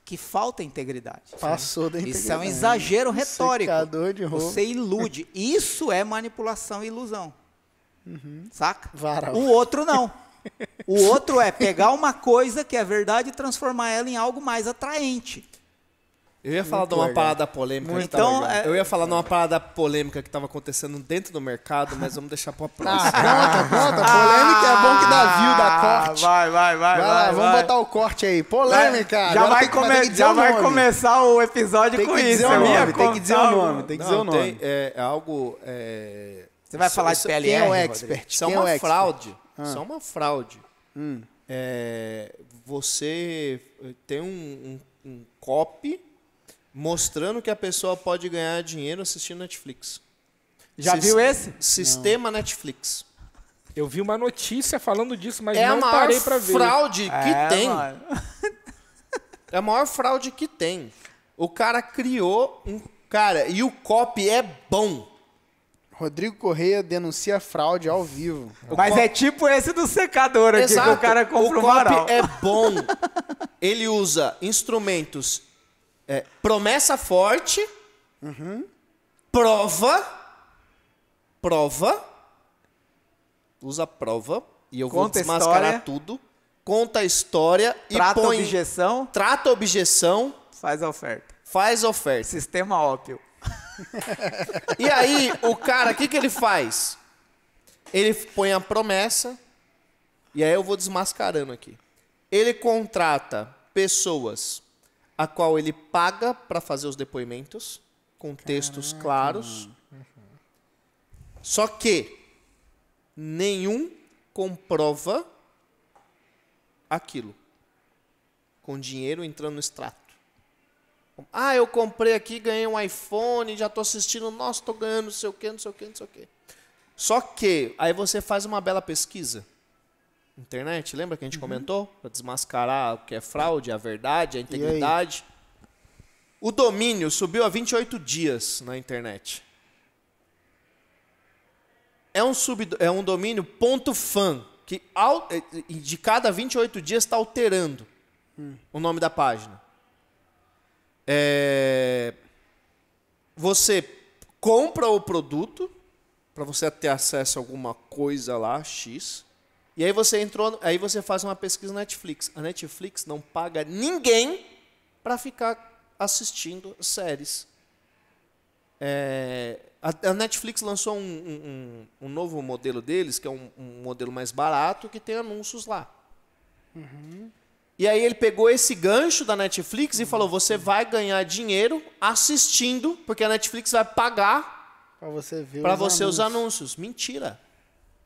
que falta integridade. Passou da integridade. Isso é um exagero retórico. de roupa. Você ilude. Isso é manipulação e ilusão. Uhum. Saca? Varal. O outro não. O outro é pegar uma coisa que é verdade e transformar ela em algo mais atraente. Eu ia falar Muito de uma legal. parada polêmica. Muito tá então, é... Eu ia falar de uma parada polêmica que estava acontecendo dentro do mercado, mas vamos deixar para [laughs] próxima. Ah, conta, conta. Ah, polêmica é bom que dá view, dá corte. Vai, vai, vai. vai, vai vamos vai. botar o corte aí. Polêmica. Já, Agora vai, come... já vai começar o episódio tem com isso. Dizer nome, tem que dizer o nome. Tem que dizer o nome. Tem, é, é algo... É... Você vai falar isso, de PLR, Quem é o expert? É é ah. Isso é uma fraude. Isso hum. é uma fraude. você tem um, um, um copy mostrando que a pessoa pode ganhar dinheiro assistindo Netflix. Já viu esse? Sistema não. Netflix. Eu vi uma notícia falando disso, mas é não parei para ver. É a maior fraude que é, tem. Mano. [laughs] é a maior fraude que tem. O cara criou um cara e o copy é bom. Rodrigo Correia denuncia fraude ao vivo. O Mas é tipo esse do secador aqui Exato. que o cara compra o, o copy é bom. Ele usa instrumentos é, promessa forte, uhum. prova, prova, usa prova, e eu Conta vou desmascarar tudo. Conta a história trata e põe... objeção. Trata a objeção. Faz a oferta. Faz a oferta. Sistema ópio. [laughs] e aí, o cara, o que, que ele faz? Ele põe a promessa, e aí eu vou desmascarando aqui. Ele contrata pessoas a qual ele paga para fazer os depoimentos, com textos claros. Uhum. Só que nenhum comprova aquilo. Com dinheiro entrando no extrato. Ah, eu comprei aqui, ganhei um iPhone, já estou assistindo, nossa, estou ganhando não sei o quê, não sei o quê, não sei o quê. Só que aí você faz uma bela pesquisa internet, lembra que a gente uhum. comentou? Para desmascarar o que é fraude, a verdade, a integridade. O domínio subiu a 28 dias na internet. É um, sub, é um domínio ponto .fan, que ao, é, de cada 28 dias está alterando hum. o nome da página. É, você compra o produto para você ter acesso a alguma coisa lá, X. E aí você entrou, aí você faz uma pesquisa na Netflix. A Netflix não paga ninguém para ficar assistindo séries. É, a, a, Netflix lançou um, um, um, novo modelo deles, que é um, um, modelo mais barato, que tem anúncios lá. Uhum. E aí ele pegou esse gancho da Netflix e falou: você vai ganhar dinheiro assistindo, porque a Netflix vai pagar para você ver você anúncios. os anúncios. Mentira.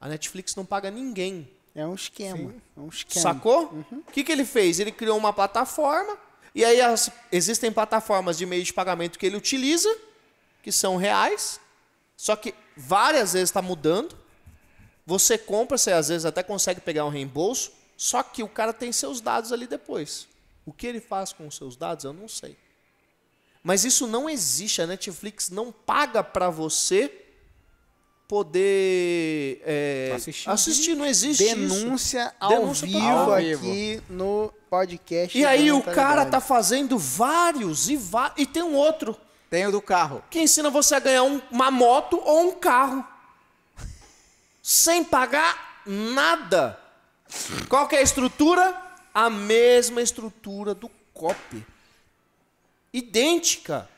A Netflix não paga ninguém é um esquema. É um esquema. Sacou? Uhum. O uhum. que, que ele fez? Ele criou uma plataforma, e aí as, existem plataformas de meio de pagamento que ele utiliza, que são reais, só que várias vezes está mudando. Você compra, você às vezes até consegue pegar um reembolso, só que o cara tem seus dados ali depois. O que ele faz com os seus dados, eu não sei. Mas isso não existe. A Netflix não paga para você poder é, assistir. assistir. Não existe Denúncia isso. ao Denúncia tá vivo ao aqui no podcast. E aí o cara tá fazendo vários e, e tem um outro. Tem o do carro. Que ensina você a ganhar um, uma moto ou um carro. sem pagar nada. Qual que é a estrutura? A mesma estrutura do COP. Idêntica.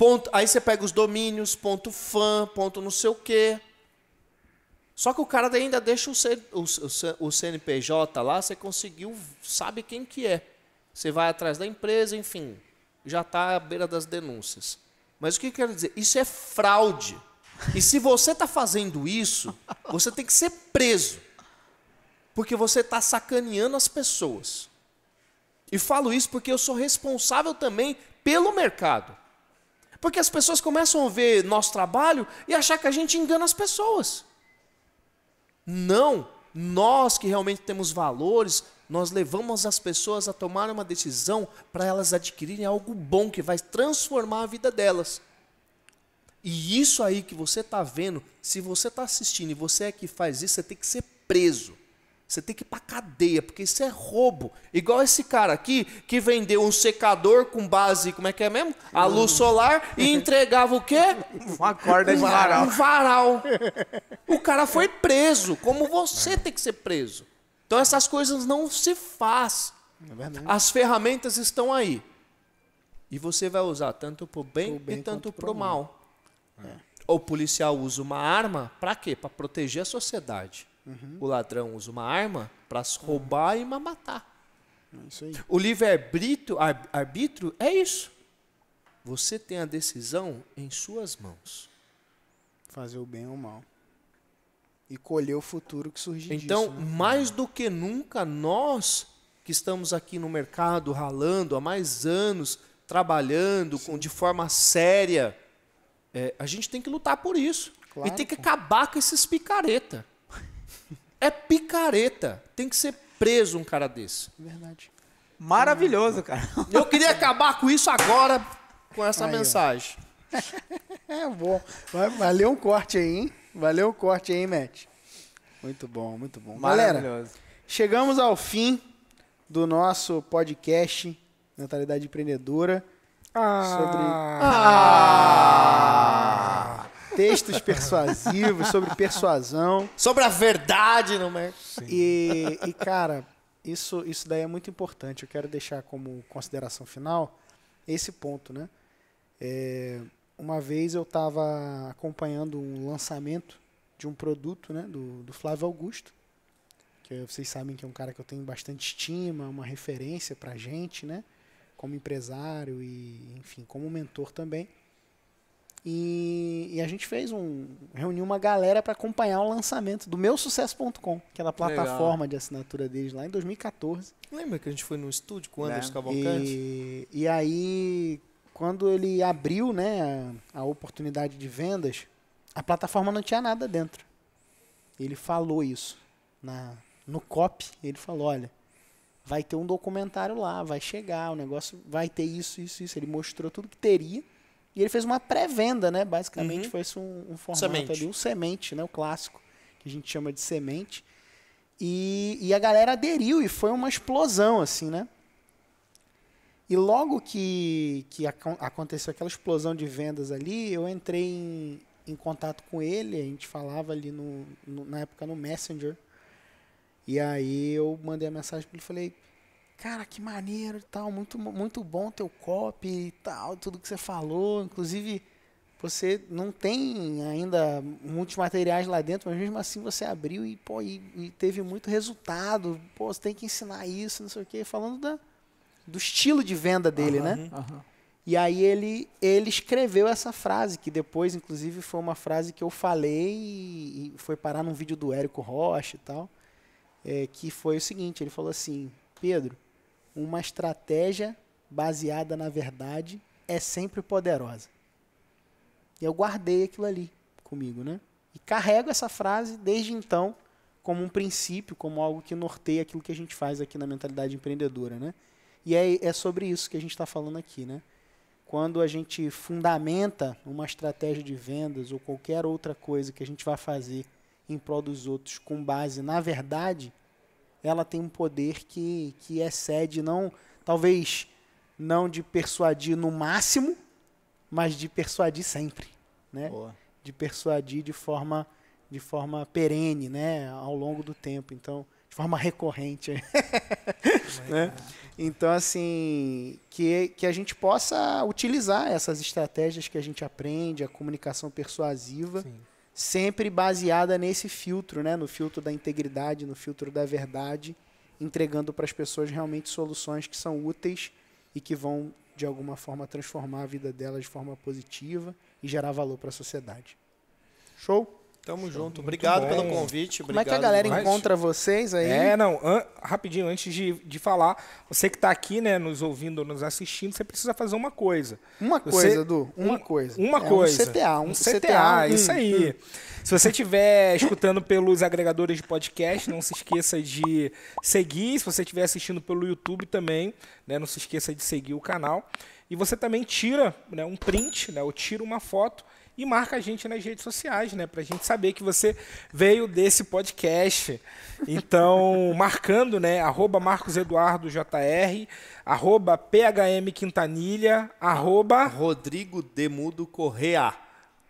Ponto, aí você pega os domínios, ponto fan, ponto não sei o quê. Só que o cara ainda deixa o, C, o, o CNPJ lá, você conseguiu, sabe quem que é. Você vai atrás da empresa, enfim, já está à beira das denúncias. Mas o que eu quero dizer? Isso é fraude. E se você está fazendo isso, você tem que ser preso. Porque você está sacaneando as pessoas. E falo isso porque eu sou responsável também pelo mercado. Porque as pessoas começam a ver nosso trabalho e achar que a gente engana as pessoas. Não, nós que realmente temos valores, nós levamos as pessoas a tomar uma decisão para elas adquirirem algo bom que vai transformar a vida delas. E isso aí que você está vendo, se você está assistindo e você é que faz isso, você tem que ser preso. Você tem que ir para cadeia, porque isso é roubo. Igual esse cara aqui que vendeu um secador com base, como é que é mesmo? A luz solar e entregava o quê? Uma corda de varal. Um varal. O cara foi preso, como você tem que ser preso. Então essas coisas não se faz. É As ferramentas estão aí. E você vai usar tanto para o bem, bem, e tanto para o mal. mal. É. O policial usa uma arma para quê? Para proteger a sociedade. Uhum. O ladrão usa uma arma para roubar uhum. e matar. É o livre-arbítrio arbítrio é isso. Você tem a decisão em suas mãos. Fazer o bem ou o mal. E colher o futuro que surgir Então, disso, né? mais do que nunca, nós que estamos aqui no mercado ralando há mais anos, trabalhando com, de forma séria, é, a gente tem que lutar por isso. Claro, e tem que pô. acabar com esses picareta. É picareta. Tem que ser preso um cara desse. Verdade. Maravilhoso, cara. [laughs] Eu queria acabar com isso agora, com essa aí, mensagem. [laughs] É bom. Valeu um corte aí, hein? Valeu o um corte aí, Matt. Muito bom, muito bom. Galera, chegamos ao fim do nosso podcast Mentalidade Empreendedora. Ah. Sobre. Ah. ah textos persuasivos sobre persuasão. Sobre a verdade, não é? Sim. E, e, cara, isso, isso daí é muito importante. Eu quero deixar como consideração final esse ponto, né? É, uma vez eu estava acompanhando um lançamento de um produto né, do, do Flávio Augusto, que vocês sabem que é um cara que eu tenho bastante estima, uma referência para gente, né? Como empresário e, enfim, como mentor também. E, e, a gente fez um. reuniu uma galera para acompanhar o lançamento do meu sucesso.com, que a plataforma Legal. de assinatura deles lá em 2014. Lembra que a gente foi no estúdio com o Anderson é. Cavalcante? E, e, aí, quando ele abriu né, a, a oportunidade de vendas, a plataforma não tinha nada dentro. Ele falou isso. Na, no COP, ele falou: olha, vai ter um documentário lá, vai chegar, o negócio vai ter isso, isso, isso. Ele mostrou tudo que teria e ele fez uma pré-venda, né? Basicamente uhum. foi esse um, um formato semente. ali, um semente, né? O clássico, que a gente chama de semente. E, e a galera aderiu e foi uma explosão, assim, né? E logo que, que aconteceu aquela explosão de vendas ali, eu entrei em, em contato com ele, a gente falava ali no, no, na época no Messenger. E aí eu mandei a mensagem para ele e falei, cara, que maneiro e tal, muito, muito bom teu copy e tal, tudo que você falou. Inclusive, você não tem ainda muitos materiais lá dentro, mas mesmo assim você abriu e, pô, e, e teve muito resultado. Pô, você tem que ensinar isso, não sei o quê. Falando da, do estilo de venda dele, uhum, né? Uhum. E aí ele, ele escreveu essa frase, que depois, inclusive, foi uma frase que eu falei e, foi parar num vídeo do Érico Rocha e tal, é, que foi o seguinte, ele falou assim, Pedro, uma estratégia baseada na verdade é sempre poderosa. E eu guardei aquilo ali comigo, né? E carrego essa frase desde então como um princípio, como algo que norteia aquilo que a gente faz aqui na mentalidade empreendedora, né? E é, é sobre isso que a gente está falando aqui, né? Quando a gente fundamenta uma estratégia de vendas ou qualquer outra coisa que a gente vai fazer em prol dos outros com base na verdade, ela tem um poder que, que excede, não, talvez não de persuadir no máximo, mas de persuadir sempre, né? Boa. De persuadir de forma de forma perene, né, ao longo do tempo. Então, de forma recorrente, [laughs] né? Então, assim, que que a gente possa utilizar essas estratégias que a gente aprende, a comunicação persuasiva. Sim sempre baseada nesse filtro, né? no filtro da integridade, no filtro da verdade, entregando para as pessoas realmente soluções que são úteis e que vão, de alguma forma, transformar a vida delas de forma positiva e gerar valor para a sociedade. Show? Tamo Show, junto. Obrigado pelo convite. Como é que a galera encontra vocês aí? É, não. An rapidinho, antes de, de falar, você que está aqui, né, nos ouvindo, nos assistindo, você precisa fazer uma coisa. Uma você, coisa, Edu. Uma coisa. Uma é, coisa. Um CTA. Um, um CTA, CTA isso aí. Hum. Se você estiver [laughs] escutando pelos agregadores de podcast, não se esqueça de seguir. Se você estiver assistindo pelo YouTube também, né, não se esqueça de seguir o canal. E você também tira né, um print, né, ou tira uma foto e marca a gente nas redes sociais, né? Pra gente saber que você veio desse podcast. Então, [laughs] marcando, né? Arroba MarcosEduardoJR, arroba PHM Quintanilha, arroba... Rodrigo Demudo Correa.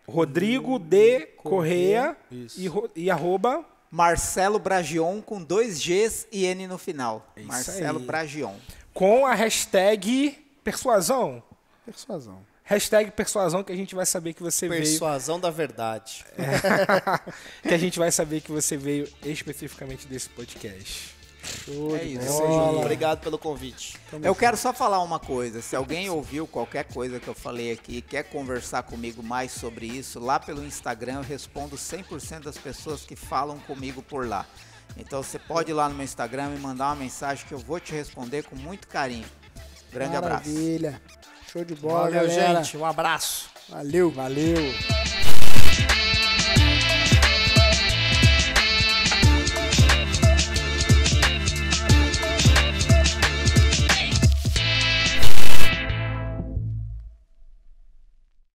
Rodrigo D. Correa, Correa e, e arroba... Marcelo Bragion com dois Gs e N no final. É isso Marcelo aí. Bragion. Com a hashtag Persuasão. Persuasão. Hashtag persuasão que a gente vai saber que você persuasão veio. Persuasão da verdade. É. [laughs] que a gente vai saber que você veio especificamente desse podcast. Show é isso. Bola. Obrigado pelo convite. Tamo eu quero só falar uma coisa. Se alguém ouviu qualquer coisa que eu falei aqui, quer conversar comigo mais sobre isso, lá pelo Instagram eu respondo 100% das pessoas que falam comigo por lá. Então você pode ir lá no meu Instagram e mandar uma mensagem que eu vou te responder com muito carinho. Grande Maravilha. abraço. Show de bola, Valeu, galera. gente. Um abraço. Valeu. Valeu.